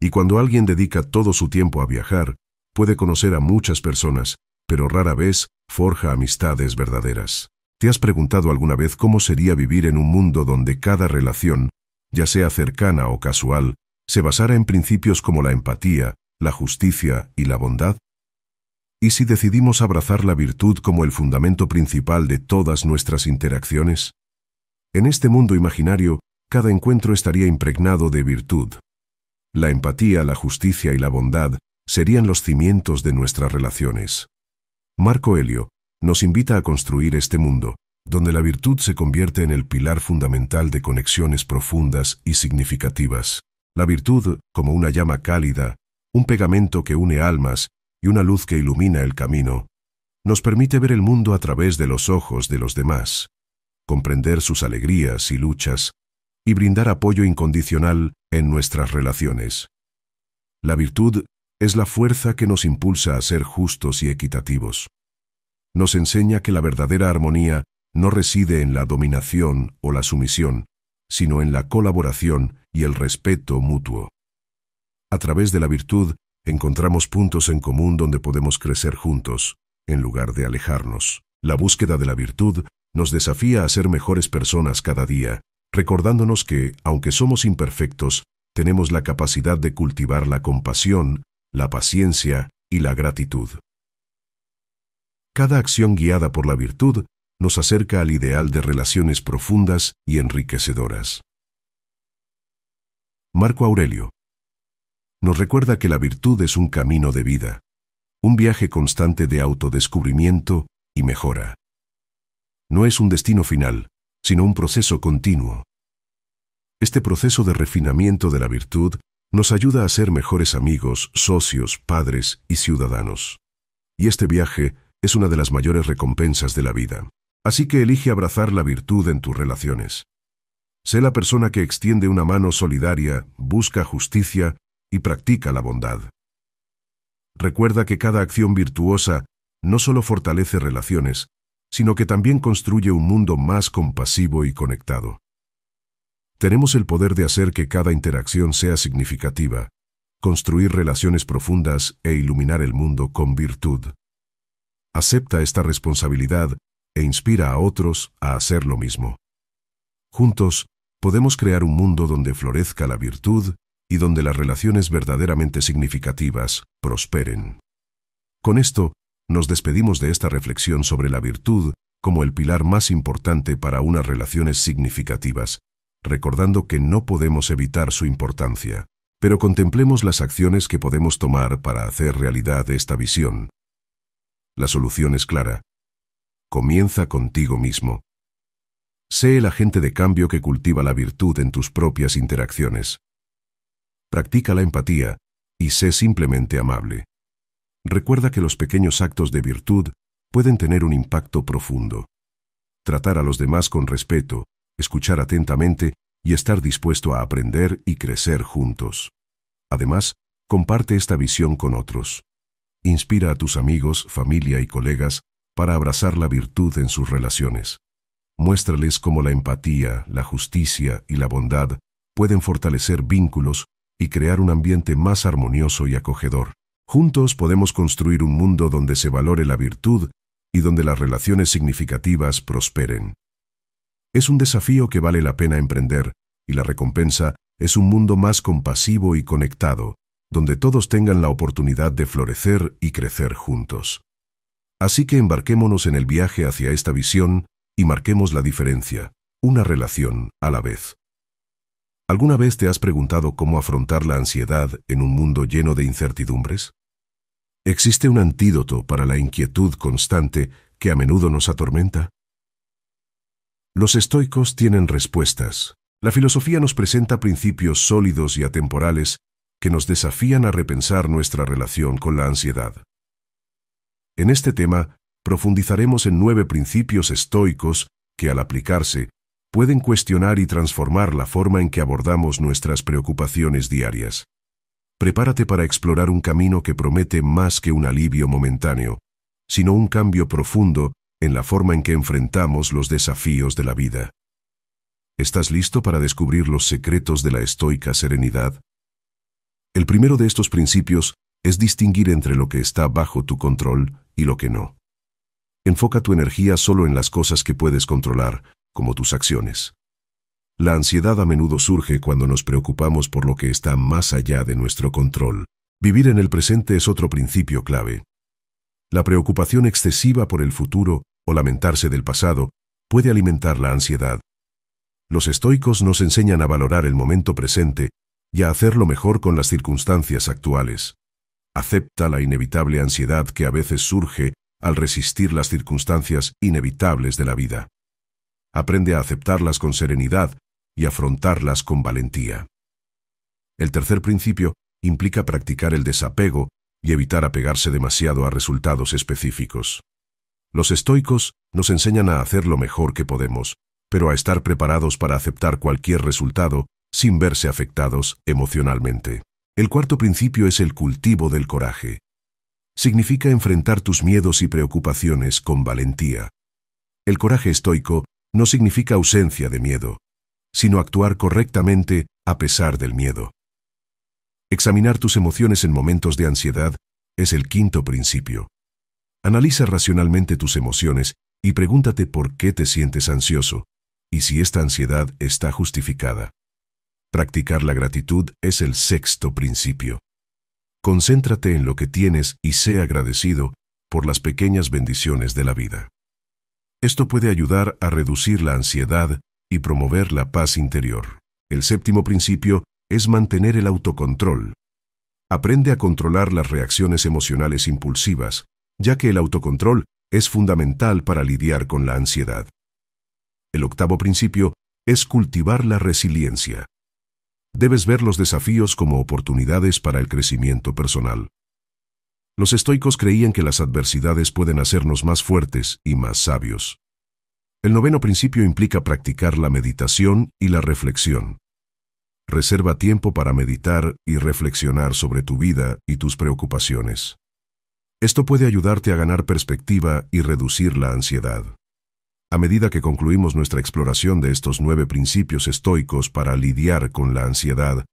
y cuando alguien dedica todo su tiempo a viajar, puede conocer a muchas personas, pero rara vez forja amistades verdaderas. ¿Te has preguntado alguna vez cómo sería vivir en un mundo donde cada relación, ya sea cercana o casual, se basara en principios como la empatía, la justicia y la bondad? ¿Y si decidimos abrazar la virtud como el fundamento principal de todas nuestras interacciones? En este mundo imaginario, cada encuentro estaría impregnado de virtud. La empatía, la justicia y la bondad serían los cimientos de nuestras relaciones. Marco Helio nos invita a construir este mundo, donde la virtud se convierte en el pilar fundamental de conexiones profundas y significativas. La virtud, como una llama cálida, un pegamento que une almas y una luz que ilumina el camino, nos permite ver el mundo a través de los ojos de los demás, comprender sus alegrías y luchas, y brindar apoyo incondicional en nuestras relaciones. La virtud es la fuerza que nos impulsa a ser justos y equitativos. Nos enseña que la verdadera armonía no reside en la dominación o la sumisión, sino en la colaboración y el respeto mutuo. A través de la virtud, encontramos puntos en común donde podemos crecer juntos, en lugar de alejarnos. La búsqueda de la virtud nos desafía a ser mejores personas cada día, recordándonos que, aunque somos imperfectos, tenemos la capacidad de cultivar la compasión, la paciencia y la gratitud. Cada acción guiada por la virtud nos acerca al ideal de relaciones profundas y enriquecedoras. Marco Aurelio nos recuerda que la virtud es un camino de vida, un viaje constante de autodescubrimiento y mejora. No es un destino final, sino un proceso continuo. Este proceso de refinamiento de la virtud nos ayuda a ser mejores amigos, socios, padres y ciudadanos. Y este viaje es una de las mayores recompensas de la vida. Así que elige abrazar la virtud en tus relaciones. Sé la persona que extiende una mano solidaria, busca justicia y practica la bondad. Recuerda que cada acción virtuosa no solo fortalece relaciones, sino que también construye un mundo más compasivo y conectado. Tenemos el poder de hacer que cada interacción sea significativa, construir relaciones profundas e iluminar el mundo con virtud. Acepta esta responsabilidad e inspira a otros a hacer lo mismo. Juntos, podemos crear un mundo donde florezca la virtud y donde las relaciones verdaderamente significativas prosperen. Con esto, nos despedimos de esta reflexión sobre la virtud como el pilar más importante para unas relaciones significativas recordando que no podemos evitar su importancia, pero contemplemos las acciones que podemos tomar para hacer realidad esta visión. La solución es clara. Comienza contigo mismo. Sé el agente de cambio que cultiva la virtud en tus propias interacciones. Practica la empatía y sé simplemente amable. Recuerda que los pequeños actos de virtud pueden tener un impacto profundo. Tratar a los demás con respeto, escuchar atentamente y estar dispuesto a aprender y crecer juntos. Además, comparte esta visión con otros. Inspira a tus amigos, familia y colegas para abrazar la virtud en sus relaciones. Muéstrales cómo la empatía, la justicia y la bondad pueden fortalecer vínculos y crear un ambiente más armonioso y acogedor. Juntos podemos construir un mundo donde se valore la virtud y donde las relaciones significativas prosperen. Es un desafío que vale la pena emprender, y la recompensa es un mundo más compasivo y conectado, donde todos tengan la oportunidad de florecer y crecer juntos. Así que embarquémonos en el viaje hacia esta visión y marquemos la diferencia, una relación a la vez. ¿Alguna vez te has preguntado cómo afrontar la ansiedad en un mundo lleno de incertidumbres? ¿Existe un antídoto para la inquietud constante que a menudo nos atormenta? Los estoicos tienen respuestas. La filosofía nos presenta principios sólidos y atemporales que nos desafían a repensar nuestra relación con la ansiedad. En este tema, profundizaremos en nueve principios estoicos que al aplicarse pueden cuestionar y transformar la forma en que abordamos nuestras preocupaciones diarias. Prepárate para explorar un camino que promete más que un alivio momentáneo, sino un cambio profundo en la forma en que enfrentamos los desafíos de la vida. ¿Estás listo para descubrir los secretos de la estoica serenidad? El primero de estos principios es distinguir entre lo que está bajo tu control y lo que no. Enfoca tu energía solo en las cosas que puedes controlar, como tus acciones. La ansiedad a menudo surge cuando nos preocupamos por lo que está más allá de nuestro control. Vivir en el presente es otro principio clave. La preocupación excesiva por el futuro o lamentarse del pasado, puede alimentar la ansiedad. Los estoicos nos enseñan a valorar el momento presente y a hacerlo mejor con las circunstancias actuales. Acepta la inevitable ansiedad que a veces surge al resistir las circunstancias inevitables de la vida. Aprende a aceptarlas con serenidad y afrontarlas con valentía. El tercer principio implica practicar el desapego y evitar apegarse demasiado a resultados específicos. Los estoicos nos enseñan a hacer lo mejor que podemos, pero a estar preparados para aceptar cualquier resultado sin verse afectados emocionalmente. El cuarto principio es el cultivo del coraje. Significa enfrentar tus miedos y preocupaciones con valentía. El coraje estoico no significa ausencia de miedo, sino actuar correctamente a pesar del miedo. Examinar tus emociones en momentos de ansiedad es el quinto principio. Analiza racionalmente tus emociones y pregúntate por qué te sientes ansioso y si esta ansiedad está justificada. Practicar la gratitud es el sexto principio. Concéntrate en lo que tienes y sé agradecido por las pequeñas bendiciones de la vida. Esto puede ayudar a reducir la ansiedad y promover la paz interior. El séptimo principio es mantener el autocontrol. Aprende a controlar las reacciones emocionales impulsivas, ya que el autocontrol es fundamental para lidiar con la ansiedad. El octavo principio es cultivar la resiliencia. Debes ver los desafíos como oportunidades para el crecimiento personal. Los estoicos creían que las adversidades pueden hacernos más fuertes y más sabios. El noveno principio implica practicar la meditación y la reflexión. Reserva tiempo para meditar y reflexionar sobre tu vida y tus preocupaciones. Esto puede ayudarte a ganar perspectiva y reducir la ansiedad. A medida que concluimos nuestra exploración de estos nueve principios estoicos para lidiar con la ansiedad,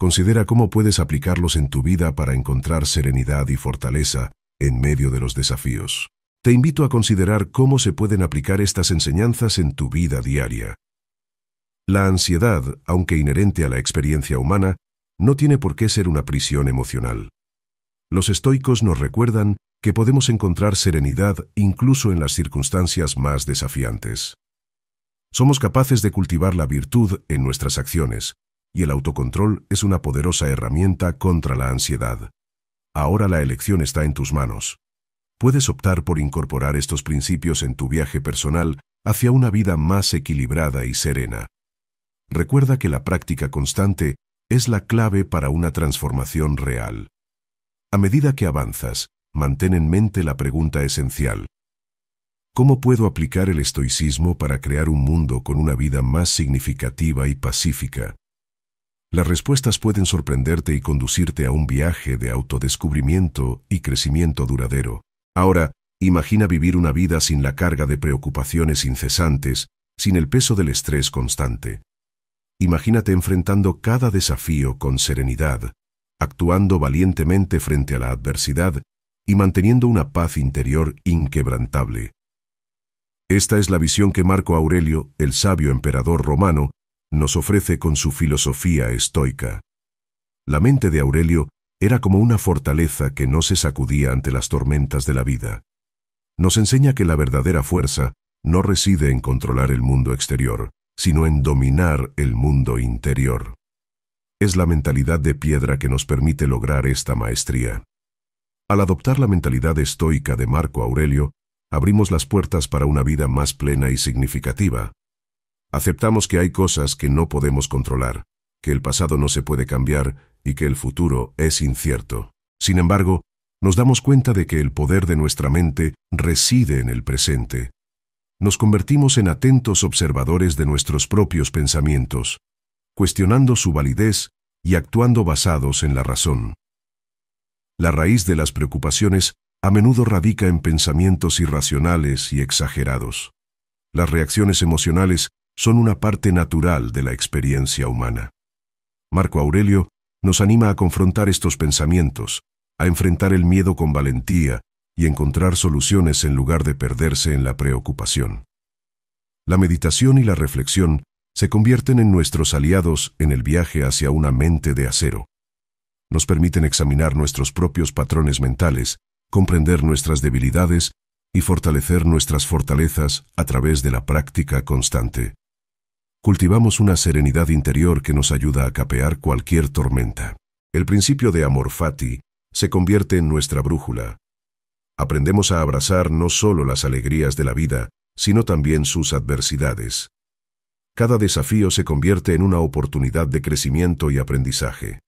considera cómo puedes aplicarlos en tu vida para encontrar serenidad y fortaleza en medio de los desafíos. Te invito a considerar cómo se pueden aplicar estas enseñanzas en tu vida diaria. La ansiedad, aunque inherente a la experiencia humana, no tiene por qué ser una prisión emocional. Los estoicos nos recuerdan que podemos encontrar serenidad incluso en las circunstancias más desafiantes. Somos capaces de cultivar la virtud en nuestras acciones, y el autocontrol es una poderosa herramienta contra la ansiedad. Ahora la elección está en tus manos. Puedes optar por incorporar estos principios en tu viaje personal hacia una vida más equilibrada y serena. Recuerda que la práctica constante es la clave para una transformación real. A medida que avanzas, mantén en mente la pregunta esencial. ¿Cómo puedo aplicar el estoicismo para crear un mundo con una vida más significativa y pacífica? Las respuestas pueden sorprenderte y conducirte a un viaje de autodescubrimiento y crecimiento duradero. Ahora, imagina vivir una vida sin la carga de preocupaciones incesantes, sin el peso del estrés constante. Imagínate enfrentando cada desafío con serenidad, actuando valientemente frente a la adversidad y manteniendo una paz interior inquebrantable. Esta es la visión que Marco Aurelio, el sabio emperador romano, nos ofrece con su filosofía estoica. La mente de Aurelio era como una fortaleza que no se sacudía ante las tormentas de la vida. Nos enseña que la verdadera fuerza no reside en controlar el mundo exterior, sino en dominar el mundo interior. Es la mentalidad de piedra que nos permite lograr esta maestría. Al adoptar la mentalidad estoica de Marco Aurelio, abrimos las puertas para una vida más plena y significativa. Aceptamos que hay cosas que no podemos controlar, que el pasado no se puede cambiar y que el futuro es incierto. Sin embargo, nos damos cuenta de que el poder de nuestra mente reside en el presente. Nos convertimos en atentos observadores de nuestros propios pensamientos, cuestionando su validez y actuando basados en la razón. La raíz de las preocupaciones a menudo radica en pensamientos irracionales y exagerados. Las reacciones emocionales son una parte natural de la experiencia humana. Marco Aurelio nos anima a confrontar estos pensamientos, a enfrentar el miedo con valentía y encontrar soluciones en lugar de perderse en la preocupación. La meditación y la reflexión se convierten en nuestros aliados en el viaje hacia una mente de acero. Nos permiten examinar nuestros propios patrones mentales, comprender nuestras debilidades y fortalecer nuestras fortalezas a través de la práctica constante. Cultivamos una serenidad interior que nos ayuda a capear cualquier tormenta. El principio de amor fati se convierte en nuestra brújula. Aprendemos a abrazar no solo las alegrías de la vida, sino también sus adversidades cada desafío se convierte en una oportunidad de crecimiento y aprendizaje.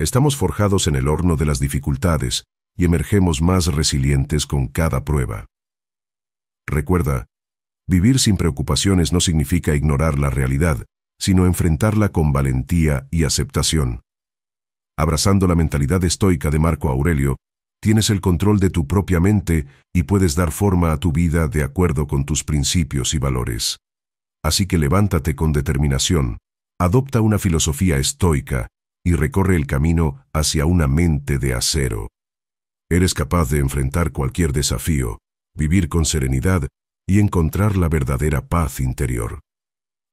Estamos forjados en el horno de las dificultades y emergemos más resilientes con cada prueba. Recuerda, vivir sin preocupaciones no significa ignorar la realidad, sino enfrentarla con valentía y aceptación. Abrazando la mentalidad estoica de Marco Aurelio, tienes el control de tu propia mente y puedes dar forma a tu vida de acuerdo con tus principios y valores. Así que levántate con determinación, adopta una filosofía estoica y recorre el camino hacia una mente de acero. Eres capaz de enfrentar cualquier desafío, vivir con serenidad y encontrar la verdadera paz interior.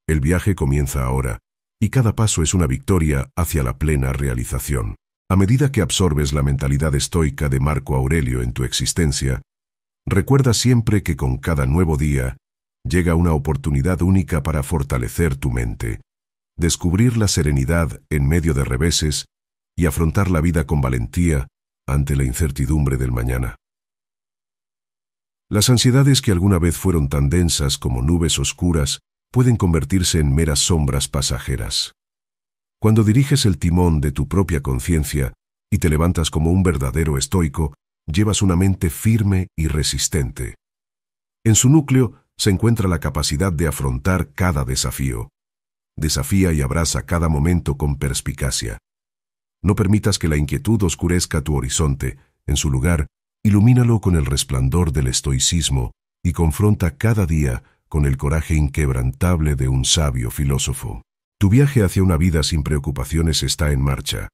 El viaje comienza ahora, y cada paso es una victoria hacia la plena realización. A medida que absorbes la mentalidad estoica de Marco Aurelio en tu existencia, recuerda siempre que con cada nuevo día llega una oportunidad única para fortalecer tu mente, descubrir la serenidad en medio de reveses y afrontar la vida con valentía ante la incertidumbre del mañana. Las ansiedades que alguna vez fueron tan densas como nubes oscuras pueden convertirse en meras sombras pasajeras. Cuando diriges el timón de tu propia conciencia y te levantas como un verdadero estoico, llevas una mente firme y resistente. En su núcleo se encuentra la capacidad de afrontar cada desafío. Desafía y abraza cada momento con perspicacia. No permitas que la inquietud oscurezca tu horizonte, en su lugar, ilumínalo con el resplandor del estoicismo y confronta cada día con el coraje inquebrantable de un sabio filósofo. Tu viaje hacia una vida sin preocupaciones está en marcha.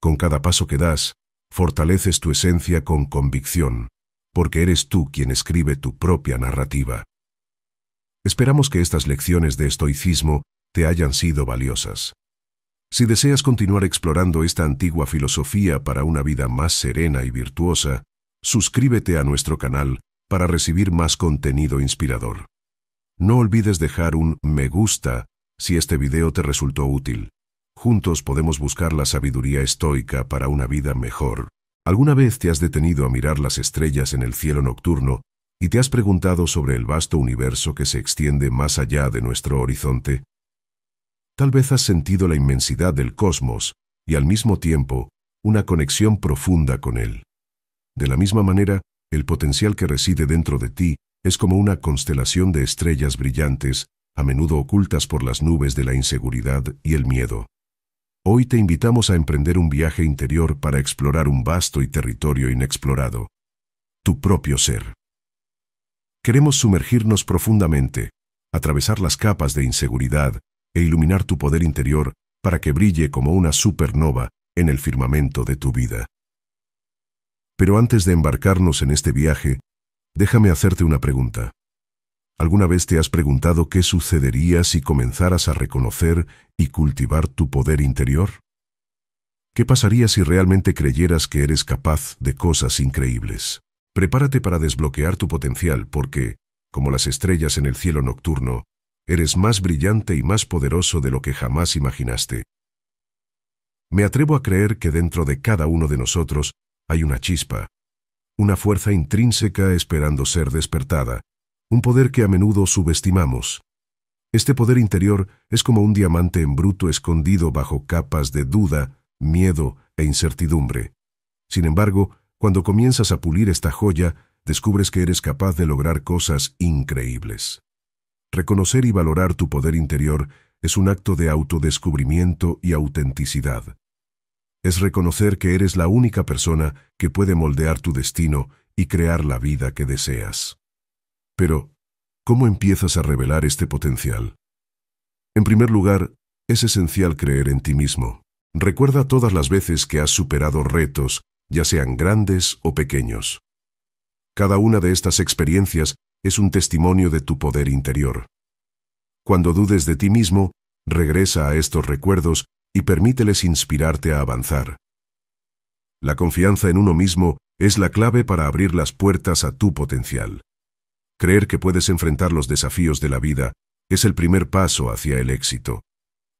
Con cada paso que das, fortaleces tu esencia con convicción, porque eres tú quien escribe tu propia narrativa. Esperamos que estas lecciones de estoicismo te hayan sido valiosas. Si deseas continuar explorando esta antigua filosofía para una vida más serena y virtuosa, suscríbete a nuestro canal para recibir más contenido inspirador. No olvides dejar un me gusta si este video te resultó útil. Juntos podemos buscar la sabiduría estoica para una vida mejor. ¿Alguna vez te has detenido a mirar las estrellas en el cielo nocturno ¿Y te has preguntado sobre el vasto universo que se extiende más allá de nuestro horizonte? Tal vez has sentido la inmensidad del cosmos y al mismo tiempo una conexión profunda con él. De la misma manera, el potencial que reside dentro de ti es como una constelación de estrellas brillantes, a menudo ocultas por las nubes de la inseguridad y el miedo. Hoy te invitamos a emprender un viaje interior para explorar un vasto y territorio inexplorado, tu propio ser. Queremos sumergirnos profundamente, atravesar las capas de inseguridad e iluminar tu poder interior para que brille como una supernova en el firmamento de tu vida. Pero antes de embarcarnos en este viaje, déjame hacerte una pregunta. ¿Alguna vez te has preguntado qué sucedería si comenzaras a reconocer y cultivar tu poder interior? ¿Qué pasaría si realmente creyeras que eres capaz de cosas increíbles? Prepárate para desbloquear tu potencial porque, como las estrellas en el cielo nocturno, eres más brillante y más poderoso de lo que jamás imaginaste. Me atrevo a creer que dentro de cada uno de nosotros hay una chispa, una fuerza intrínseca esperando ser despertada, un poder que a menudo subestimamos. Este poder interior es como un diamante en bruto escondido bajo capas de duda, miedo e incertidumbre. Sin embargo, cuando comienzas a pulir esta joya, descubres que eres capaz de lograr cosas increíbles. Reconocer y valorar tu poder interior es un acto de autodescubrimiento y autenticidad. Es reconocer que eres la única persona que puede moldear tu destino y crear la vida que deseas. Pero, ¿cómo empiezas a revelar este potencial? En primer lugar, es esencial creer en ti mismo. Recuerda todas las veces que has superado retos, ya sean grandes o pequeños. Cada una de estas experiencias es un testimonio de tu poder interior. Cuando dudes de ti mismo, regresa a estos recuerdos y permíteles inspirarte a avanzar. La confianza en uno mismo es la clave para abrir las puertas a tu potencial. Creer que puedes enfrentar los desafíos de la vida es el primer paso hacia el éxito.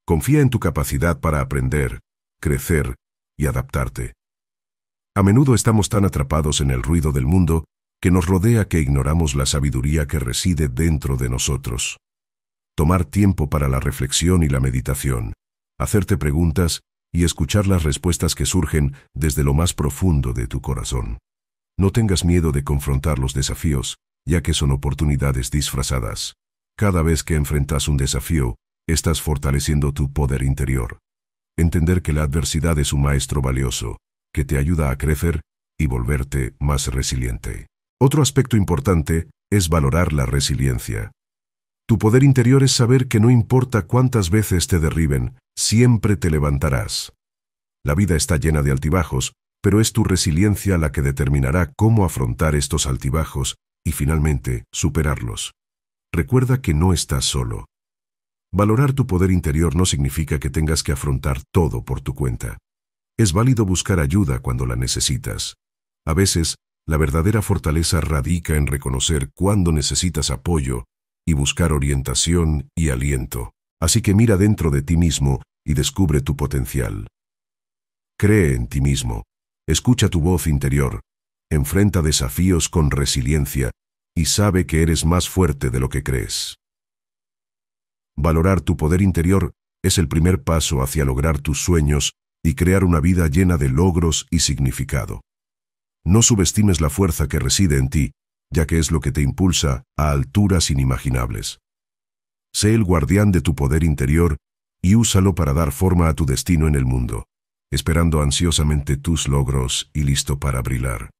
Confía en tu capacidad para aprender, crecer y adaptarte. A menudo estamos tan atrapados en el ruido del mundo que nos rodea que ignoramos la sabiduría que reside dentro de nosotros. Tomar tiempo para la reflexión y la meditación, hacerte preguntas y escuchar las respuestas que surgen desde lo más profundo de tu corazón. No tengas miedo de confrontar los desafíos, ya que son oportunidades disfrazadas. Cada vez que enfrentas un desafío, estás fortaleciendo tu poder interior. Entender que la adversidad es un maestro valioso, que te ayuda a crecer y volverte más resiliente. Otro aspecto importante es valorar la resiliencia. Tu poder interior es saber que no importa cuántas veces te derriben, siempre te levantarás. La vida está llena de altibajos, pero es tu resiliencia la que determinará cómo afrontar estos altibajos y finalmente superarlos. Recuerda que no estás solo. Valorar tu poder interior no significa que tengas que afrontar todo por tu cuenta. Es válido buscar ayuda cuando la necesitas. A veces, la verdadera fortaleza radica en reconocer cuándo necesitas apoyo y buscar orientación y aliento. Así que mira dentro de ti mismo y descubre tu potencial. Cree en ti mismo, escucha tu voz interior, enfrenta desafíos con resiliencia y sabe que eres más fuerte de lo que crees. Valorar tu poder interior es el primer paso hacia lograr tus sueños y crear una vida llena de logros y significado. No subestimes la fuerza que reside en ti, ya que es lo que te impulsa a alturas inimaginables. Sé el guardián de tu poder interior y úsalo para dar forma a tu destino en el mundo, esperando ansiosamente tus logros y listo para brillar.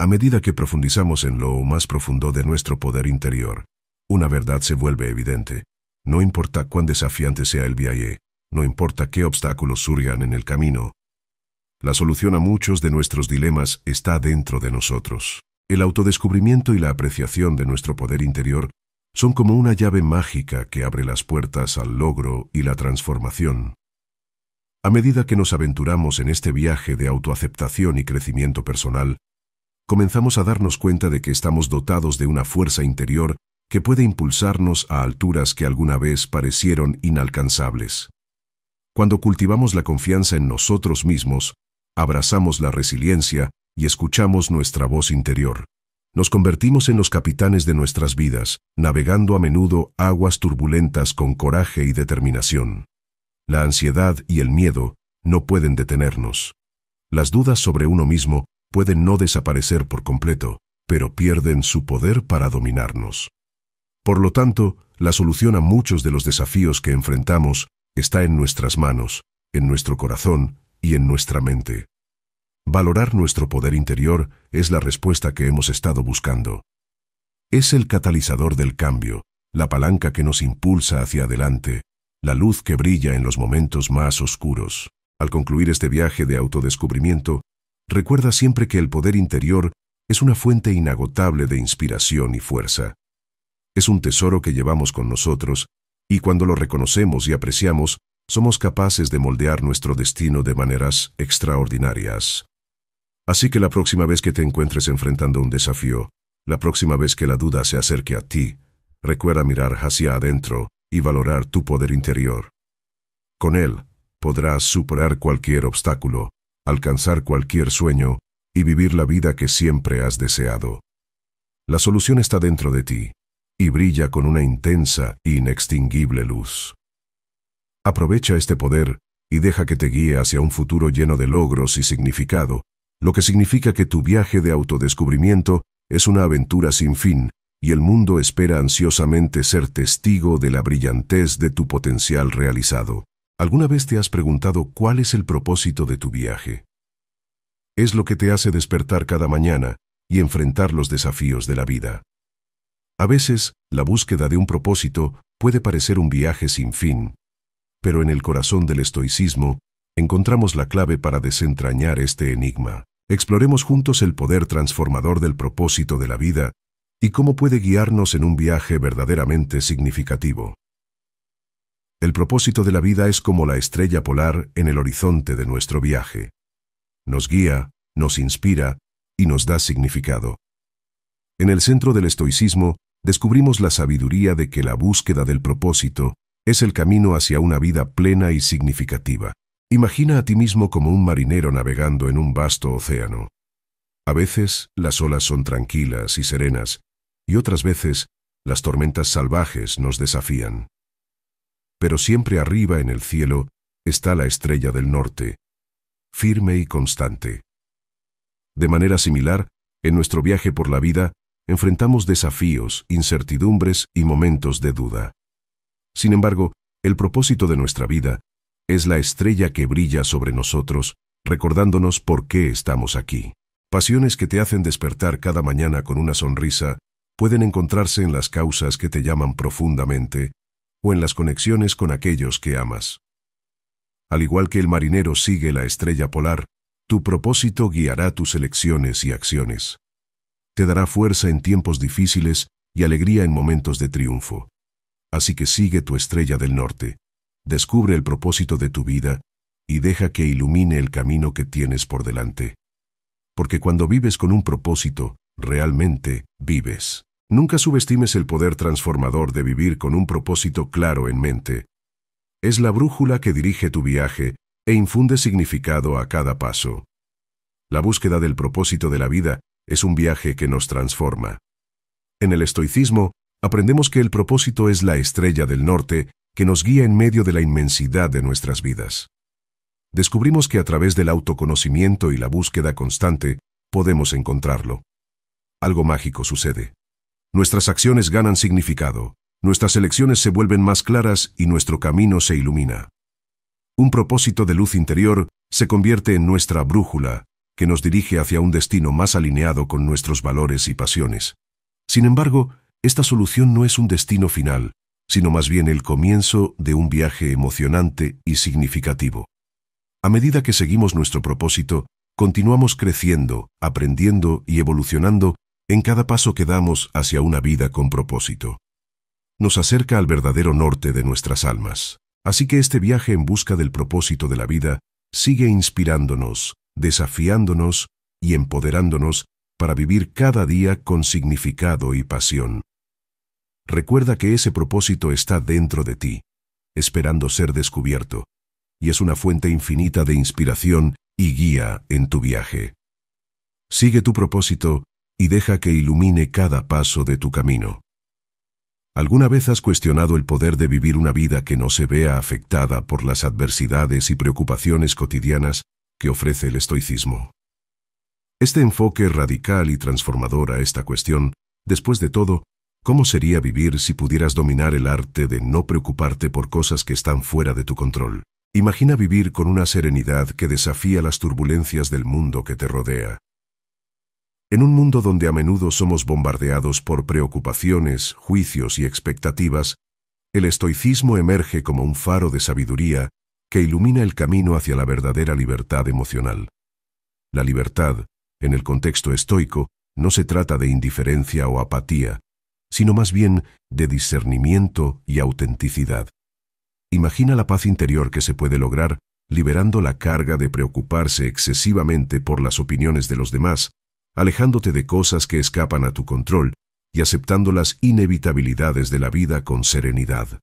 A medida que profundizamos en lo más profundo de nuestro poder interior, una verdad se vuelve evidente, no importa cuán desafiante sea el viaje, no importa qué obstáculos surjan en el camino. La solución a muchos de nuestros dilemas está dentro de nosotros. El autodescubrimiento y la apreciación de nuestro poder interior son como una llave mágica que abre las puertas al logro y la transformación. A medida que nos aventuramos en este viaje de autoaceptación y crecimiento personal, comenzamos a darnos cuenta de que estamos dotados de una fuerza interior que puede impulsarnos a alturas que alguna vez parecieron inalcanzables. Cuando cultivamos la confianza en nosotros mismos, abrazamos la resiliencia y escuchamos nuestra voz interior. Nos convertimos en los capitanes de nuestras vidas, navegando a menudo aguas turbulentas con coraje y determinación. La ansiedad y el miedo no pueden detenernos. Las dudas sobre uno mismo pueden no desaparecer por completo, pero pierden su poder para dominarnos. Por lo tanto, la solución a muchos de los desafíos que enfrentamos está en nuestras manos, en nuestro corazón y en nuestra mente. Valorar nuestro poder interior es la respuesta que hemos estado buscando. Es el catalizador del cambio, la palanca que nos impulsa hacia adelante, la luz que brilla en los momentos más oscuros. Al concluir este viaje de autodescubrimiento, recuerda siempre que el poder interior es una fuente inagotable de inspiración y fuerza. Es un tesoro que llevamos con nosotros y cuando lo reconocemos y apreciamos, somos capaces de moldear nuestro destino de maneras extraordinarias. Así que la próxima vez que te encuentres enfrentando un desafío, la próxima vez que la duda se acerque a ti, recuerda mirar hacia adentro y valorar tu poder interior. Con él, podrás superar cualquier obstáculo, alcanzar cualquier sueño y vivir la vida que siempre has deseado. La solución está dentro de ti y brilla con una intensa e inextinguible luz. Aprovecha este poder y deja que te guíe hacia un futuro lleno de logros y significado, lo que significa que tu viaje de autodescubrimiento es una aventura sin fin y el mundo espera ansiosamente ser testigo de la brillantez de tu potencial realizado. ¿Alguna vez te has preguntado cuál es el propósito de tu viaje? Es lo que te hace despertar cada mañana y enfrentar los desafíos de la vida. A veces, la búsqueda de un propósito puede parecer un viaje sin fin, pero en el corazón del estoicismo encontramos la clave para desentrañar este enigma. Exploremos juntos el poder transformador del propósito de la vida y cómo puede guiarnos en un viaje verdaderamente significativo. El propósito de la vida es como la estrella polar en el horizonte de nuestro viaje. Nos guía, nos inspira y nos da significado. En el centro del estoicismo descubrimos la sabiduría de que la búsqueda del propósito es el camino hacia una vida plena y significativa. Imagina a ti mismo como un marinero navegando en un vasto océano. A veces las olas son tranquilas y serenas, y otras veces las tormentas salvajes nos desafían. Pero siempre arriba en el cielo está la estrella del norte, firme y constante. De manera similar, en nuestro viaje por la vida, enfrentamos desafíos, incertidumbres y momentos de duda. Sin embargo, el propósito de nuestra vida es la estrella que brilla sobre nosotros, recordándonos por qué estamos aquí. Pasiones que te hacen despertar cada mañana con una sonrisa pueden encontrarse en las causas que te llaman profundamente o en las conexiones con aquellos que amas. Al igual que el marinero sigue la estrella polar, tu propósito guiará tus elecciones y acciones te dará fuerza en tiempos difíciles y alegría en momentos de triunfo. Así que sigue tu estrella del norte, descubre el propósito de tu vida y deja que ilumine el camino que tienes por delante. Porque cuando vives con un propósito, realmente vives. Nunca subestimes el poder transformador de vivir con un propósito claro en mente. Es la brújula que dirige tu viaje e infunde significado a cada paso. La búsqueda del propósito de la vida es un viaje que nos transforma. En el estoicismo, aprendemos que el propósito es la estrella del norte que nos guía en medio de la inmensidad de nuestras vidas. Descubrimos que a través del autoconocimiento y la búsqueda constante, podemos encontrarlo. Algo mágico sucede. Nuestras acciones ganan significado, nuestras elecciones se vuelven más claras y nuestro camino se ilumina. Un propósito de luz interior se convierte en nuestra brújula que nos dirige hacia un destino más alineado con nuestros valores y pasiones. Sin embargo, esta solución no es un destino final, sino más bien el comienzo de un viaje emocionante y significativo. A medida que seguimos nuestro propósito, continuamos creciendo, aprendiendo y evolucionando en cada paso que damos hacia una vida con propósito. Nos acerca al verdadero norte de nuestras almas. Así que este viaje en busca del propósito de la vida sigue inspirándonos, desafiándonos y empoderándonos para vivir cada día con significado y pasión. Recuerda que ese propósito está dentro de ti, esperando ser descubierto, y es una fuente infinita de inspiración y guía en tu viaje. Sigue tu propósito y deja que ilumine cada paso de tu camino. ¿Alguna vez has cuestionado el poder de vivir una vida que no se vea afectada por las adversidades y preocupaciones cotidianas? que ofrece el estoicismo. Este enfoque radical y transformador a esta cuestión, después de todo, ¿cómo sería vivir si pudieras dominar el arte de no preocuparte por cosas que están fuera de tu control? Imagina vivir con una serenidad que desafía las turbulencias del mundo que te rodea. En un mundo donde a menudo somos bombardeados por preocupaciones, juicios y expectativas, el estoicismo emerge como un faro de sabiduría que ilumina el camino hacia la verdadera libertad emocional. La libertad, en el contexto estoico, no se trata de indiferencia o apatía, sino más bien de discernimiento y autenticidad. Imagina la paz interior que se puede lograr liberando la carga de preocuparse excesivamente por las opiniones de los demás, alejándote de cosas que escapan a tu control y aceptando las inevitabilidades de la vida con serenidad.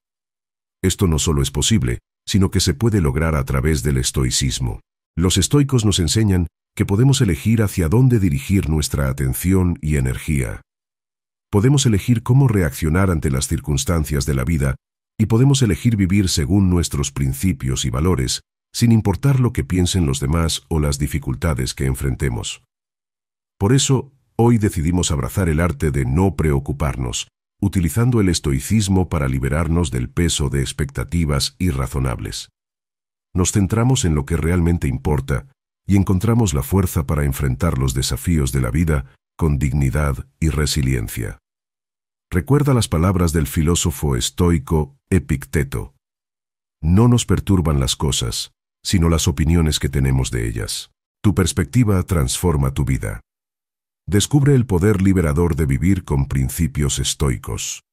Esto no solo es posible, sino que se puede lograr a través del estoicismo. Los estoicos nos enseñan que podemos elegir hacia dónde dirigir nuestra atención y energía. Podemos elegir cómo reaccionar ante las circunstancias de la vida y podemos elegir vivir según nuestros principios y valores, sin importar lo que piensen los demás o las dificultades que enfrentemos. Por eso, hoy decidimos abrazar el arte de no preocuparnos, utilizando el estoicismo para liberarnos del peso de expectativas irrazonables. Nos centramos en lo que realmente importa y encontramos la fuerza para enfrentar los desafíos de la vida con dignidad y resiliencia. Recuerda las palabras del filósofo estoico Epicteto. No nos perturban las cosas, sino las opiniones que tenemos de ellas. Tu perspectiva transforma tu vida descubre el poder liberador de vivir con principios estoicos.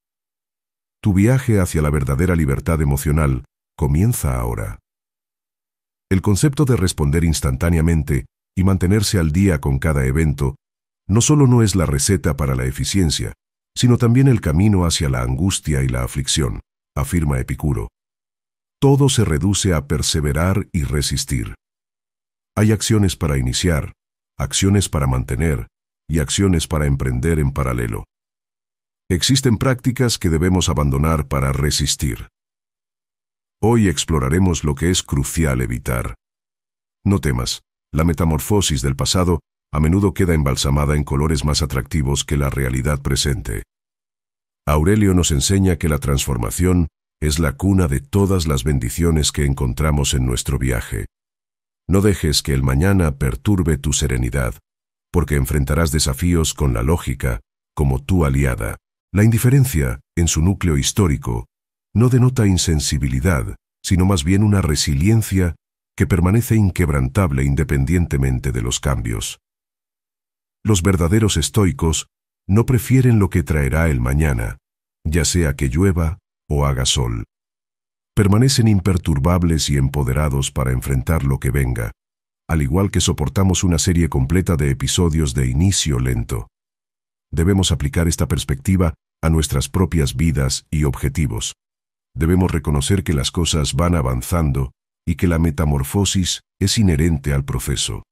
Tu viaje hacia la verdadera libertad emocional comienza ahora. El concepto de responder instantáneamente y mantenerse al día con cada evento no solo no es la receta para la eficiencia, sino también el camino hacia la angustia y la aflicción, afirma Epicuro. Todo se reduce a perseverar y resistir. Hay acciones para iniciar, acciones para mantener, y acciones para emprender en paralelo. Existen prácticas que debemos abandonar para resistir. Hoy exploraremos lo que es crucial evitar. No temas, la metamorfosis del pasado a menudo queda embalsamada en colores más atractivos que la realidad presente. Aurelio nos enseña que la transformación es la cuna de todas las bendiciones que encontramos en nuestro viaje. No dejes que el mañana perturbe tu serenidad, porque enfrentarás desafíos con la lógica como tu aliada. La indiferencia, en su núcleo histórico, no denota insensibilidad, sino más bien una resiliencia que permanece inquebrantable independientemente de los cambios. Los verdaderos estoicos no prefieren lo que traerá el mañana, ya sea que llueva o haga sol. Permanecen imperturbables y empoderados para enfrentar lo que venga al igual que soportamos una serie completa de episodios de inicio lento. Debemos aplicar esta perspectiva a nuestras propias vidas y objetivos. Debemos reconocer que las cosas van avanzando y que la metamorfosis es inherente al proceso.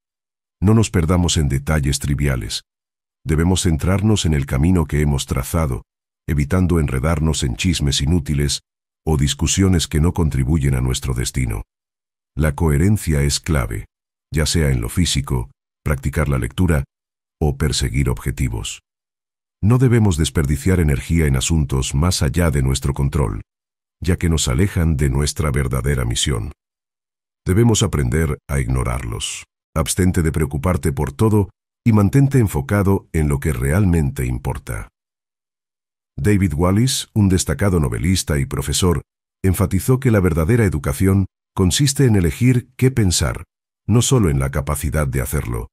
No nos perdamos en detalles triviales. Debemos centrarnos en el camino que hemos trazado, evitando enredarnos en chismes inútiles o discusiones que no contribuyen a nuestro destino. La coherencia es clave ya sea en lo físico, practicar la lectura o perseguir objetivos. No debemos desperdiciar energía en asuntos más allá de nuestro control, ya que nos alejan de nuestra verdadera misión. Debemos aprender a ignorarlos. Abstente de preocuparte por todo y mantente enfocado en lo que realmente importa. David Wallis, un destacado novelista y profesor, enfatizó que la verdadera educación consiste en elegir qué pensar, no solo en la capacidad de hacerlo.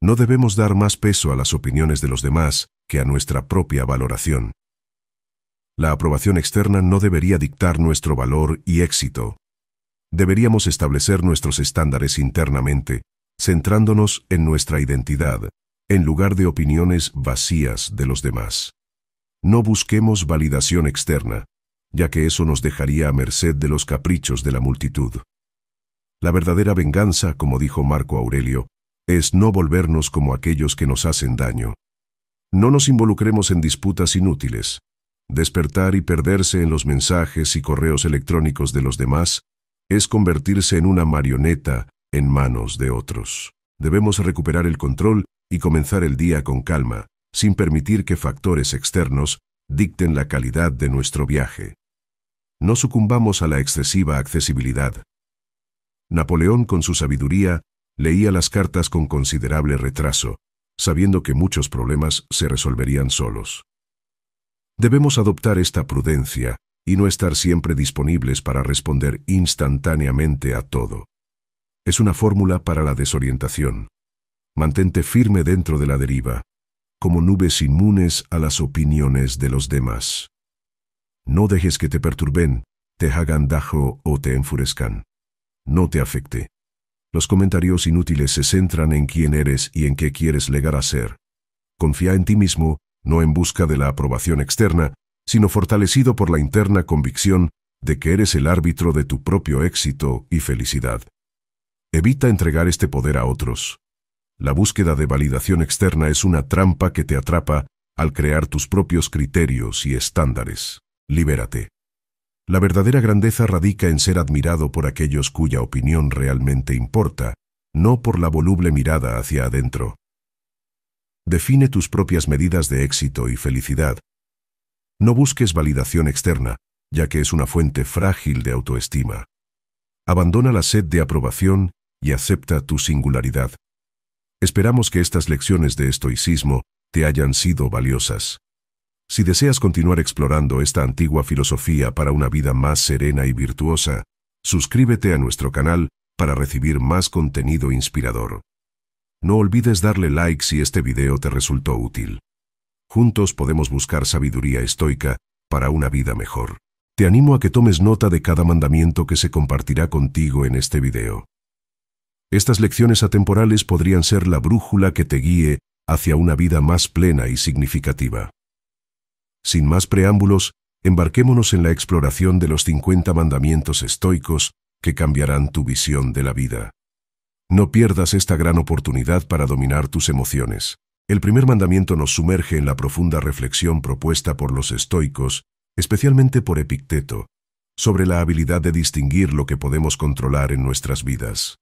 No debemos dar más peso a las opiniones de los demás que a nuestra propia valoración. La aprobación externa no debería dictar nuestro valor y éxito. Deberíamos establecer nuestros estándares internamente, centrándonos en nuestra identidad, en lugar de opiniones vacías de los demás. No busquemos validación externa, ya que eso nos dejaría a merced de los caprichos de la multitud. La verdadera venganza, como dijo Marco Aurelio, es no volvernos como aquellos que nos hacen daño. No nos involucremos en disputas inútiles. Despertar y perderse en los mensajes y correos electrónicos de los demás es convertirse en una marioneta en manos de otros. Debemos recuperar el control y comenzar el día con calma, sin permitir que factores externos dicten la calidad de nuestro viaje. No sucumbamos a la excesiva accesibilidad, Napoleón, con su sabiduría, leía las cartas con considerable retraso, sabiendo que muchos problemas se resolverían solos. Debemos adoptar esta prudencia y no estar siempre disponibles para responder instantáneamente a todo. Es una fórmula para la desorientación. Mantente firme dentro de la deriva, como nubes inmunes a las opiniones de los demás. No dejes que te perturben, te hagan dajo o te enfurezcan no te afecte. Los comentarios inútiles se centran en quién eres y en qué quieres llegar a ser. Confía en ti mismo, no en busca de la aprobación externa, sino fortalecido por la interna convicción de que eres el árbitro de tu propio éxito y felicidad. Evita entregar este poder a otros. La búsqueda de validación externa es una trampa que te atrapa al crear tus propios criterios y estándares. Libérate. La verdadera grandeza radica en ser admirado por aquellos cuya opinión realmente importa, no por la voluble mirada hacia adentro. Define tus propias medidas de éxito y felicidad. No busques validación externa, ya que es una fuente frágil de autoestima. Abandona la sed de aprobación y acepta tu singularidad. Esperamos que estas lecciones de estoicismo te hayan sido valiosas. Si deseas continuar explorando esta antigua filosofía para una vida más serena y virtuosa, suscríbete a nuestro canal para recibir más contenido inspirador. No olvides darle like si este video te resultó útil. Juntos podemos buscar sabiduría estoica para una vida mejor. Te animo a que tomes nota de cada mandamiento que se compartirá contigo en este video. Estas lecciones atemporales podrían ser la brújula que te guíe hacia una vida más plena y significativa. Sin más preámbulos, embarquémonos en la exploración de los 50 mandamientos estoicos que cambiarán tu visión de la vida. No pierdas esta gran oportunidad para dominar tus emociones. El primer mandamiento nos sumerge en la profunda reflexión propuesta por los estoicos, especialmente por Epicteto, sobre la habilidad de distinguir lo que podemos controlar en nuestras vidas.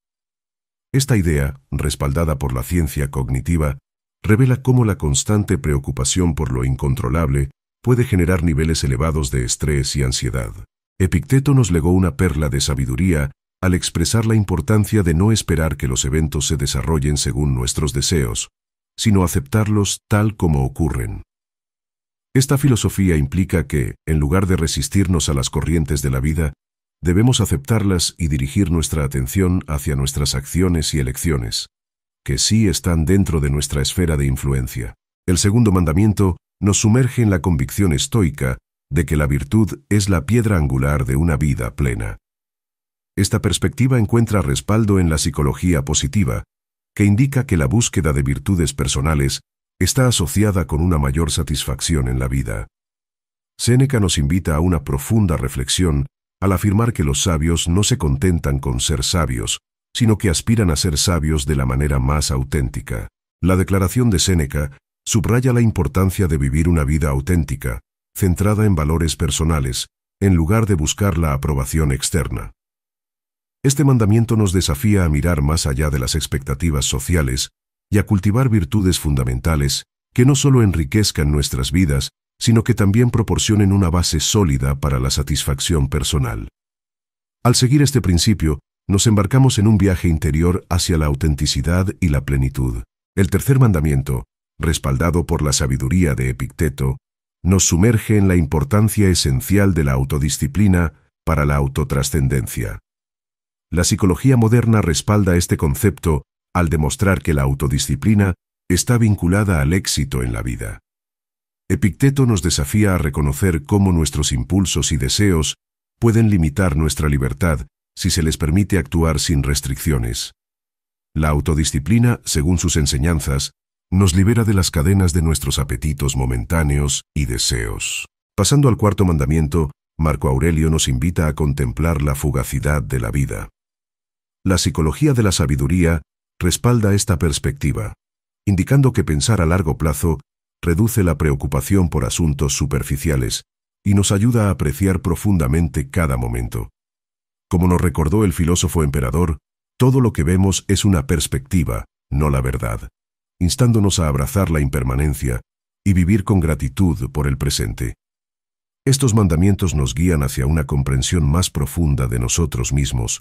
Esta idea, respaldada por la ciencia cognitiva, revela cómo la constante preocupación por lo incontrolable puede generar niveles elevados de estrés y ansiedad. Epicteto nos legó una perla de sabiduría al expresar la importancia de no esperar que los eventos se desarrollen según nuestros deseos, sino aceptarlos tal como ocurren. Esta filosofía implica que, en lugar de resistirnos a las corrientes de la vida, debemos aceptarlas y dirigir nuestra atención hacia nuestras acciones y elecciones, que sí están dentro de nuestra esfera de influencia. El segundo mandamiento nos sumerge en la convicción estoica de que la virtud es la piedra angular de una vida plena. Esta perspectiva encuentra respaldo en la psicología positiva, que indica que la búsqueda de virtudes personales está asociada con una mayor satisfacción en la vida. Séneca nos invita a una profunda reflexión al afirmar que los sabios no se contentan con ser sabios, sino que aspiran a ser sabios de la manera más auténtica. La declaración de Séneca subraya la importancia de vivir una vida auténtica, centrada en valores personales, en lugar de buscar la aprobación externa. Este mandamiento nos desafía a mirar más allá de las expectativas sociales y a cultivar virtudes fundamentales que no solo enriquezcan nuestras vidas, sino que también proporcionen una base sólida para la satisfacción personal. Al seguir este principio, nos embarcamos en un viaje interior hacia la autenticidad y la plenitud. El tercer mandamiento, respaldado por la sabiduría de Epicteto, nos sumerge en la importancia esencial de la autodisciplina para la autotrascendencia. La psicología moderna respalda este concepto al demostrar que la autodisciplina está vinculada al éxito en la vida. Epicteto nos desafía a reconocer cómo nuestros impulsos y deseos pueden limitar nuestra libertad si se les permite actuar sin restricciones. La autodisciplina, según sus enseñanzas, nos libera de las cadenas de nuestros apetitos momentáneos y deseos. Pasando al cuarto mandamiento, Marco Aurelio nos invita a contemplar la fugacidad de la vida. La psicología de la sabiduría respalda esta perspectiva, indicando que pensar a largo plazo reduce la preocupación por asuntos superficiales y nos ayuda a apreciar profundamente cada momento. Como nos recordó el filósofo emperador, todo lo que vemos es una perspectiva, no la verdad instándonos a abrazar la impermanencia y vivir con gratitud por el presente. Estos mandamientos nos guían hacia una comprensión más profunda de nosotros mismos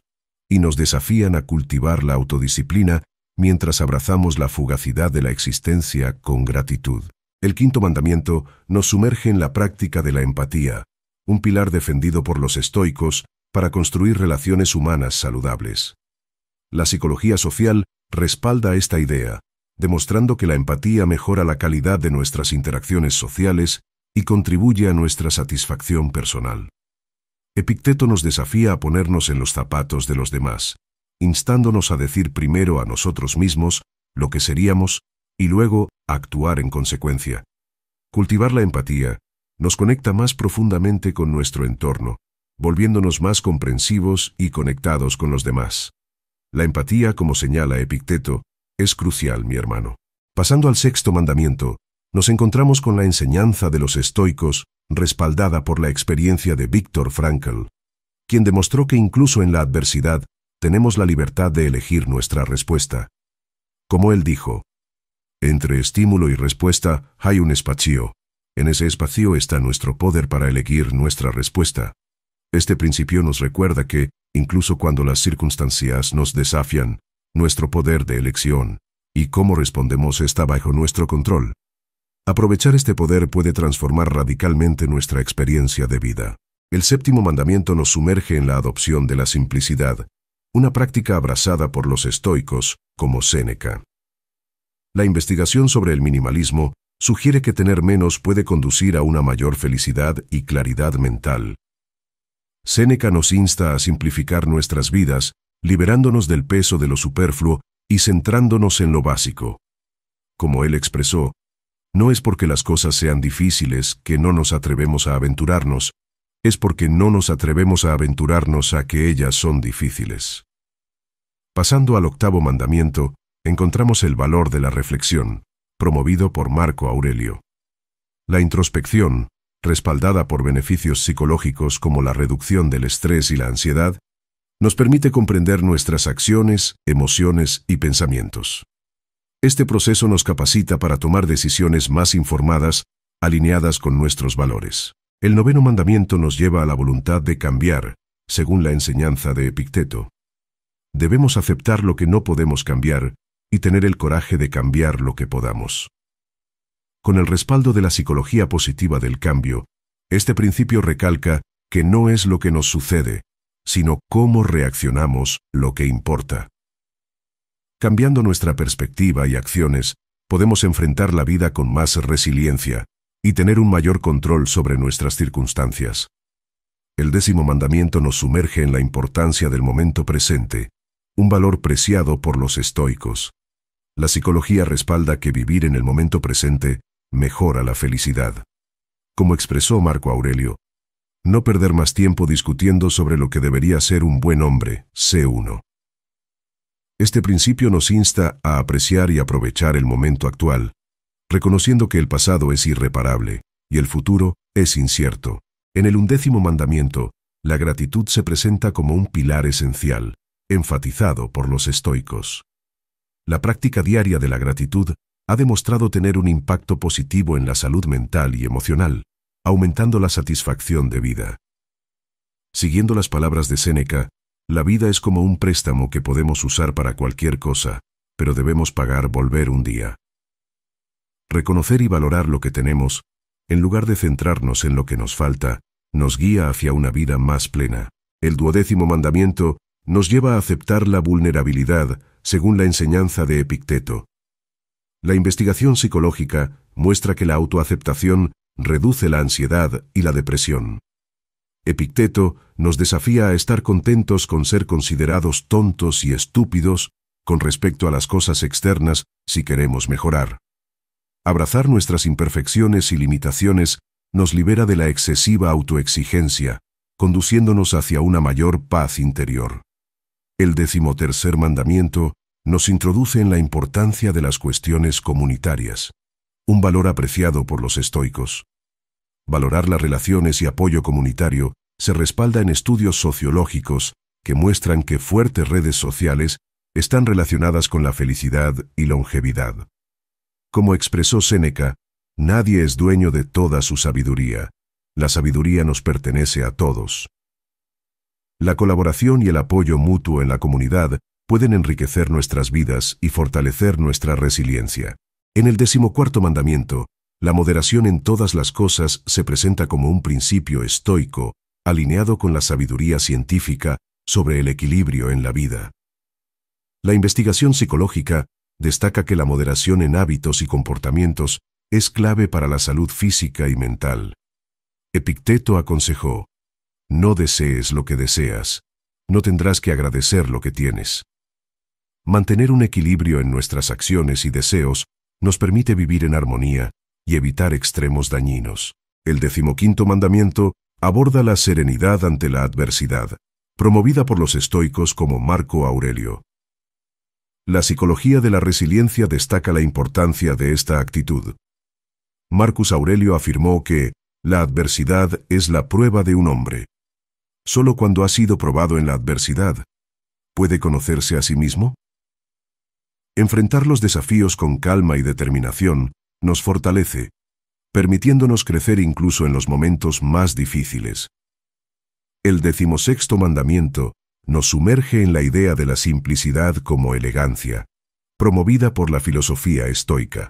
y nos desafían a cultivar la autodisciplina mientras abrazamos la fugacidad de la existencia con gratitud. El quinto mandamiento nos sumerge en la práctica de la empatía, un pilar defendido por los estoicos para construir relaciones humanas saludables. La psicología social respalda esta idea, demostrando que la empatía mejora la calidad de nuestras interacciones sociales y contribuye a nuestra satisfacción personal. Epicteto nos desafía a ponernos en los zapatos de los demás, instándonos a decir primero a nosotros mismos lo que seríamos y luego a actuar en consecuencia. Cultivar la empatía nos conecta más profundamente con nuestro entorno, volviéndonos más comprensivos y conectados con los demás. La empatía, como señala Epicteto, es crucial, mi hermano. Pasando al sexto mandamiento, nos encontramos con la enseñanza de los estoicos, respaldada por la experiencia de Víctor Frankl, quien demostró que incluso en la adversidad tenemos la libertad de elegir nuestra respuesta. Como él dijo, entre estímulo y respuesta hay un espacio. En ese espacio está nuestro poder para elegir nuestra respuesta. Este principio nos recuerda que, incluso cuando las circunstancias nos desafían, nuestro poder de elección, y cómo respondemos está bajo nuestro control. Aprovechar este poder puede transformar radicalmente nuestra experiencia de vida. El séptimo mandamiento nos sumerge en la adopción de la simplicidad, una práctica abrazada por los estoicos, como Séneca. La investigación sobre el minimalismo sugiere que tener menos puede conducir a una mayor felicidad y claridad mental. Séneca nos insta a simplificar nuestras vidas liberándonos del peso de lo superfluo y centrándonos en lo básico. Como él expresó, no es porque las cosas sean difíciles que no nos atrevemos a aventurarnos, es porque no nos atrevemos a aventurarnos a que ellas son difíciles. Pasando al octavo mandamiento, encontramos el valor de la reflexión, promovido por Marco Aurelio. La introspección, respaldada por beneficios psicológicos como la reducción del estrés y la ansiedad, nos permite comprender nuestras acciones, emociones y pensamientos. Este proceso nos capacita para tomar decisiones más informadas, alineadas con nuestros valores. El noveno mandamiento nos lleva a la voluntad de cambiar, según la enseñanza de Epicteto. Debemos aceptar lo que no podemos cambiar y tener el coraje de cambiar lo que podamos. Con el respaldo de la psicología positiva del cambio, este principio recalca que no es lo que nos sucede, sino cómo reaccionamos, lo que importa. Cambiando nuestra perspectiva y acciones, podemos enfrentar la vida con más resiliencia y tener un mayor control sobre nuestras circunstancias. El décimo mandamiento nos sumerge en la importancia del momento presente, un valor preciado por los estoicos. La psicología respalda que vivir en el momento presente mejora la felicidad. Como expresó Marco Aurelio, no perder más tiempo discutiendo sobre lo que debería ser un buen hombre, C1. Este principio nos insta a apreciar y aprovechar el momento actual, reconociendo que el pasado es irreparable y el futuro es incierto. En el undécimo mandamiento, la gratitud se presenta como un pilar esencial, enfatizado por los estoicos. La práctica diaria de la gratitud ha demostrado tener un impacto positivo en la salud mental y emocional, aumentando la satisfacción de vida. Siguiendo las palabras de Séneca, la vida es como un préstamo que podemos usar para cualquier cosa, pero debemos pagar volver un día. Reconocer y valorar lo que tenemos, en lugar de centrarnos en lo que nos falta, nos guía hacia una vida más plena. El duodécimo mandamiento nos lleva a aceptar la vulnerabilidad, según la enseñanza de Epicteto. La investigación psicológica muestra que la autoaceptación reduce la ansiedad y la depresión. Epicteto nos desafía a estar contentos con ser considerados tontos y estúpidos con respecto a las cosas externas si queremos mejorar. Abrazar nuestras imperfecciones y limitaciones nos libera de la excesiva autoexigencia, conduciéndonos hacia una mayor paz interior. El decimotercer mandamiento nos introduce en la importancia de las cuestiones comunitarias un valor apreciado por los estoicos. Valorar las relaciones y apoyo comunitario se respalda en estudios sociológicos que muestran que fuertes redes sociales están relacionadas con la felicidad y longevidad. Como expresó Séneca, nadie es dueño de toda su sabiduría. La sabiduría nos pertenece a todos. La colaboración y el apoyo mutuo en la comunidad pueden enriquecer nuestras vidas y fortalecer nuestra resiliencia. En el decimocuarto mandamiento, la moderación en todas las cosas se presenta como un principio estoico, alineado con la sabiduría científica sobre el equilibrio en la vida. La investigación psicológica destaca que la moderación en hábitos y comportamientos es clave para la salud física y mental. Epicteto aconsejó, no desees lo que deseas, no tendrás que agradecer lo que tienes. Mantener un equilibrio en nuestras acciones y deseos nos permite vivir en armonía y evitar extremos dañinos. El decimoquinto mandamiento aborda la serenidad ante la adversidad, promovida por los estoicos como Marco Aurelio. La psicología de la resiliencia destaca la importancia de esta actitud. Marcus Aurelio afirmó que la adversidad es la prueba de un hombre. Solo cuando ha sido probado en la adversidad, ¿puede conocerse a sí mismo? Enfrentar los desafíos con calma y determinación nos fortalece, permitiéndonos crecer incluso en los momentos más difíciles. El decimosexto mandamiento nos sumerge en la idea de la simplicidad como elegancia, promovida por la filosofía estoica.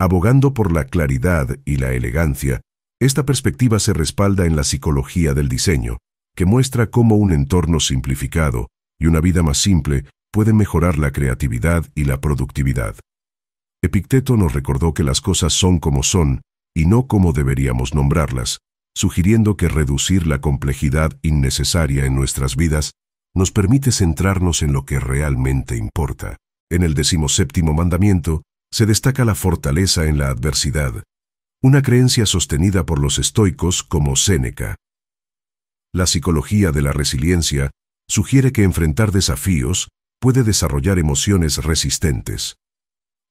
Abogando por la claridad y la elegancia, esta perspectiva se respalda en la psicología del diseño, que muestra cómo un entorno simplificado y una vida más simple puede mejorar la creatividad y la productividad. Epicteto nos recordó que las cosas son como son y no como deberíamos nombrarlas, sugiriendo que reducir la complejidad innecesaria en nuestras vidas nos permite centrarnos en lo que realmente importa. En el decimoséptimo mandamiento se destaca la fortaleza en la adversidad, una creencia sostenida por los estoicos como Séneca. La psicología de la resiliencia sugiere que enfrentar desafíos puede desarrollar emociones resistentes.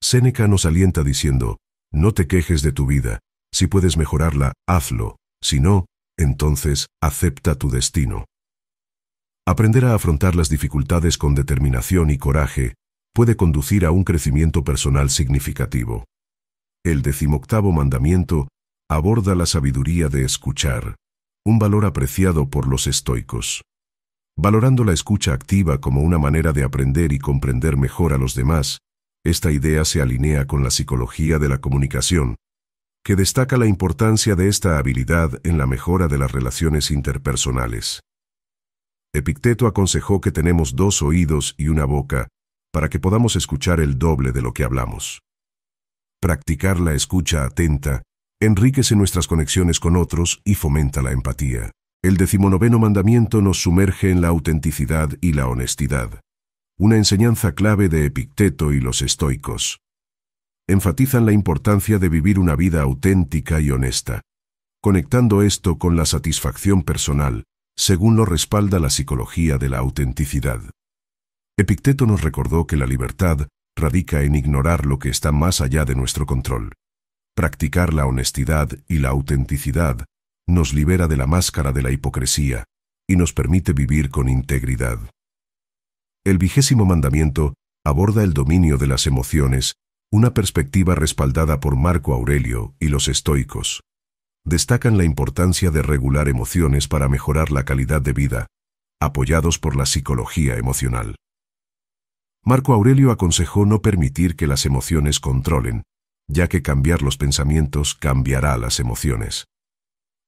Séneca nos alienta diciendo, no te quejes de tu vida, si puedes mejorarla, hazlo, si no, entonces acepta tu destino. Aprender a afrontar las dificultades con determinación y coraje puede conducir a un crecimiento personal significativo. El decimoctavo mandamiento aborda la sabiduría de escuchar, un valor apreciado por los estoicos. Valorando la escucha activa como una manera de aprender y comprender mejor a los demás, esta idea se alinea con la psicología de la comunicación, que destaca la importancia de esta habilidad en la mejora de las relaciones interpersonales. Epicteto aconsejó que tenemos dos oídos y una boca para que podamos escuchar el doble de lo que hablamos. Practicar la escucha atenta enriquece nuestras conexiones con otros y fomenta la empatía. El decimonoveno mandamiento nos sumerge en la autenticidad y la honestidad, una enseñanza clave de Epicteto y los estoicos. Enfatizan la importancia de vivir una vida auténtica y honesta, conectando esto con la satisfacción personal, según lo respalda la psicología de la autenticidad. Epicteto nos recordó que la libertad radica en ignorar lo que está más allá de nuestro control. Practicar la honestidad y la autenticidad nos libera de la máscara de la hipocresía y nos permite vivir con integridad. El vigésimo mandamiento aborda el dominio de las emociones, una perspectiva respaldada por Marco Aurelio y los estoicos. Destacan la importancia de regular emociones para mejorar la calidad de vida, apoyados por la psicología emocional. Marco Aurelio aconsejó no permitir que las emociones controlen, ya que cambiar los pensamientos cambiará las emociones.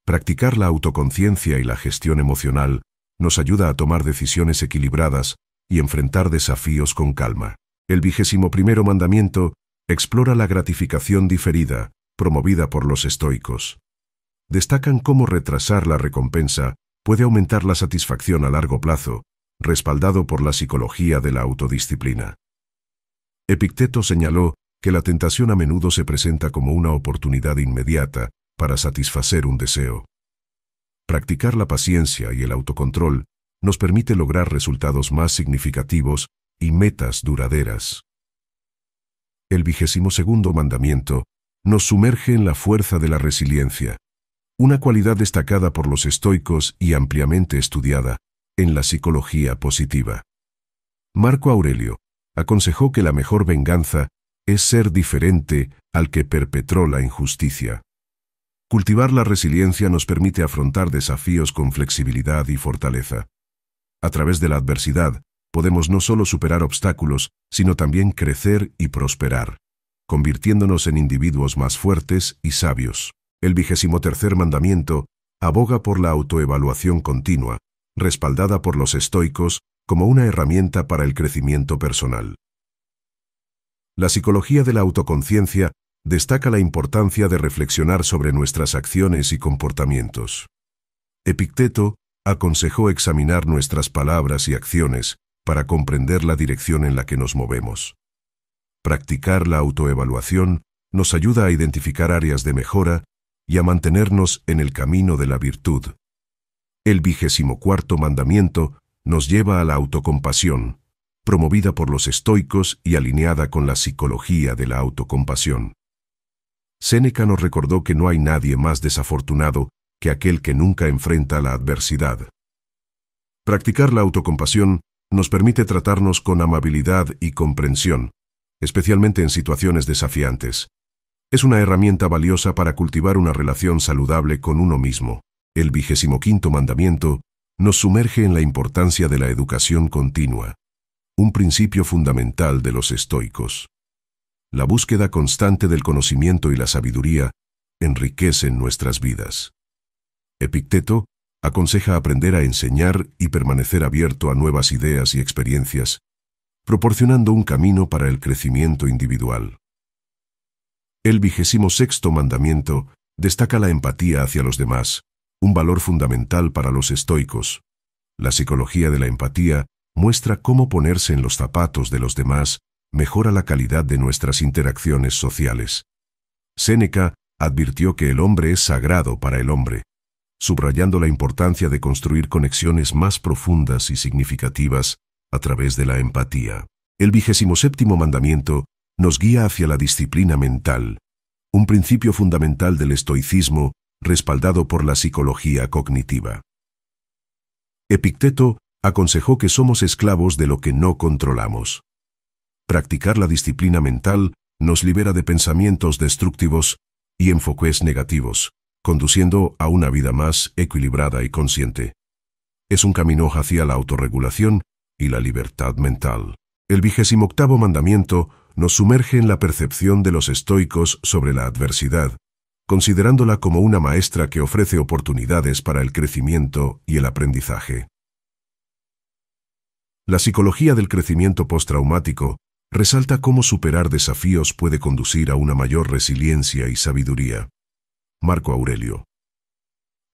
Practicar la autoconciencia y la gestión emocional nos ayuda a tomar decisiones equilibradas y enfrentar desafíos con calma. El vigésimo primero mandamiento explora la gratificación diferida, promovida por los estoicos. Destacan cómo retrasar la recompensa puede aumentar la satisfacción a largo plazo, respaldado por la psicología de la autodisciplina. Epicteto señaló que la tentación a menudo se presenta como una oportunidad inmediata para satisfacer un deseo. Practicar la paciencia y el autocontrol nos permite lograr resultados más significativos y metas duraderas. El vigésimo segundo mandamiento nos sumerge en la fuerza de la resiliencia, una cualidad destacada por los estoicos y ampliamente estudiada en la psicología positiva. Marco Aurelio aconsejó que la mejor venganza es ser diferente al que perpetró la injusticia. Cultivar la resiliencia nos permite afrontar desafíos con flexibilidad y fortaleza. A través de la adversidad, podemos no solo superar obstáculos, sino también crecer y prosperar, convirtiéndonos en individuos más fuertes y sabios. El vigésimo tercer mandamiento aboga por la autoevaluación continua, respaldada por los estoicos como una herramienta para el crecimiento personal. La psicología de la autoconciencia destaca la importancia de reflexionar sobre nuestras acciones y comportamientos. Epicteto aconsejó examinar nuestras palabras y acciones para comprender la dirección en la que nos movemos. Practicar la autoevaluación nos ayuda a identificar áreas de mejora y a mantenernos en el camino de la virtud. El vigésimo cuarto mandamiento nos lleva a la autocompasión, promovida por los estoicos y alineada con la psicología de la autocompasión. Séneca nos recordó que no hay nadie más desafortunado que aquel que nunca enfrenta la adversidad. Practicar la autocompasión nos permite tratarnos con amabilidad y comprensión, especialmente en situaciones desafiantes. Es una herramienta valiosa para cultivar una relación saludable con uno mismo. El vigésimo quinto mandamiento nos sumerge en la importancia de la educación continua, un principio fundamental de los estoicos la búsqueda constante del conocimiento y la sabiduría enriquecen nuestras vidas. Epicteto aconseja aprender a enseñar y permanecer abierto a nuevas ideas y experiencias, proporcionando un camino para el crecimiento individual. El vigésimo sexto mandamiento destaca la empatía hacia los demás, un valor fundamental para los estoicos. La psicología de la empatía muestra cómo ponerse en los zapatos de los demás mejora la calidad de nuestras interacciones sociales. Séneca advirtió que el hombre es sagrado para el hombre, subrayando la importancia de construir conexiones más profundas y significativas a través de la empatía. El vigésimo séptimo mandamiento nos guía hacia la disciplina mental, un principio fundamental del estoicismo respaldado por la psicología cognitiva. Epicteto aconsejó que somos esclavos de lo que no controlamos practicar la disciplina mental nos libera de pensamientos destructivos y enfoques negativos, conduciendo a una vida más equilibrada y consciente. Es un camino hacia la autorregulación y la libertad mental. El vigésimo octavo mandamiento nos sumerge en la percepción de los estoicos sobre la adversidad, considerándola como una maestra que ofrece oportunidades para el crecimiento y el aprendizaje. La psicología del crecimiento postraumático resalta cómo superar desafíos puede conducir a una mayor resiliencia y sabiduría. Marco Aurelio.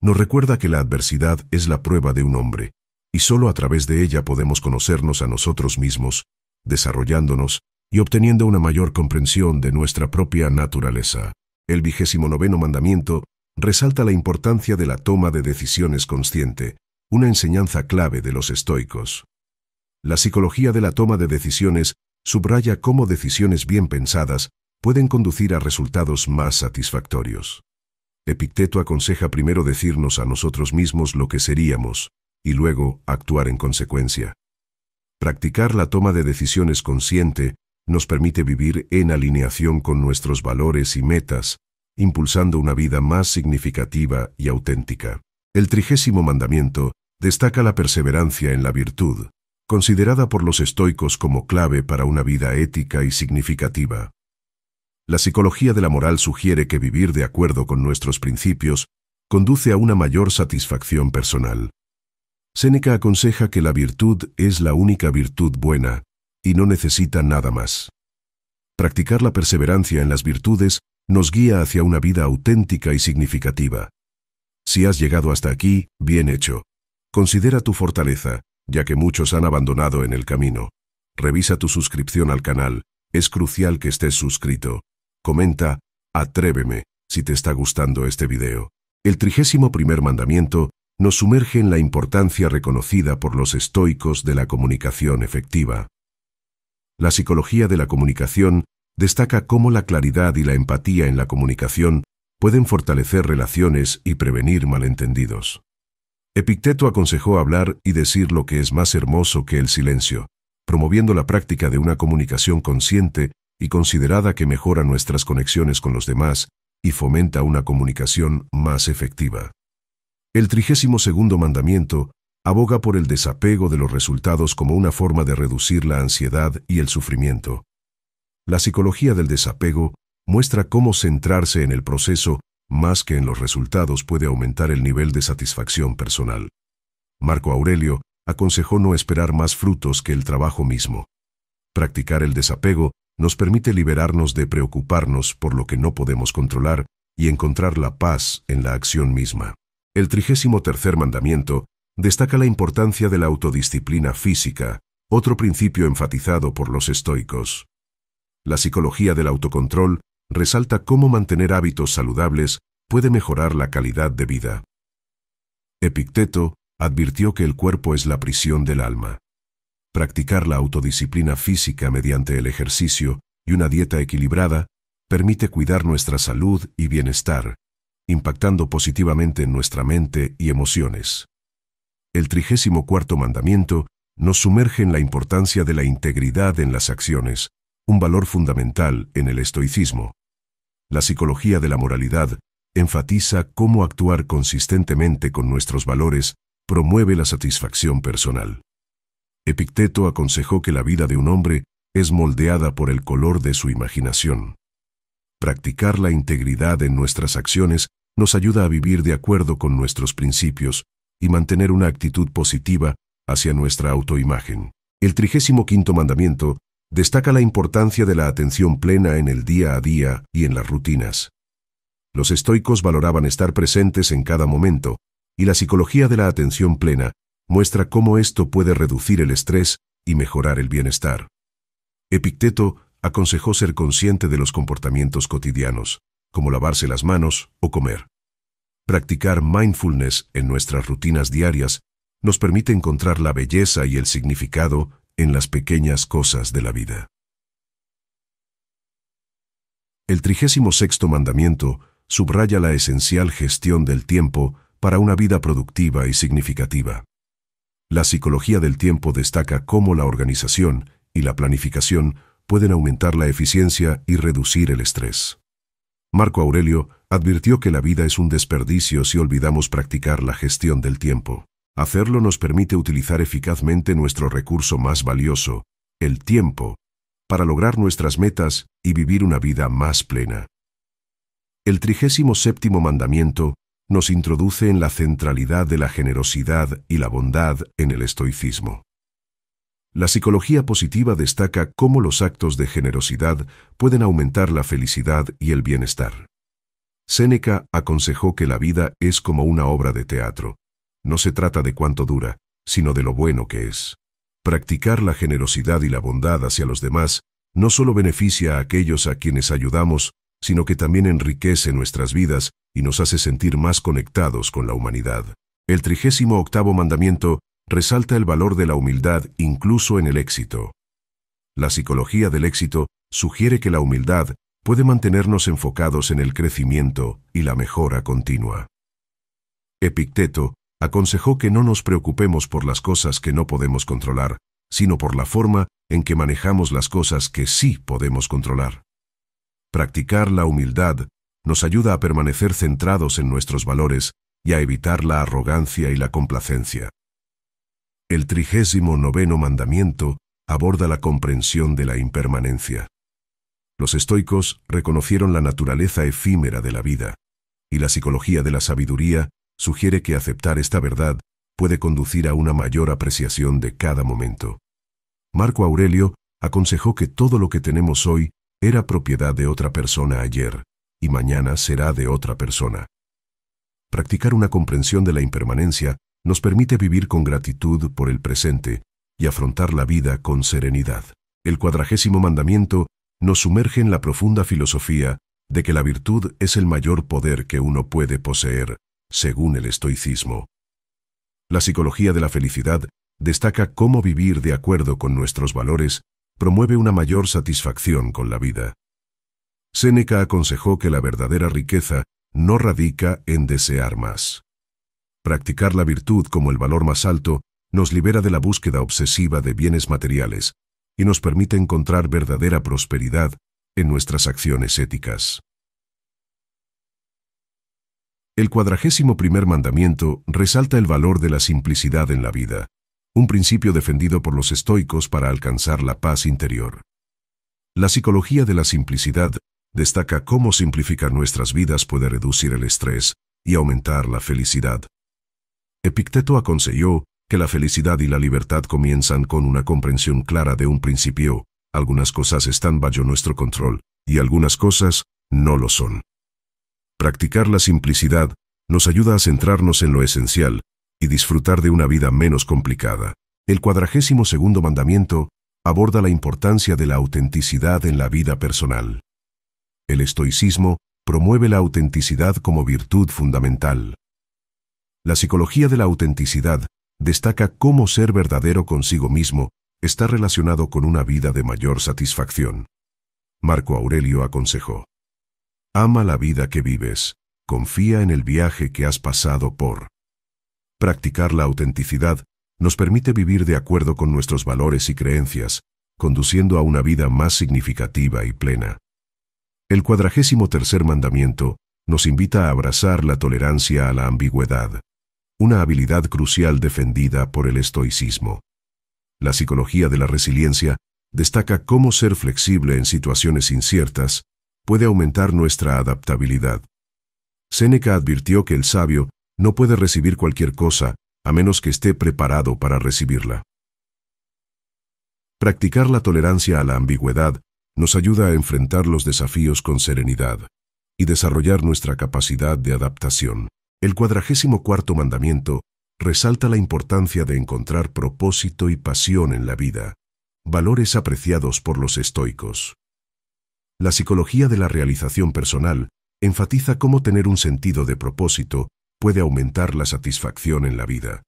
Nos recuerda que la adversidad es la prueba de un hombre, y solo a través de ella podemos conocernos a nosotros mismos, desarrollándonos y obteniendo una mayor comprensión de nuestra propia naturaleza. El vigésimo noveno mandamiento resalta la importancia de la toma de decisiones consciente, una enseñanza clave de los estoicos. La psicología de la toma de decisiones subraya cómo decisiones bien pensadas pueden conducir a resultados más satisfactorios. Epicteto aconseja primero decirnos a nosotros mismos lo que seríamos y luego actuar en consecuencia. Practicar la toma de decisiones consciente nos permite vivir en alineación con nuestros valores y metas, impulsando una vida más significativa y auténtica. El trigésimo mandamiento destaca la perseverancia en la virtud, considerada por los estoicos como clave para una vida ética y significativa. La psicología de la moral sugiere que vivir de acuerdo con nuestros principios conduce a una mayor satisfacción personal. Séneca aconseja que la virtud es la única virtud buena y no necesita nada más. Practicar la perseverancia en las virtudes nos guía hacia una vida auténtica y significativa. Si has llegado hasta aquí, bien hecho. Considera tu fortaleza, ya que muchos han abandonado en el camino. Revisa tu suscripción al canal, es crucial que estés suscrito. Comenta, atréveme, si te está gustando este video. El trigésimo primer mandamiento nos sumerge en la importancia reconocida por los estoicos de la comunicación efectiva. La psicología de la comunicación destaca cómo la claridad y la empatía en la comunicación pueden fortalecer relaciones y prevenir malentendidos. Epicteto aconsejó hablar y decir lo que es más hermoso que el silencio, promoviendo la práctica de una comunicación consciente y considerada que mejora nuestras conexiones con los demás y fomenta una comunicación más efectiva. El trigésimo segundo mandamiento aboga por el desapego de los resultados como una forma de reducir la ansiedad y el sufrimiento. La psicología del desapego muestra cómo centrarse en el proceso más que en los resultados puede aumentar el nivel de satisfacción personal. Marco Aurelio aconsejó no esperar más frutos que el trabajo mismo. Practicar el desapego nos permite liberarnos de preocuparnos por lo que no podemos controlar y encontrar la paz en la acción misma. El trigésimo tercer mandamiento destaca la importancia de la autodisciplina física, otro principio enfatizado por los estoicos. La psicología del autocontrol resalta cómo mantener hábitos saludables puede mejorar la calidad de vida. Epicteto advirtió que el cuerpo es la prisión del alma. Practicar la autodisciplina física mediante el ejercicio y una dieta equilibrada permite cuidar nuestra salud y bienestar, impactando positivamente en nuestra mente y emociones. El trigésimo cuarto mandamiento nos sumerge en la importancia de la integridad en las acciones, un valor fundamental en el estoicismo. La psicología de la moralidad enfatiza cómo actuar consistentemente con nuestros valores, promueve la satisfacción personal. Epicteto aconsejó que la vida de un hombre es moldeada por el color de su imaginación. Practicar la integridad en nuestras acciones nos ayuda a vivir de acuerdo con nuestros principios y mantener una actitud positiva hacia nuestra autoimagen. El trigésimo quinto mandamiento destaca la importancia de la atención plena en el día a día y en las rutinas. Los estoicos valoraban estar presentes en cada momento, y la psicología de la atención plena muestra cómo esto puede reducir el estrés y mejorar el bienestar. Epicteto aconsejó ser consciente de los comportamientos cotidianos, como lavarse las manos o comer. Practicar mindfulness en nuestras rutinas diarias nos permite encontrar la belleza y el significado en las pequeñas cosas de la vida. El 36 sexto mandamiento subraya la esencial gestión del tiempo para una vida productiva y significativa. La psicología del tiempo destaca cómo la organización y la planificación pueden aumentar la eficiencia y reducir el estrés. Marco Aurelio advirtió que la vida es un desperdicio si olvidamos practicar la gestión del tiempo. Hacerlo nos permite utilizar eficazmente nuestro recurso más valioso, el tiempo, para lograr nuestras metas y vivir una vida más plena. El trigésimo séptimo mandamiento nos introduce en la centralidad de la generosidad y la bondad en el estoicismo. La psicología positiva destaca cómo los actos de generosidad pueden aumentar la felicidad y el bienestar. Séneca aconsejó que la vida es como una obra de teatro, no se trata de cuánto dura, sino de lo bueno que es. Practicar la generosidad y la bondad hacia los demás no solo beneficia a aquellos a quienes ayudamos, sino que también enriquece nuestras vidas y nos hace sentir más conectados con la humanidad. El trigésimo octavo mandamiento resalta el valor de la humildad incluso en el éxito. La psicología del éxito sugiere que la humildad puede mantenernos enfocados en el crecimiento y la mejora continua. Epicteto, aconsejó que no nos preocupemos por las cosas que no podemos controlar, sino por la forma en que manejamos las cosas que sí podemos controlar. Practicar la humildad nos ayuda a permanecer centrados en nuestros valores y a evitar la arrogancia y la complacencia. El trigésimo noveno mandamiento aborda la comprensión de la impermanencia. Los estoicos reconocieron la naturaleza efímera de la vida, y la psicología de la sabiduría sugiere que aceptar esta verdad puede conducir a una mayor apreciación de cada momento. Marco Aurelio aconsejó que todo lo que tenemos hoy era propiedad de otra persona ayer, y mañana será de otra persona. Practicar una comprensión de la impermanencia nos permite vivir con gratitud por el presente y afrontar la vida con serenidad. El cuadragésimo mandamiento nos sumerge en la profunda filosofía de que la virtud es el mayor poder que uno puede poseer según el estoicismo. La psicología de la felicidad destaca cómo vivir de acuerdo con nuestros valores promueve una mayor satisfacción con la vida. Séneca aconsejó que la verdadera riqueza no radica en desear más. Practicar la virtud como el valor más alto nos libera de la búsqueda obsesiva de bienes materiales y nos permite encontrar verdadera prosperidad en nuestras acciones éticas. El cuadragésimo primer mandamiento resalta el valor de la simplicidad en la vida, un principio defendido por los estoicos para alcanzar la paz interior. La psicología de la simplicidad destaca cómo simplificar nuestras vidas puede reducir el estrés y aumentar la felicidad. Epicteto aconsejó que la felicidad y la libertad comienzan con una comprensión clara de un principio, algunas cosas están bajo nuestro control y algunas cosas no lo son. Practicar la simplicidad nos ayuda a centrarnos en lo esencial y disfrutar de una vida menos complicada. El cuadragésimo segundo mandamiento aborda la importancia de la autenticidad en la vida personal. El estoicismo promueve la autenticidad como virtud fundamental. La psicología de la autenticidad destaca cómo ser verdadero consigo mismo está relacionado con una vida de mayor satisfacción. Marco Aurelio aconsejó. Ama la vida que vives, confía en el viaje que has pasado por. Practicar la autenticidad nos permite vivir de acuerdo con nuestros valores y creencias, conduciendo a una vida más significativa y plena. El cuadragésimo tercer mandamiento nos invita a abrazar la tolerancia a la ambigüedad, una habilidad crucial defendida por el estoicismo. La psicología de la resiliencia destaca cómo ser flexible en situaciones inciertas puede aumentar nuestra adaptabilidad. Séneca advirtió que el sabio no puede recibir cualquier cosa a menos que esté preparado para recibirla. Practicar la tolerancia a la ambigüedad nos ayuda a enfrentar los desafíos con serenidad y desarrollar nuestra capacidad de adaptación. El cuadragésimo cuarto mandamiento resalta la importancia de encontrar propósito y pasión en la vida, valores apreciados por los estoicos. La psicología de la realización personal enfatiza cómo tener un sentido de propósito puede aumentar la satisfacción en la vida.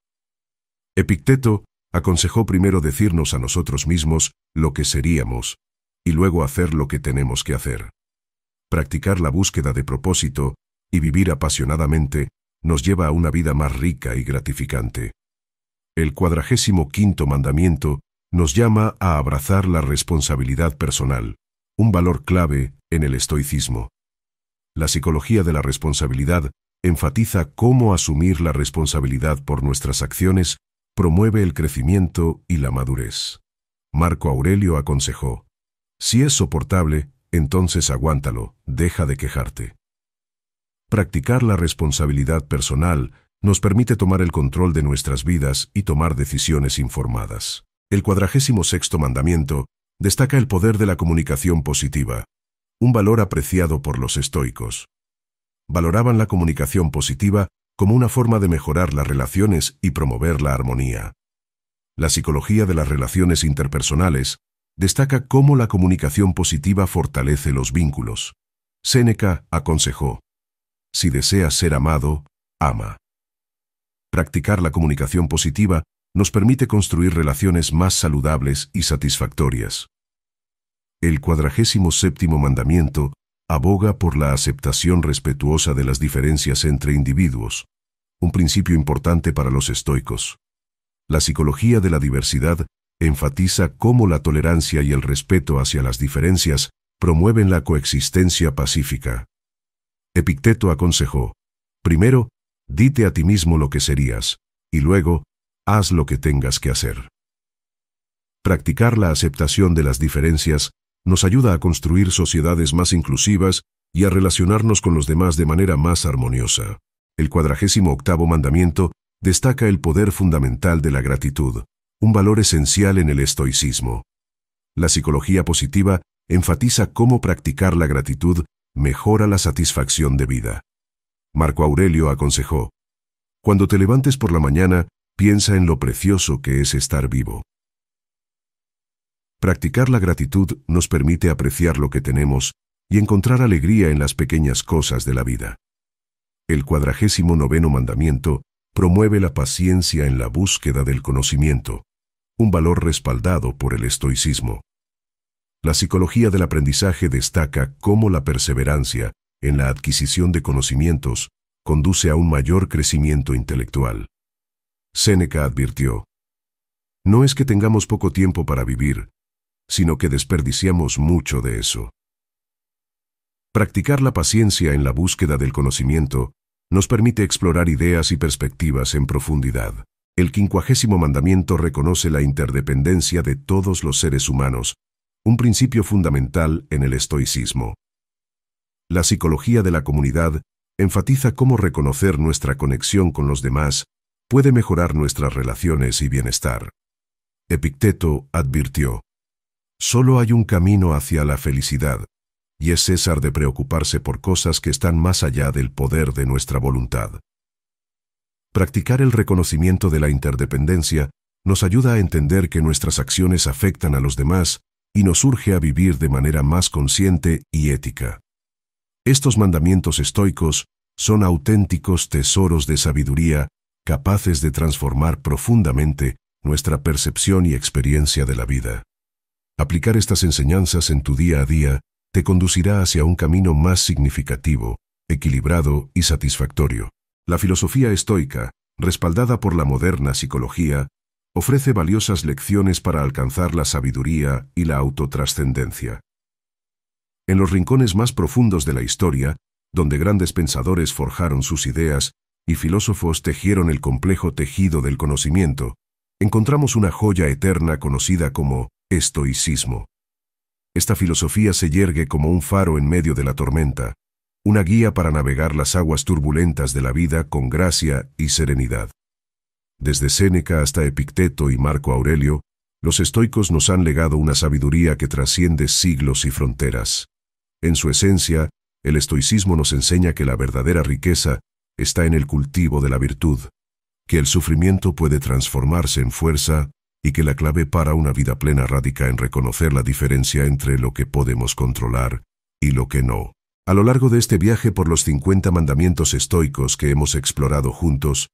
Epicteto aconsejó primero decirnos a nosotros mismos lo que seríamos y luego hacer lo que tenemos que hacer. Practicar la búsqueda de propósito y vivir apasionadamente nos lleva a una vida más rica y gratificante. El cuadragésimo quinto mandamiento nos llama a abrazar la responsabilidad personal un valor clave en el estoicismo. La psicología de la responsabilidad enfatiza cómo asumir la responsabilidad por nuestras acciones promueve el crecimiento y la madurez. Marco Aurelio aconsejó, si es soportable, entonces aguántalo, deja de quejarte. Practicar la responsabilidad personal nos permite tomar el control de nuestras vidas y tomar decisiones informadas. El cuadragésimo sexto mandamiento destaca el poder de la comunicación positiva, un valor apreciado por los estoicos. Valoraban la comunicación positiva como una forma de mejorar las relaciones y promover la armonía. La psicología de las relaciones interpersonales destaca cómo la comunicación positiva fortalece los vínculos. Séneca aconsejó, si deseas ser amado, ama. Practicar la comunicación positiva nos permite construir relaciones más saludables y satisfactorias. El cuadragésimo séptimo mandamiento aboga por la aceptación respetuosa de las diferencias entre individuos, un principio importante para los estoicos. La psicología de la diversidad enfatiza cómo la tolerancia y el respeto hacia las diferencias promueven la coexistencia pacífica. Epicteto aconsejó, primero, dite a ti mismo lo que serías, y luego, haz lo que tengas que hacer. Practicar la aceptación de las diferencias nos ayuda a construir sociedades más inclusivas y a relacionarnos con los demás de manera más armoniosa. El cuadragésimo octavo mandamiento destaca el poder fundamental de la gratitud, un valor esencial en el estoicismo. La psicología positiva enfatiza cómo practicar la gratitud mejora la satisfacción de vida. Marco Aurelio aconsejó, Cuando te levantes por la mañana, piensa en lo precioso que es estar vivo. Practicar la gratitud nos permite apreciar lo que tenemos y encontrar alegría en las pequeñas cosas de la vida. El cuadragésimo noveno mandamiento promueve la paciencia en la búsqueda del conocimiento, un valor respaldado por el estoicismo. La psicología del aprendizaje destaca cómo la perseverancia en la adquisición de conocimientos conduce a un mayor crecimiento intelectual. Séneca advirtió, No es que tengamos poco tiempo para vivir, sino que desperdiciamos mucho de eso. Practicar la paciencia en la búsqueda del conocimiento nos permite explorar ideas y perspectivas en profundidad. El quincuagésimo mandamiento reconoce la interdependencia de todos los seres humanos, un principio fundamental en el estoicismo. La psicología de la comunidad enfatiza cómo reconocer nuestra conexión con los demás puede mejorar nuestras relaciones y bienestar. Epicteto advirtió, Solo hay un camino hacia la felicidad, y es César de preocuparse por cosas que están más allá del poder de nuestra voluntad. Practicar el reconocimiento de la interdependencia nos ayuda a entender que nuestras acciones afectan a los demás y nos urge a vivir de manera más consciente y ética. Estos mandamientos estoicos son auténticos tesoros de sabiduría capaces de transformar profundamente nuestra percepción y experiencia de la vida. Aplicar estas enseñanzas en tu día a día te conducirá hacia un camino más significativo, equilibrado y satisfactorio. La filosofía estoica, respaldada por la moderna psicología, ofrece valiosas lecciones para alcanzar la sabiduría y la autotrascendencia. En los rincones más profundos de la historia, donde grandes pensadores forjaron sus ideas, y filósofos tejieron el complejo tejido del conocimiento, encontramos una joya eterna conocida como estoicismo. Esta filosofía se yergue como un faro en medio de la tormenta, una guía para navegar las aguas turbulentas de la vida con gracia y serenidad. Desde Séneca hasta Epicteto y Marco Aurelio, los estoicos nos han legado una sabiduría que trasciende siglos y fronteras. En su esencia, el estoicismo nos enseña que la verdadera riqueza está en el cultivo de la virtud, que el sufrimiento puede transformarse en fuerza y que la clave para una vida plena radica en reconocer la diferencia entre lo que podemos controlar y lo que no. A lo largo de este viaje por los 50 mandamientos estoicos que hemos explorado juntos,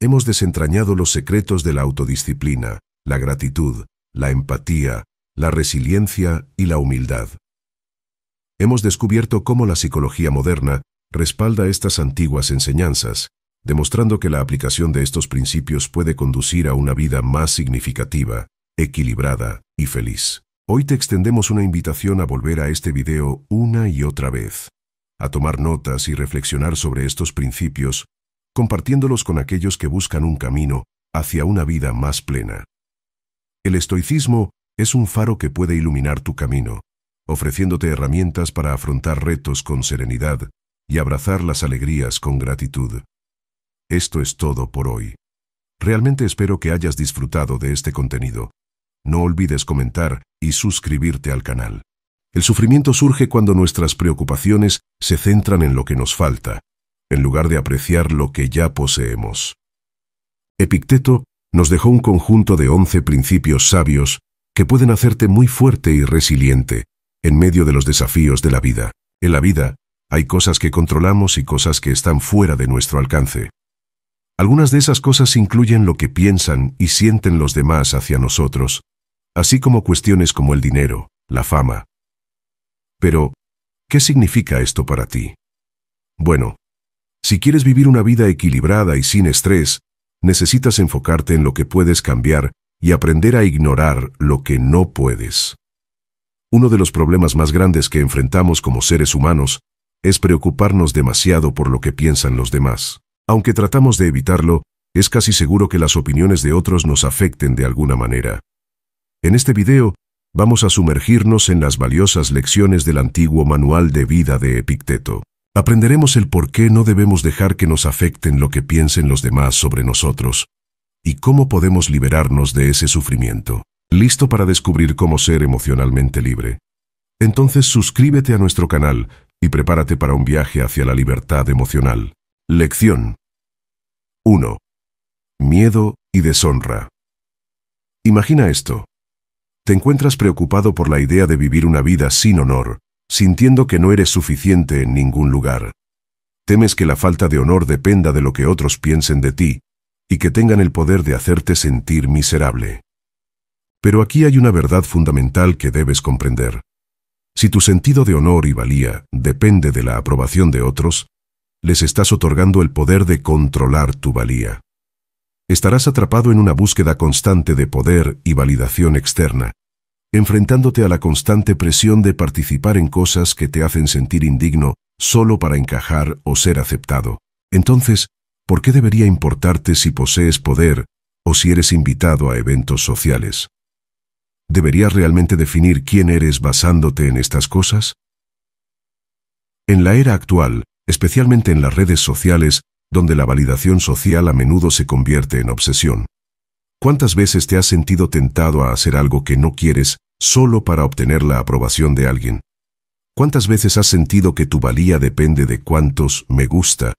hemos desentrañado los secretos de la autodisciplina, la gratitud, la empatía, la resiliencia y la humildad. Hemos descubierto cómo la psicología moderna respalda estas antiguas enseñanzas, demostrando que la aplicación de estos principios puede conducir a una vida más significativa, equilibrada y feliz. Hoy te extendemos una invitación a volver a este video una y otra vez, a tomar notas y reflexionar sobre estos principios, compartiéndolos con aquellos que buscan un camino hacia una vida más plena. El estoicismo es un faro que puede iluminar tu camino, ofreciéndote herramientas para afrontar retos con serenidad y abrazar las alegrías con gratitud. Esto es todo por hoy. Realmente espero que hayas disfrutado de este contenido. No olvides comentar y suscribirte al canal. El sufrimiento surge cuando nuestras preocupaciones se centran en lo que nos falta, en lugar de apreciar lo que ya poseemos. Epicteto nos dejó un conjunto de once principios sabios que pueden hacerte muy fuerte y resiliente en medio de los desafíos de la vida. En la vida, hay cosas que controlamos y cosas que están fuera de nuestro alcance. Algunas de esas cosas incluyen lo que piensan y sienten los demás hacia nosotros, así como cuestiones como el dinero, la fama. Pero, ¿qué significa esto para ti? Bueno, si quieres vivir una vida equilibrada y sin estrés, necesitas enfocarte en lo que puedes cambiar y aprender a ignorar lo que no puedes. Uno de los problemas más grandes que enfrentamos como seres humanos es preocuparnos demasiado por lo que piensan los demás. Aunque tratamos de evitarlo, es casi seguro que las opiniones de otros nos afecten de alguna manera. En este video, vamos a sumergirnos en las valiosas lecciones del antiguo manual de vida de Epicteto. Aprenderemos el por qué no debemos dejar que nos afecten lo que piensen los demás sobre nosotros y cómo podemos liberarnos de ese sufrimiento. ¿Listo para descubrir cómo ser emocionalmente libre? Entonces suscríbete a nuestro canal y prepárate para un viaje hacia la libertad emocional. Lección 1. Miedo y deshonra. Imagina esto. Te encuentras preocupado por la idea de vivir una vida sin honor, sintiendo que no eres suficiente en ningún lugar. Temes que la falta de honor dependa de lo que otros piensen de ti, y que tengan el poder de hacerte sentir miserable. Pero aquí hay una verdad fundamental que debes comprender. Si tu sentido de honor y valía depende de la aprobación de otros, les estás otorgando el poder de controlar tu valía. Estarás atrapado en una búsqueda constante de poder y validación externa, enfrentándote a la constante presión de participar en cosas que te hacen sentir indigno solo para encajar o ser aceptado. Entonces, ¿por qué debería importarte si posees poder o si eres invitado a eventos sociales? ¿Deberías realmente definir quién eres basándote en estas cosas? En la era actual, especialmente en las redes sociales, donde la validación social a menudo se convierte en obsesión. ¿Cuántas veces te has sentido tentado a hacer algo que no quieres solo para obtener la aprobación de alguien? ¿Cuántas veces has sentido que tu valía depende de cuántos me gusta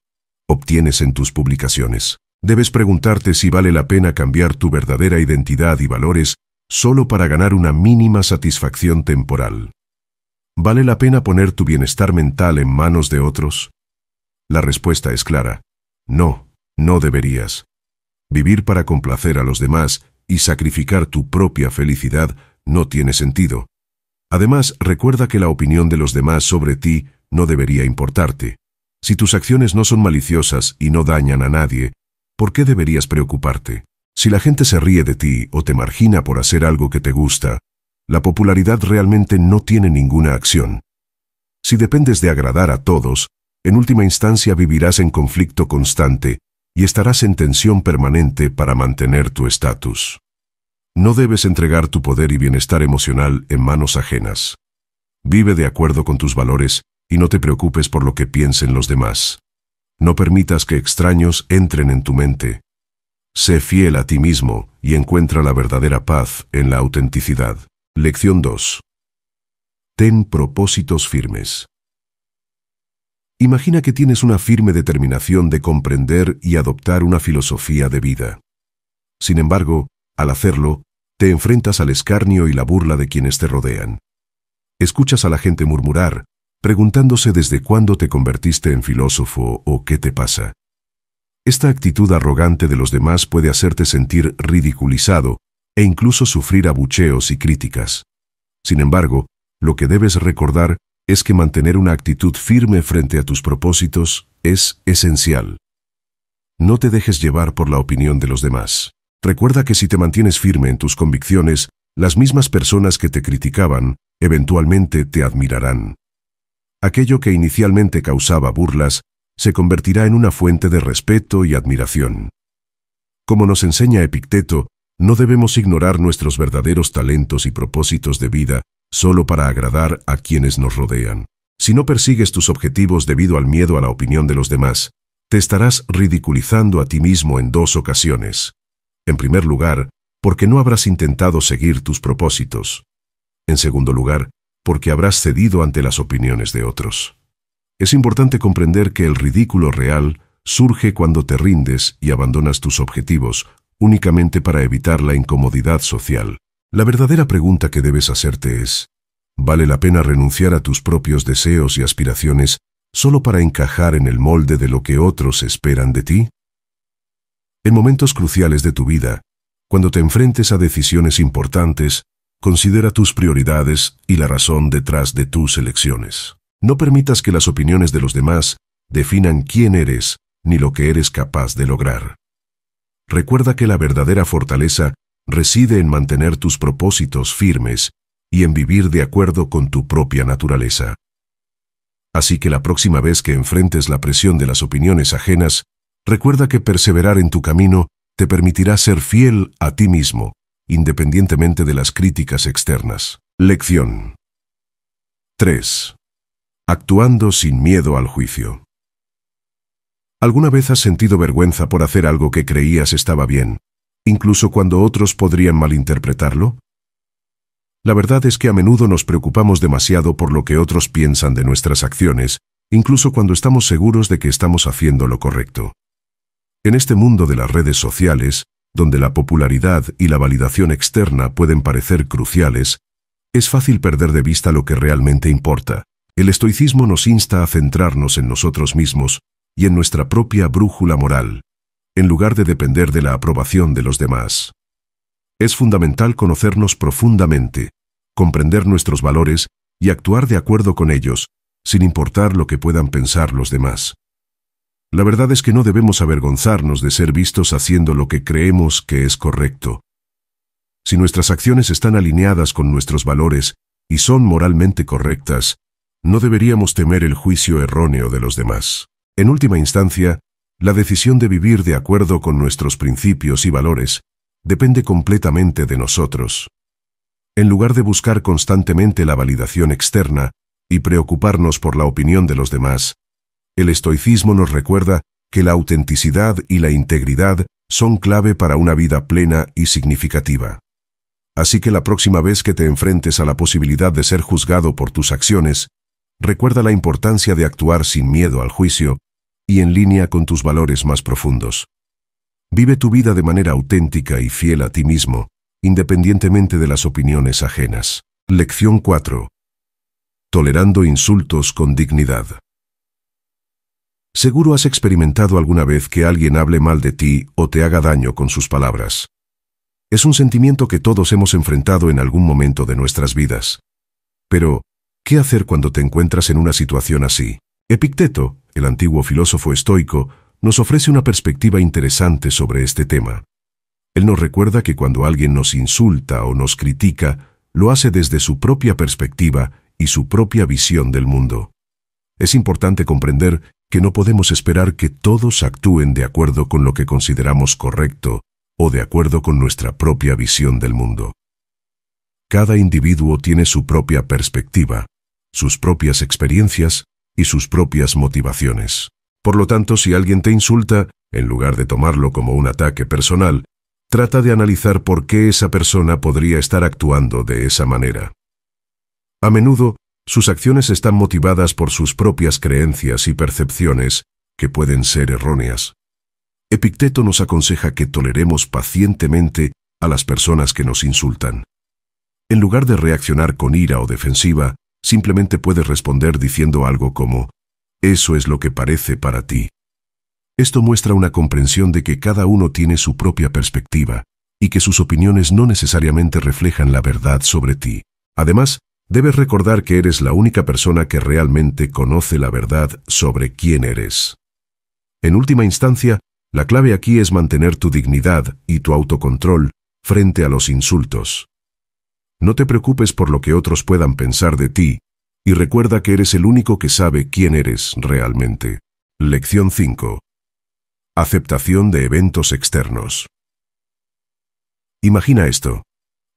obtienes en tus publicaciones? Debes preguntarte si vale la pena cambiar tu verdadera identidad y valores solo para ganar una mínima satisfacción temporal. ¿Vale la pena poner tu bienestar mental en manos de otros? La respuesta es clara. No, no deberías. Vivir para complacer a los demás y sacrificar tu propia felicidad no tiene sentido. Además, recuerda que la opinión de los demás sobre ti no debería importarte. Si tus acciones no son maliciosas y no dañan a nadie, ¿por qué deberías preocuparte? Si la gente se ríe de ti o te margina por hacer algo que te gusta, la popularidad realmente no tiene ninguna acción. Si dependes de agradar a todos, en última instancia vivirás en conflicto constante y estarás en tensión permanente para mantener tu estatus. No debes entregar tu poder y bienestar emocional en manos ajenas. Vive de acuerdo con tus valores y no te preocupes por lo que piensen los demás. No permitas que extraños entren en tu mente. Sé fiel a ti mismo y encuentra la verdadera paz en la autenticidad. Lección 2. Ten propósitos firmes. Imagina que tienes una firme determinación de comprender y adoptar una filosofía de vida. Sin embargo, al hacerlo, te enfrentas al escarnio y la burla de quienes te rodean. Escuchas a la gente murmurar, preguntándose desde cuándo te convertiste en filósofo o qué te pasa. Esta actitud arrogante de los demás puede hacerte sentir ridiculizado e incluso sufrir abucheos y críticas. Sin embargo, lo que debes recordar es que mantener una actitud firme frente a tus propósitos es esencial. No te dejes llevar por la opinión de los demás. Recuerda que si te mantienes firme en tus convicciones, las mismas personas que te criticaban eventualmente te admirarán. Aquello que inicialmente causaba burlas se convertirá en una fuente de respeto y admiración. Como nos enseña Epicteto, no debemos ignorar nuestros verdaderos talentos y propósitos de vida solo para agradar a quienes nos rodean. Si no persigues tus objetivos debido al miedo a la opinión de los demás, te estarás ridiculizando a ti mismo en dos ocasiones. En primer lugar, porque no habrás intentado seguir tus propósitos. En segundo lugar, porque habrás cedido ante las opiniones de otros. Es importante comprender que el ridículo real surge cuando te rindes y abandonas tus objetivos únicamente para evitar la incomodidad social. La verdadera pregunta que debes hacerte es, ¿vale la pena renunciar a tus propios deseos y aspiraciones solo para encajar en el molde de lo que otros esperan de ti? En momentos cruciales de tu vida, cuando te enfrentes a decisiones importantes, considera tus prioridades y la razón detrás de tus elecciones. No permitas que las opiniones de los demás definan quién eres ni lo que eres capaz de lograr. Recuerda que la verdadera fortaleza reside en mantener tus propósitos firmes y en vivir de acuerdo con tu propia naturaleza. Así que la próxima vez que enfrentes la presión de las opiniones ajenas, recuerda que perseverar en tu camino te permitirá ser fiel a ti mismo, independientemente de las críticas externas. Lección 3 actuando sin miedo al juicio. ¿Alguna vez has sentido vergüenza por hacer algo que creías estaba bien, incluso cuando otros podrían malinterpretarlo? La verdad es que a menudo nos preocupamos demasiado por lo que otros piensan de nuestras acciones, incluso cuando estamos seguros de que estamos haciendo lo correcto. En este mundo de las redes sociales, donde la popularidad y la validación externa pueden parecer cruciales, es fácil perder de vista lo que realmente importa, el estoicismo nos insta a centrarnos en nosotros mismos y en nuestra propia brújula moral, en lugar de depender de la aprobación de los demás. Es fundamental conocernos profundamente, comprender nuestros valores y actuar de acuerdo con ellos, sin importar lo que puedan pensar los demás. La verdad es que no debemos avergonzarnos de ser vistos haciendo lo que creemos que es correcto. Si nuestras acciones están alineadas con nuestros valores y son moralmente correctas, no deberíamos temer el juicio erróneo de los demás. En última instancia, la decisión de vivir de acuerdo con nuestros principios y valores depende completamente de nosotros. En lugar de buscar constantemente la validación externa y preocuparnos por la opinión de los demás, el estoicismo nos recuerda que la autenticidad y la integridad son clave para una vida plena y significativa. Así que la próxima vez que te enfrentes a la posibilidad de ser juzgado por tus acciones, recuerda la importancia de actuar sin miedo al juicio y en línea con tus valores más profundos. Vive tu vida de manera auténtica y fiel a ti mismo, independientemente de las opiniones ajenas. Lección 4. Tolerando insultos con dignidad. Seguro has experimentado alguna vez que alguien hable mal de ti o te haga daño con sus palabras. Es un sentimiento que todos hemos enfrentado en algún momento de nuestras vidas. Pero, ¿Qué hacer cuando te encuentras en una situación así? Epicteto, el antiguo filósofo estoico, nos ofrece una perspectiva interesante sobre este tema. Él nos recuerda que cuando alguien nos insulta o nos critica, lo hace desde su propia perspectiva y su propia visión del mundo. Es importante comprender que no podemos esperar que todos actúen de acuerdo con lo que consideramos correcto o de acuerdo con nuestra propia visión del mundo. Cada individuo tiene su propia perspectiva, sus propias experiencias y sus propias motivaciones. Por lo tanto, si alguien te insulta, en lugar de tomarlo como un ataque personal, trata de analizar por qué esa persona podría estar actuando de esa manera. A menudo, sus acciones están motivadas por sus propias creencias y percepciones, que pueden ser erróneas. Epicteto nos aconseja que toleremos pacientemente a las personas que nos insultan. En lugar de reaccionar con ira o defensiva, simplemente puedes responder diciendo algo como, eso es lo que parece para ti. Esto muestra una comprensión de que cada uno tiene su propia perspectiva y que sus opiniones no necesariamente reflejan la verdad sobre ti. Además, debes recordar que eres la única persona que realmente conoce la verdad sobre quién eres. En última instancia, la clave aquí es mantener tu dignidad y tu autocontrol frente a los insultos. No te preocupes por lo que otros puedan pensar de ti, y recuerda que eres el único que sabe quién eres realmente. Lección 5. Aceptación de eventos externos. Imagina esto.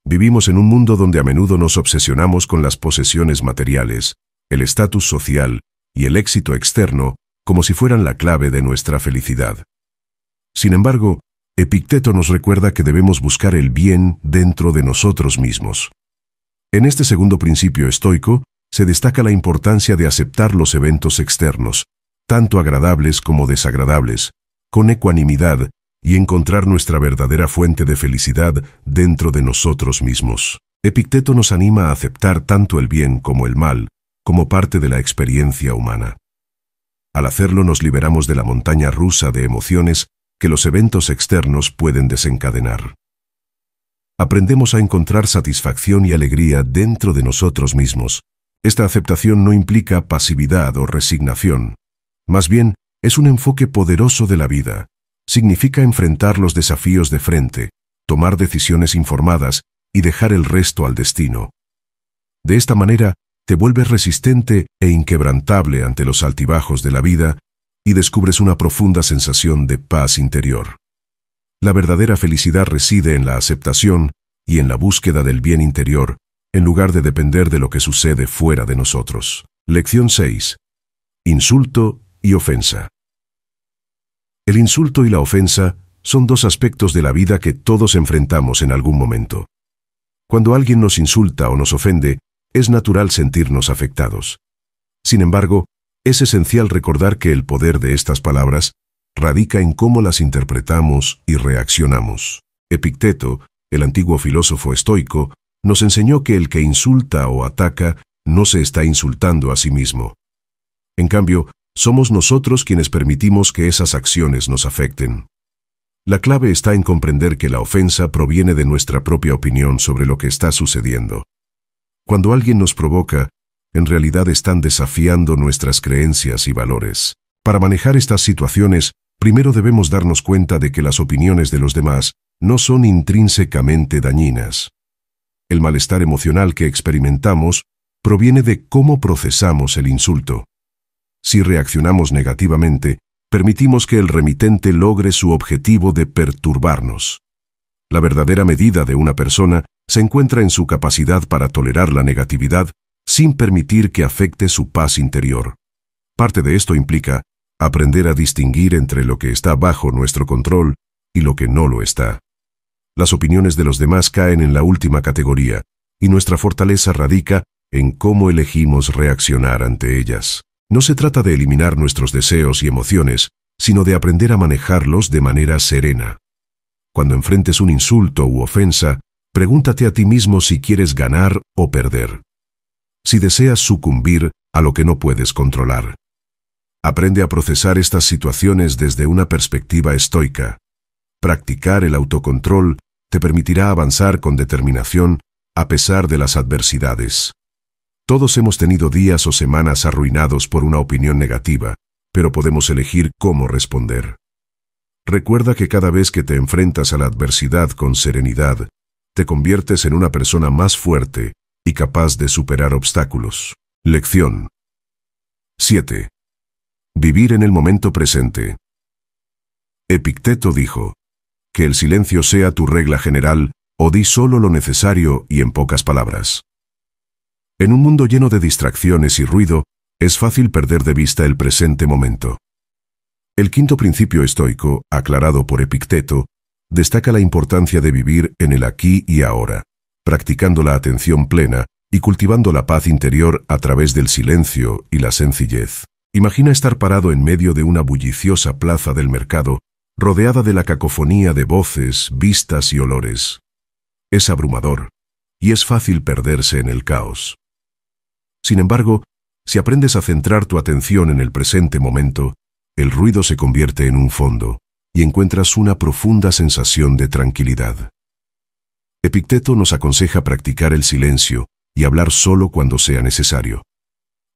Vivimos en un mundo donde a menudo nos obsesionamos con las posesiones materiales, el estatus social y el éxito externo como si fueran la clave de nuestra felicidad. Sin embargo, Epicteto nos recuerda que debemos buscar el bien dentro de nosotros mismos. En este segundo principio estoico, se destaca la importancia de aceptar los eventos externos, tanto agradables como desagradables, con ecuanimidad y encontrar nuestra verdadera fuente de felicidad dentro de nosotros mismos. Epicteto nos anima a aceptar tanto el bien como el mal, como parte de la experiencia humana. Al hacerlo nos liberamos de la montaña rusa de emociones que los eventos externos pueden desencadenar. Aprendemos a encontrar satisfacción y alegría dentro de nosotros mismos. Esta aceptación no implica pasividad o resignación. Más bien, es un enfoque poderoso de la vida. Significa enfrentar los desafíos de frente, tomar decisiones informadas y dejar el resto al destino. De esta manera, te vuelves resistente e inquebrantable ante los altibajos de la vida y descubres una profunda sensación de paz interior. La verdadera felicidad reside en la aceptación y en la búsqueda del bien interior, en lugar de depender de lo que sucede fuera de nosotros. Lección 6. Insulto y ofensa. El insulto y la ofensa son dos aspectos de la vida que todos enfrentamos en algún momento. Cuando alguien nos insulta o nos ofende, es natural sentirnos afectados. Sin embargo, es esencial recordar que el poder de estas palabras radica en cómo las interpretamos y reaccionamos. Epicteto, el antiguo filósofo estoico, nos enseñó que el que insulta o ataca no se está insultando a sí mismo. En cambio, somos nosotros quienes permitimos que esas acciones nos afecten. La clave está en comprender que la ofensa proviene de nuestra propia opinión sobre lo que está sucediendo. Cuando alguien nos provoca, en realidad están desafiando nuestras creencias y valores. Para manejar estas situaciones, primero debemos darnos cuenta de que las opiniones de los demás no son intrínsecamente dañinas. El malestar emocional que experimentamos proviene de cómo procesamos el insulto. Si reaccionamos negativamente, permitimos que el remitente logre su objetivo de perturbarnos. La verdadera medida de una persona se encuentra en su capacidad para tolerar la negatividad sin permitir que afecte su paz interior. Parte de esto implica aprender a distinguir entre lo que está bajo nuestro control y lo que no lo está. Las opiniones de los demás caen en la última categoría, y nuestra fortaleza radica en cómo elegimos reaccionar ante ellas. No se trata de eliminar nuestros deseos y emociones, sino de aprender a manejarlos de manera serena. Cuando enfrentes un insulto u ofensa, pregúntate a ti mismo si quieres ganar o perder si deseas sucumbir a lo que no puedes controlar. Aprende a procesar estas situaciones desde una perspectiva estoica. Practicar el autocontrol te permitirá avanzar con determinación a pesar de las adversidades. Todos hemos tenido días o semanas arruinados por una opinión negativa, pero podemos elegir cómo responder. Recuerda que cada vez que te enfrentas a la adversidad con serenidad, te conviertes en una persona más fuerte y capaz de superar obstáculos. Lección 7. Vivir en el momento presente. Epicteto dijo, que el silencio sea tu regla general, o di solo lo necesario y en pocas palabras. En un mundo lleno de distracciones y ruido, es fácil perder de vista el presente momento. El quinto principio estoico, aclarado por Epicteto, destaca la importancia de vivir en el aquí y ahora practicando la atención plena y cultivando la paz interior a través del silencio y la sencillez. Imagina estar parado en medio de una bulliciosa plaza del mercado, rodeada de la cacofonía de voces, vistas y olores. Es abrumador, y es fácil perderse en el caos. Sin embargo, si aprendes a centrar tu atención en el presente momento, el ruido se convierte en un fondo, y encuentras una profunda sensación de tranquilidad. Epicteto nos aconseja practicar el silencio y hablar solo cuando sea necesario.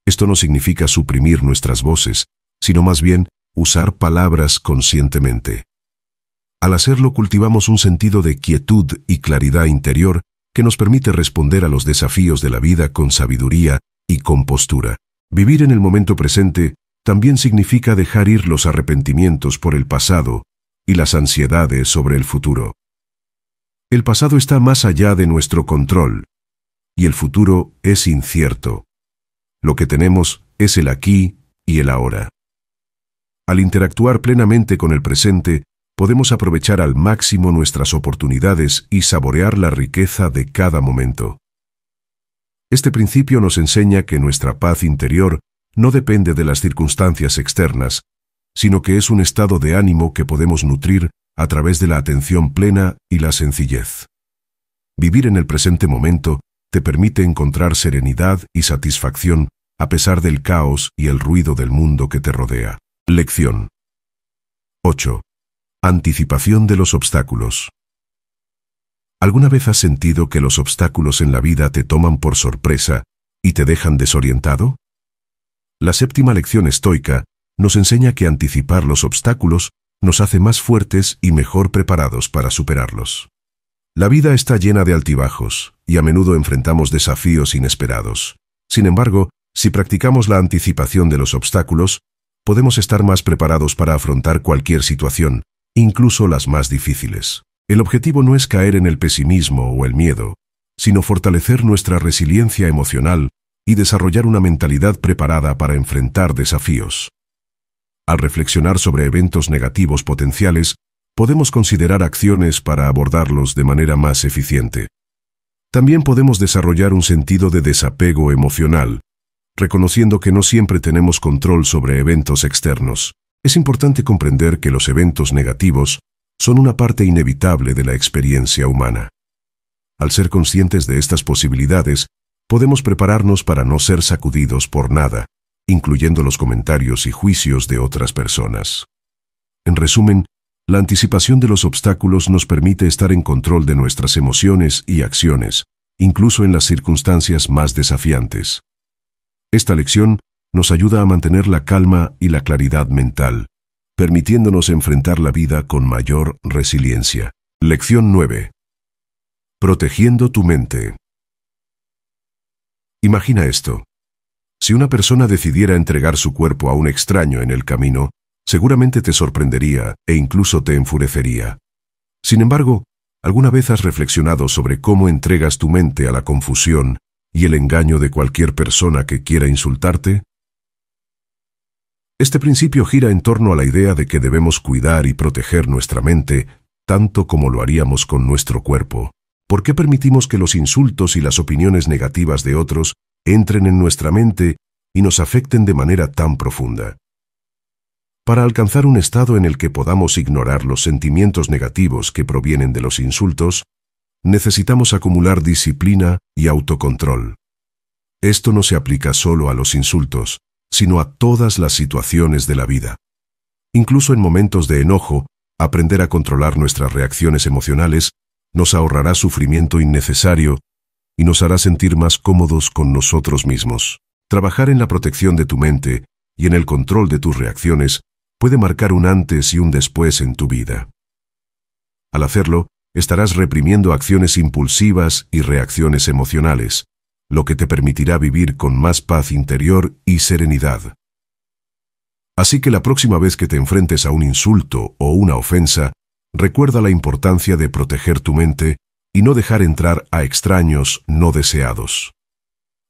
Esto no significa suprimir nuestras voces, sino más bien usar palabras conscientemente. Al hacerlo cultivamos un sentido de quietud y claridad interior que nos permite responder a los desafíos de la vida con sabiduría y compostura. Vivir en el momento presente también significa dejar ir los arrepentimientos por el pasado y las ansiedades sobre el futuro. El pasado está más allá de nuestro control y el futuro es incierto. Lo que tenemos es el aquí y el ahora. Al interactuar plenamente con el presente, podemos aprovechar al máximo nuestras oportunidades y saborear la riqueza de cada momento. Este principio nos enseña que nuestra paz interior no depende de las circunstancias externas, sino que es un estado de ánimo que podemos nutrir a través de la atención plena y la sencillez. Vivir en el presente momento te permite encontrar serenidad y satisfacción a pesar del caos y el ruido del mundo que te rodea. Lección 8. Anticipación de los obstáculos. ¿Alguna vez has sentido que los obstáculos en la vida te toman por sorpresa y te dejan desorientado? La séptima lección estoica nos enseña que anticipar los obstáculos nos hace más fuertes y mejor preparados para superarlos. La vida está llena de altibajos, y a menudo enfrentamos desafíos inesperados. Sin embargo, si practicamos la anticipación de los obstáculos, podemos estar más preparados para afrontar cualquier situación, incluso las más difíciles. El objetivo no es caer en el pesimismo o el miedo, sino fortalecer nuestra resiliencia emocional y desarrollar una mentalidad preparada para enfrentar desafíos. Al reflexionar sobre eventos negativos potenciales, podemos considerar acciones para abordarlos de manera más eficiente. También podemos desarrollar un sentido de desapego emocional, reconociendo que no siempre tenemos control sobre eventos externos. Es importante comprender que los eventos negativos son una parte inevitable de la experiencia humana. Al ser conscientes de estas posibilidades, podemos prepararnos para no ser sacudidos por nada, incluyendo los comentarios y juicios de otras personas. En resumen, la anticipación de los obstáculos nos permite estar en control de nuestras emociones y acciones, incluso en las circunstancias más desafiantes. Esta lección nos ayuda a mantener la calma y la claridad mental, permitiéndonos enfrentar la vida con mayor resiliencia. Lección 9. Protegiendo tu mente. Imagina esto. Si una persona decidiera entregar su cuerpo a un extraño en el camino, seguramente te sorprendería e incluso te enfurecería. Sin embargo, ¿alguna vez has reflexionado sobre cómo entregas tu mente a la confusión y el engaño de cualquier persona que quiera insultarte? Este principio gira en torno a la idea de que debemos cuidar y proteger nuestra mente tanto como lo haríamos con nuestro cuerpo. ¿Por qué permitimos que los insultos y las opiniones negativas de otros entren en nuestra mente y nos afecten de manera tan profunda. Para alcanzar un estado en el que podamos ignorar los sentimientos negativos que provienen de los insultos, necesitamos acumular disciplina y autocontrol. Esto no se aplica solo a los insultos, sino a todas las situaciones de la vida. Incluso en momentos de enojo, aprender a controlar nuestras reacciones emocionales nos ahorrará sufrimiento innecesario y nos hará sentir más cómodos con nosotros mismos. Trabajar en la protección de tu mente y en el control de tus reacciones puede marcar un antes y un después en tu vida. Al hacerlo, estarás reprimiendo acciones impulsivas y reacciones emocionales, lo que te permitirá vivir con más paz interior y serenidad. Así que la próxima vez que te enfrentes a un insulto o una ofensa, recuerda la importancia de proteger tu mente y no dejar entrar a extraños no deseados.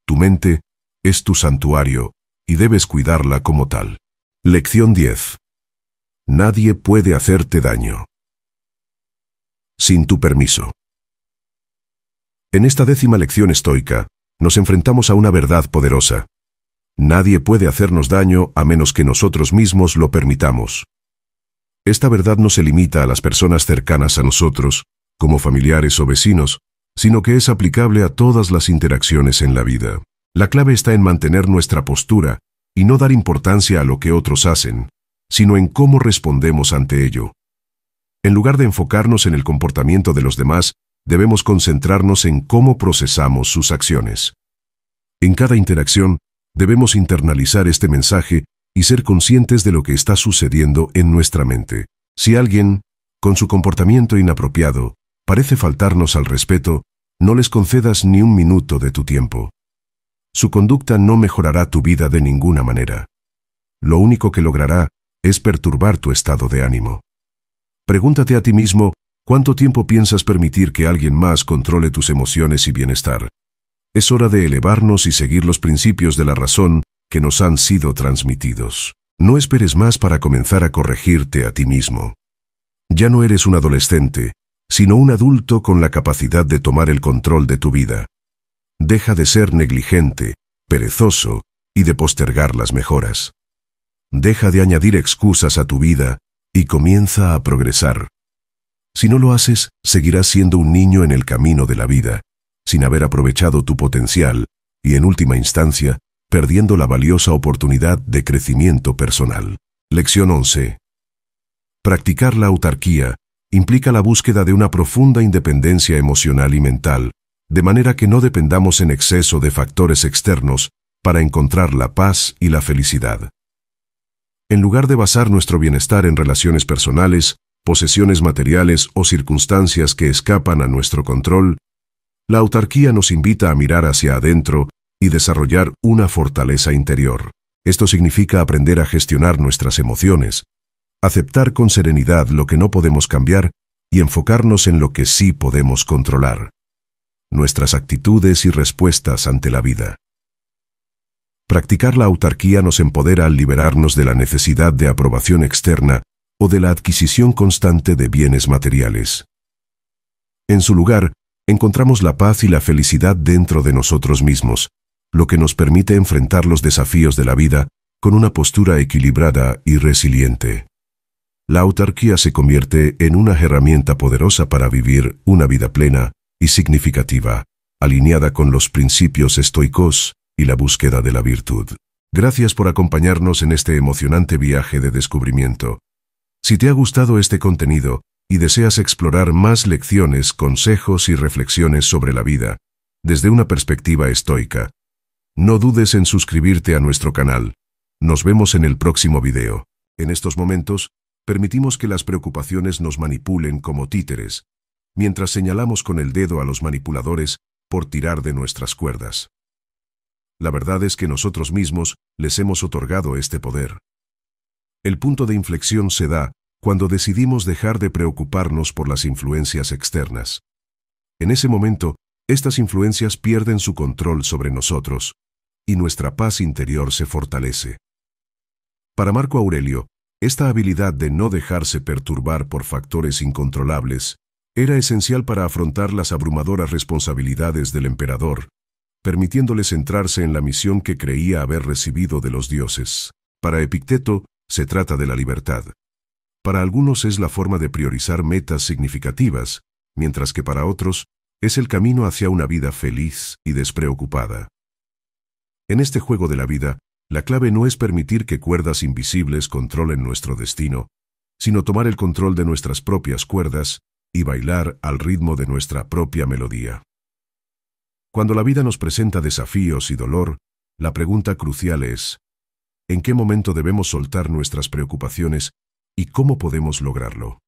Tu mente es tu santuario y debes cuidarla como tal. Lección 10. Nadie puede hacerte daño. Sin tu permiso. En esta décima lección estoica, nos enfrentamos a una verdad poderosa. Nadie puede hacernos daño a menos que nosotros mismos lo permitamos. Esta verdad no se limita a las personas cercanas a nosotros, como familiares o vecinos, sino que es aplicable a todas las interacciones en la vida. La clave está en mantener nuestra postura y no dar importancia a lo que otros hacen, sino en cómo respondemos ante ello. En lugar de enfocarnos en el comportamiento de los demás, debemos concentrarnos en cómo procesamos sus acciones. En cada interacción, debemos internalizar este mensaje y ser conscientes de lo que está sucediendo en nuestra mente. Si alguien, con su comportamiento inapropiado, parece faltarnos al respeto, no les concedas ni un minuto de tu tiempo. Su conducta no mejorará tu vida de ninguna manera. Lo único que logrará es perturbar tu estado de ánimo. Pregúntate a ti mismo, ¿cuánto tiempo piensas permitir que alguien más controle tus emociones y bienestar? Es hora de elevarnos y seguir los principios de la razón que nos han sido transmitidos. No esperes más para comenzar a corregirte a ti mismo. Ya no eres un adolescente, sino un adulto con la capacidad de tomar el control de tu vida. Deja de ser negligente, perezoso y de postergar las mejoras. Deja de añadir excusas a tu vida y comienza a progresar. Si no lo haces, seguirás siendo un niño en el camino de la vida, sin haber aprovechado tu potencial y, en última instancia, perdiendo la valiosa oportunidad de crecimiento personal. Lección 11. Practicar la autarquía implica la búsqueda de una profunda independencia emocional y mental, de manera que no dependamos en exceso de factores externos para encontrar la paz y la felicidad. En lugar de basar nuestro bienestar en relaciones personales, posesiones materiales o circunstancias que escapan a nuestro control, la autarquía nos invita a mirar hacia adentro y desarrollar una fortaleza interior. Esto significa aprender a gestionar nuestras emociones, aceptar con serenidad lo que no podemos cambiar y enfocarnos en lo que sí podemos controlar, nuestras actitudes y respuestas ante la vida. Practicar la autarquía nos empodera al liberarnos de la necesidad de aprobación externa o de la adquisición constante de bienes materiales. En su lugar, encontramos la paz y la felicidad dentro de nosotros mismos, lo que nos permite enfrentar los desafíos de la vida con una postura equilibrada y resiliente la autarquía se convierte en una herramienta poderosa para vivir una vida plena y significativa, alineada con los principios estoicos y la búsqueda de la virtud. Gracias por acompañarnos en este emocionante viaje de descubrimiento. Si te ha gustado este contenido y deseas explorar más lecciones, consejos y reflexiones sobre la vida, desde una perspectiva estoica, no dudes en suscribirte a nuestro canal. Nos vemos en el próximo video. En estos momentos, permitimos que las preocupaciones nos manipulen como títeres, mientras señalamos con el dedo a los manipuladores por tirar de nuestras cuerdas. La verdad es que nosotros mismos les hemos otorgado este poder. El punto de inflexión se da cuando decidimos dejar de preocuparnos por las influencias externas. En ese momento, estas influencias pierden su control sobre nosotros, y nuestra paz interior se fortalece. Para Marco Aurelio, esta habilidad de no dejarse perturbar por factores incontrolables era esencial para afrontar las abrumadoras responsabilidades del emperador, permitiéndole centrarse en la misión que creía haber recibido de los dioses. Para Epicteto, se trata de la libertad. Para algunos es la forma de priorizar metas significativas, mientras que para otros, es el camino hacia una vida feliz y despreocupada. En este juego de la vida, la clave no es permitir que cuerdas invisibles controlen nuestro destino, sino tomar el control de nuestras propias cuerdas y bailar al ritmo de nuestra propia melodía. Cuando la vida nos presenta desafíos y dolor, la pregunta crucial es, ¿en qué momento debemos soltar nuestras preocupaciones y cómo podemos lograrlo?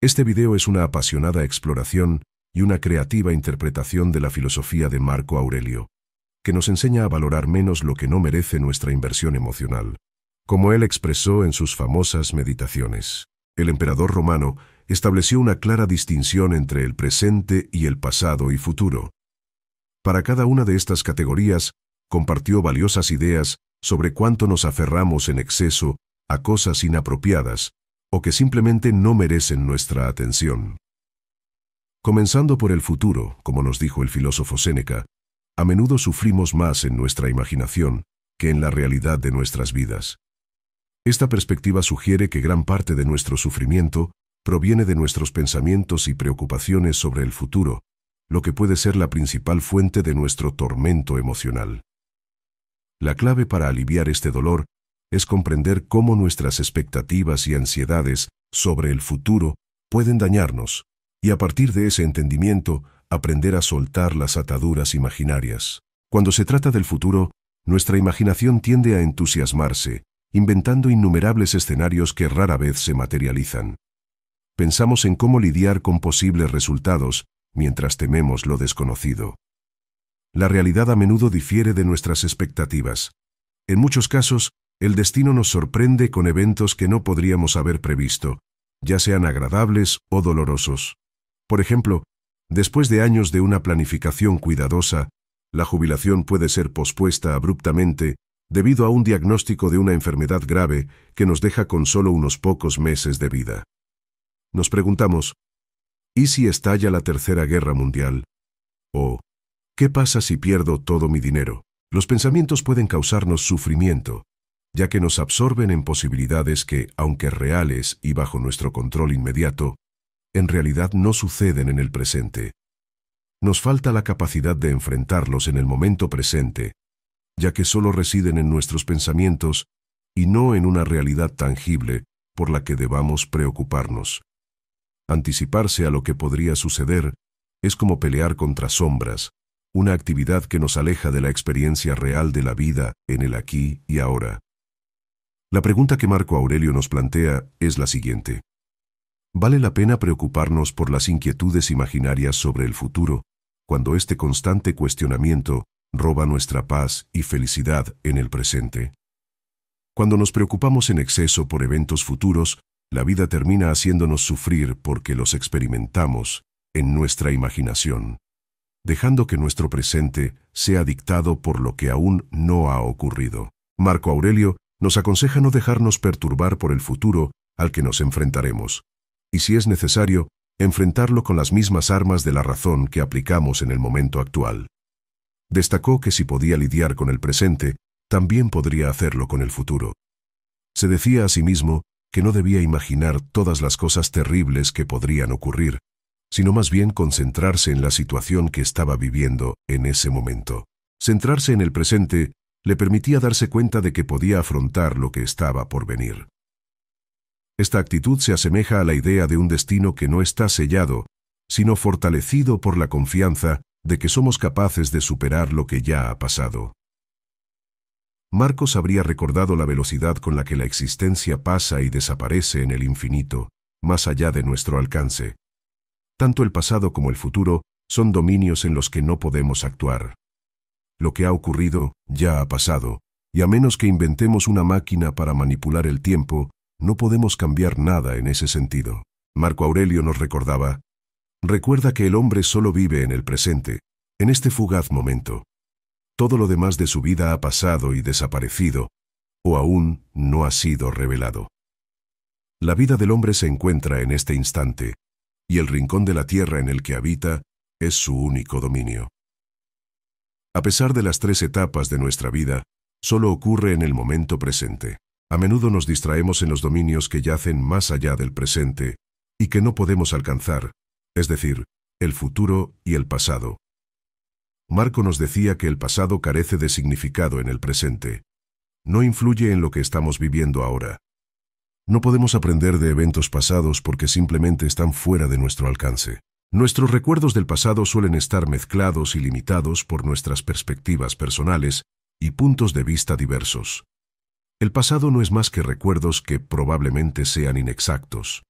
Este video es una apasionada exploración y una creativa interpretación de la filosofía de Marco Aurelio que nos enseña a valorar menos lo que no merece nuestra inversión emocional. Como él expresó en sus famosas meditaciones, el emperador romano estableció una clara distinción entre el presente y el pasado y futuro. Para cada una de estas categorías, compartió valiosas ideas sobre cuánto nos aferramos en exceso a cosas inapropiadas o que simplemente no merecen nuestra atención. Comenzando por el futuro, como nos dijo el filósofo Séneca, a menudo sufrimos más en nuestra imaginación que en la realidad de nuestras vidas. Esta perspectiva sugiere que gran parte de nuestro sufrimiento proviene de nuestros pensamientos y preocupaciones sobre el futuro, lo que puede ser la principal fuente de nuestro tormento emocional. La clave para aliviar este dolor es comprender cómo nuestras expectativas y ansiedades sobre el futuro pueden dañarnos, y a partir de ese entendimiento, aprender a soltar las ataduras imaginarias. Cuando se trata del futuro, nuestra imaginación tiende a entusiasmarse, inventando innumerables escenarios que rara vez se materializan. Pensamos en cómo lidiar con posibles resultados mientras tememos lo desconocido. La realidad a menudo difiere de nuestras expectativas. En muchos casos, el destino nos sorprende con eventos que no podríamos haber previsto, ya sean agradables o dolorosos. Por ejemplo, Después de años de una planificación cuidadosa, la jubilación puede ser pospuesta abruptamente debido a un diagnóstico de una enfermedad grave que nos deja con solo unos pocos meses de vida. Nos preguntamos, ¿y si estalla la Tercera Guerra Mundial? ¿O qué pasa si pierdo todo mi dinero? Los pensamientos pueden causarnos sufrimiento, ya que nos absorben en posibilidades que, aunque reales y bajo nuestro control inmediato, en realidad no suceden en el presente. Nos falta la capacidad de enfrentarlos en el momento presente, ya que solo residen en nuestros pensamientos y no en una realidad tangible por la que debamos preocuparnos. Anticiparse a lo que podría suceder es como pelear contra sombras, una actividad que nos aleja de la experiencia real de la vida en el aquí y ahora. La pregunta que Marco Aurelio nos plantea es la siguiente. Vale la pena preocuparnos por las inquietudes imaginarias sobre el futuro, cuando este constante cuestionamiento roba nuestra paz y felicidad en el presente. Cuando nos preocupamos en exceso por eventos futuros, la vida termina haciéndonos sufrir porque los experimentamos en nuestra imaginación, dejando que nuestro presente sea dictado por lo que aún no ha ocurrido. Marco Aurelio nos aconseja no dejarnos perturbar por el futuro al que nos enfrentaremos, y si es necesario, enfrentarlo con las mismas armas de la razón que aplicamos en el momento actual. Destacó que si podía lidiar con el presente, también podría hacerlo con el futuro. Se decía a sí mismo que no debía imaginar todas las cosas terribles que podrían ocurrir, sino más bien concentrarse en la situación que estaba viviendo en ese momento. Centrarse en el presente le permitía darse cuenta de que podía afrontar lo que estaba por venir. Esta actitud se asemeja a la idea de un destino que no está sellado, sino fortalecido por la confianza de que somos capaces de superar lo que ya ha pasado. Marcos habría recordado la velocidad con la que la existencia pasa y desaparece en el infinito, más allá de nuestro alcance. Tanto el pasado como el futuro son dominios en los que no podemos actuar. Lo que ha ocurrido ya ha pasado, y a menos que inventemos una máquina para manipular el tiempo, no podemos cambiar nada en ese sentido. Marco Aurelio nos recordaba, recuerda que el hombre solo vive en el presente, en este fugaz momento. Todo lo demás de su vida ha pasado y desaparecido, o aún no ha sido revelado. La vida del hombre se encuentra en este instante, y el rincón de la tierra en el que habita es su único dominio. A pesar de las tres etapas de nuestra vida, solo ocurre en el momento presente. A menudo nos distraemos en los dominios que yacen más allá del presente y que no podemos alcanzar, es decir, el futuro y el pasado. Marco nos decía que el pasado carece de significado en el presente. No influye en lo que estamos viviendo ahora. No podemos aprender de eventos pasados porque simplemente están fuera de nuestro alcance. Nuestros recuerdos del pasado suelen estar mezclados y limitados por nuestras perspectivas personales y puntos de vista diversos. El pasado no es más que recuerdos que probablemente sean inexactos,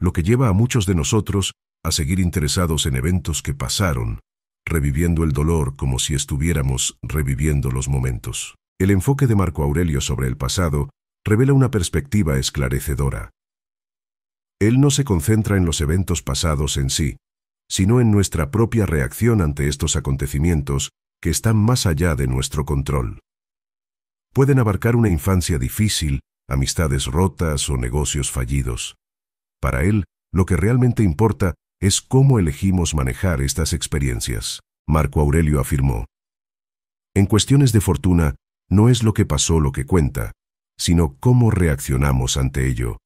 lo que lleva a muchos de nosotros a seguir interesados en eventos que pasaron, reviviendo el dolor como si estuviéramos reviviendo los momentos. El enfoque de Marco Aurelio sobre el pasado revela una perspectiva esclarecedora. Él no se concentra en los eventos pasados en sí, sino en nuestra propia reacción ante estos acontecimientos que están más allá de nuestro control pueden abarcar una infancia difícil, amistades rotas o negocios fallidos. Para él, lo que realmente importa es cómo elegimos manejar estas experiencias, Marco Aurelio afirmó. En cuestiones de fortuna, no es lo que pasó lo que cuenta, sino cómo reaccionamos ante ello.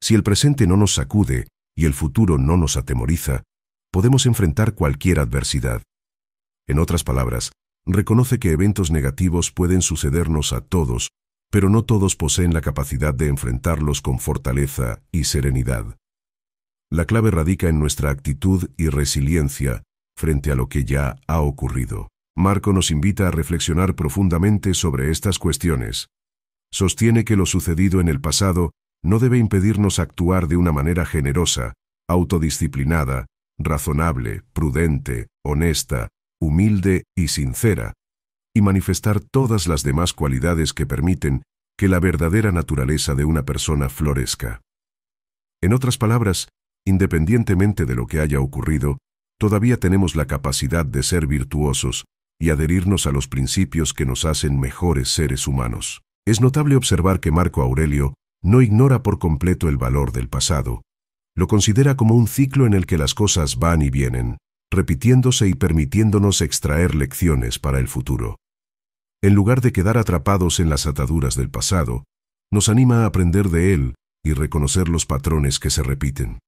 Si el presente no nos sacude y el futuro no nos atemoriza, podemos enfrentar cualquier adversidad. En otras palabras, reconoce que eventos negativos pueden sucedernos a todos, pero no todos poseen la capacidad de enfrentarlos con fortaleza y serenidad. La clave radica en nuestra actitud y resiliencia frente a lo que ya ha ocurrido. Marco nos invita a reflexionar profundamente sobre estas cuestiones. Sostiene que lo sucedido en el pasado no debe impedirnos actuar de una manera generosa, autodisciplinada, razonable, prudente, honesta, humilde y sincera, y manifestar todas las demás cualidades que permiten que la verdadera naturaleza de una persona florezca. En otras palabras, independientemente de lo que haya ocurrido, todavía tenemos la capacidad de ser virtuosos y adherirnos a los principios que nos hacen mejores seres humanos. Es notable observar que Marco Aurelio no ignora por completo el valor del pasado, lo considera como un ciclo en el que las cosas van y vienen, repitiéndose y permitiéndonos extraer lecciones para el futuro. En lugar de quedar atrapados en las ataduras del pasado, nos anima a aprender de él y reconocer los patrones que se repiten.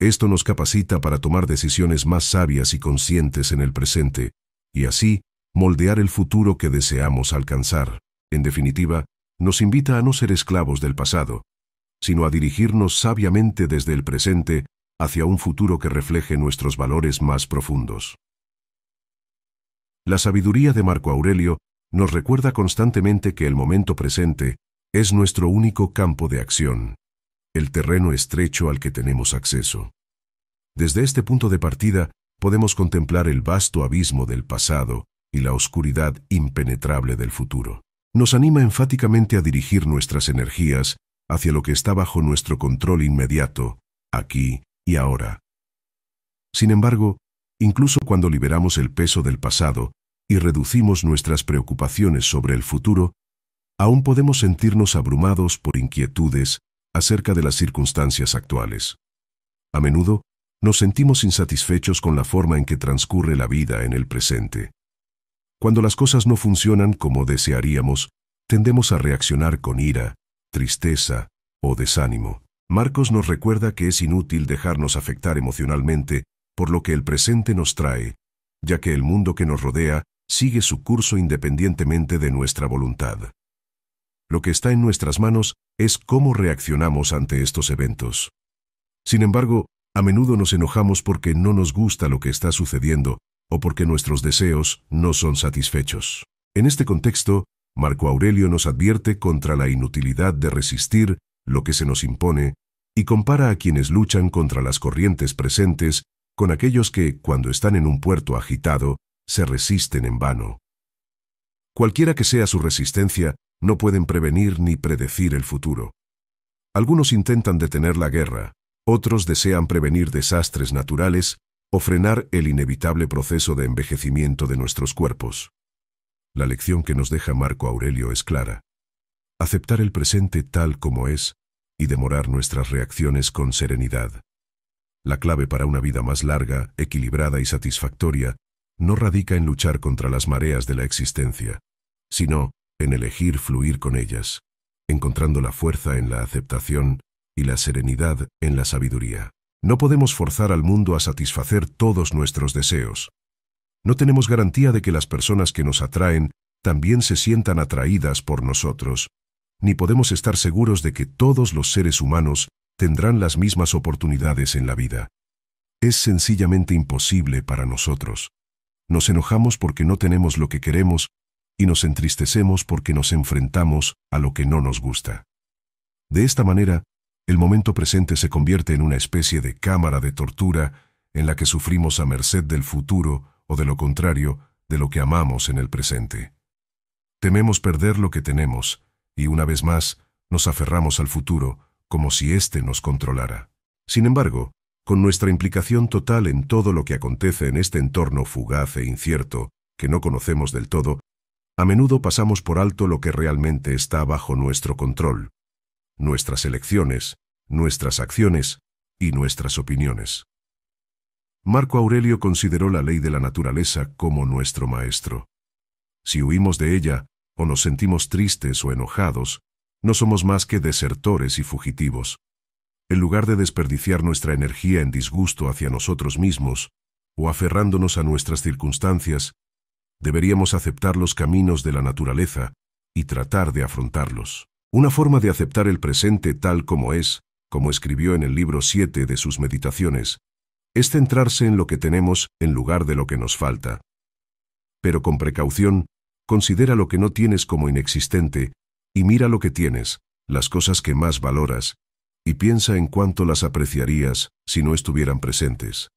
Esto nos capacita para tomar decisiones más sabias y conscientes en el presente, y así, moldear el futuro que deseamos alcanzar. En definitiva, nos invita a no ser esclavos del pasado, sino a dirigirnos sabiamente desde el presente hacia un futuro que refleje nuestros valores más profundos. La sabiduría de Marco Aurelio nos recuerda constantemente que el momento presente es nuestro único campo de acción, el terreno estrecho al que tenemos acceso. Desde este punto de partida, podemos contemplar el vasto abismo del pasado y la oscuridad impenetrable del futuro. Nos anima enfáticamente a dirigir nuestras energías hacia lo que está bajo nuestro control inmediato, aquí y ahora. Sin embargo, incluso cuando liberamos el peso del pasado y reducimos nuestras preocupaciones sobre el futuro, aún podemos sentirnos abrumados por inquietudes acerca de las circunstancias actuales. A menudo, nos sentimos insatisfechos con la forma en que transcurre la vida en el presente. Cuando las cosas no funcionan como desearíamos, tendemos a reaccionar con ira, tristeza o desánimo. Marcos nos recuerda que es inútil dejarnos afectar emocionalmente por lo que el presente nos trae, ya que el mundo que nos rodea sigue su curso independientemente de nuestra voluntad. Lo que está en nuestras manos es cómo reaccionamos ante estos eventos. Sin embargo, a menudo nos enojamos porque no nos gusta lo que está sucediendo o porque nuestros deseos no son satisfechos. En este contexto, Marco Aurelio nos advierte contra la inutilidad de resistir lo que se nos impone y compara a quienes luchan contra las corrientes presentes con aquellos que, cuando están en un puerto agitado, se resisten en vano. Cualquiera que sea su resistencia, no pueden prevenir ni predecir el futuro. Algunos intentan detener la guerra, otros desean prevenir desastres naturales o frenar el inevitable proceso de envejecimiento de nuestros cuerpos. La lección que nos deja Marco Aurelio es clara. Aceptar el presente tal como es y demorar nuestras reacciones con serenidad. La clave para una vida más larga, equilibrada y satisfactoria no radica en luchar contra las mareas de la existencia, sino en elegir fluir con ellas, encontrando la fuerza en la aceptación y la serenidad en la sabiduría. No podemos forzar al mundo a satisfacer todos nuestros deseos. No tenemos garantía de que las personas que nos atraen también se sientan atraídas por nosotros ni podemos estar seguros de que todos los seres humanos tendrán las mismas oportunidades en la vida. Es sencillamente imposible para nosotros. Nos enojamos porque no tenemos lo que queremos y nos entristecemos porque nos enfrentamos a lo que no nos gusta. De esta manera, el momento presente se convierte en una especie de cámara de tortura en la que sufrimos a merced del futuro o de lo contrario, de lo que amamos en el presente. Tememos perder lo que tenemos, y una vez más nos aferramos al futuro como si éste nos controlara. Sin embargo, con nuestra implicación total en todo lo que acontece en este entorno fugaz e incierto, que no conocemos del todo, a menudo pasamos por alto lo que realmente está bajo nuestro control, nuestras elecciones, nuestras acciones y nuestras opiniones. Marco Aurelio consideró la ley de la naturaleza como nuestro maestro. Si huimos de ella, o nos sentimos tristes o enojados, no somos más que desertores y fugitivos. En lugar de desperdiciar nuestra energía en disgusto hacia nosotros mismos, o aferrándonos a nuestras circunstancias, deberíamos aceptar los caminos de la naturaleza y tratar de afrontarlos. Una forma de aceptar el presente tal como es, como escribió en el libro 7 de sus meditaciones, es centrarse en lo que tenemos en lugar de lo que nos falta. Pero con precaución, Considera lo que no tienes como inexistente y mira lo que tienes, las cosas que más valoras, y piensa en cuánto las apreciarías si no estuvieran presentes.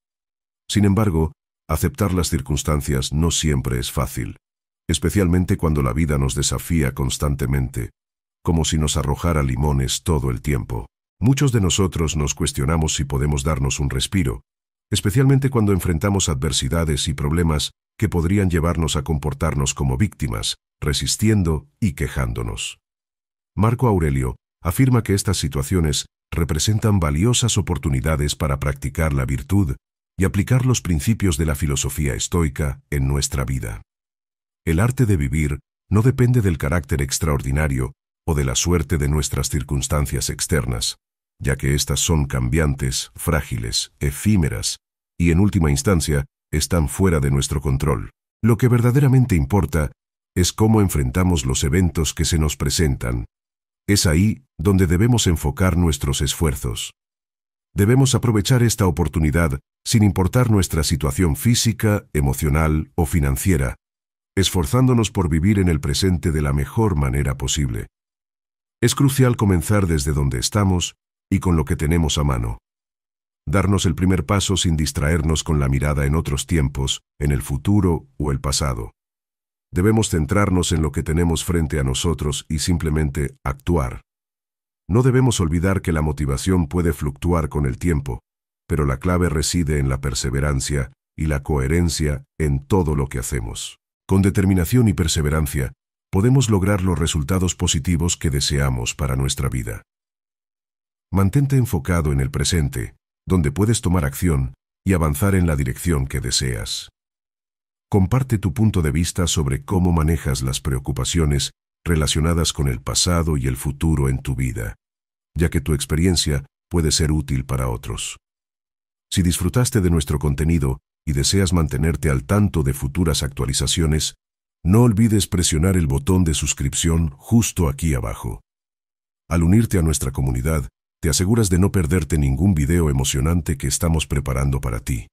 Sin embargo, aceptar las circunstancias no siempre es fácil, especialmente cuando la vida nos desafía constantemente, como si nos arrojara limones todo el tiempo. Muchos de nosotros nos cuestionamos si podemos darnos un respiro, especialmente cuando enfrentamos adversidades y problemas que podrían llevarnos a comportarnos como víctimas, resistiendo y quejándonos. Marco Aurelio afirma que estas situaciones representan valiosas oportunidades para practicar la virtud y aplicar los principios de la filosofía estoica en nuestra vida. El arte de vivir no depende del carácter extraordinario o de la suerte de nuestras circunstancias externas, ya que éstas son cambiantes, frágiles, efímeras, y en última instancia, están fuera de nuestro control. Lo que verdaderamente importa es cómo enfrentamos los eventos que se nos presentan. Es ahí donde debemos enfocar nuestros esfuerzos. Debemos aprovechar esta oportunidad sin importar nuestra situación física, emocional o financiera, esforzándonos por vivir en el presente de la mejor manera posible. Es crucial comenzar desde donde estamos y con lo que tenemos a mano darnos el primer paso sin distraernos con la mirada en otros tiempos, en el futuro o el pasado. Debemos centrarnos en lo que tenemos frente a nosotros y simplemente actuar. No debemos olvidar que la motivación puede fluctuar con el tiempo, pero la clave reside en la perseverancia y la coherencia en todo lo que hacemos. Con determinación y perseverancia, podemos lograr los resultados positivos que deseamos para nuestra vida. Mantente enfocado en el presente, donde puedes tomar acción y avanzar en la dirección que deseas. Comparte tu punto de vista sobre cómo manejas las preocupaciones relacionadas con el pasado y el futuro en tu vida, ya que tu experiencia puede ser útil para otros. Si disfrutaste de nuestro contenido y deseas mantenerte al tanto de futuras actualizaciones, no olvides presionar el botón de suscripción justo aquí abajo. Al unirte a nuestra comunidad, te aseguras de no perderte ningún video emocionante que estamos preparando para ti.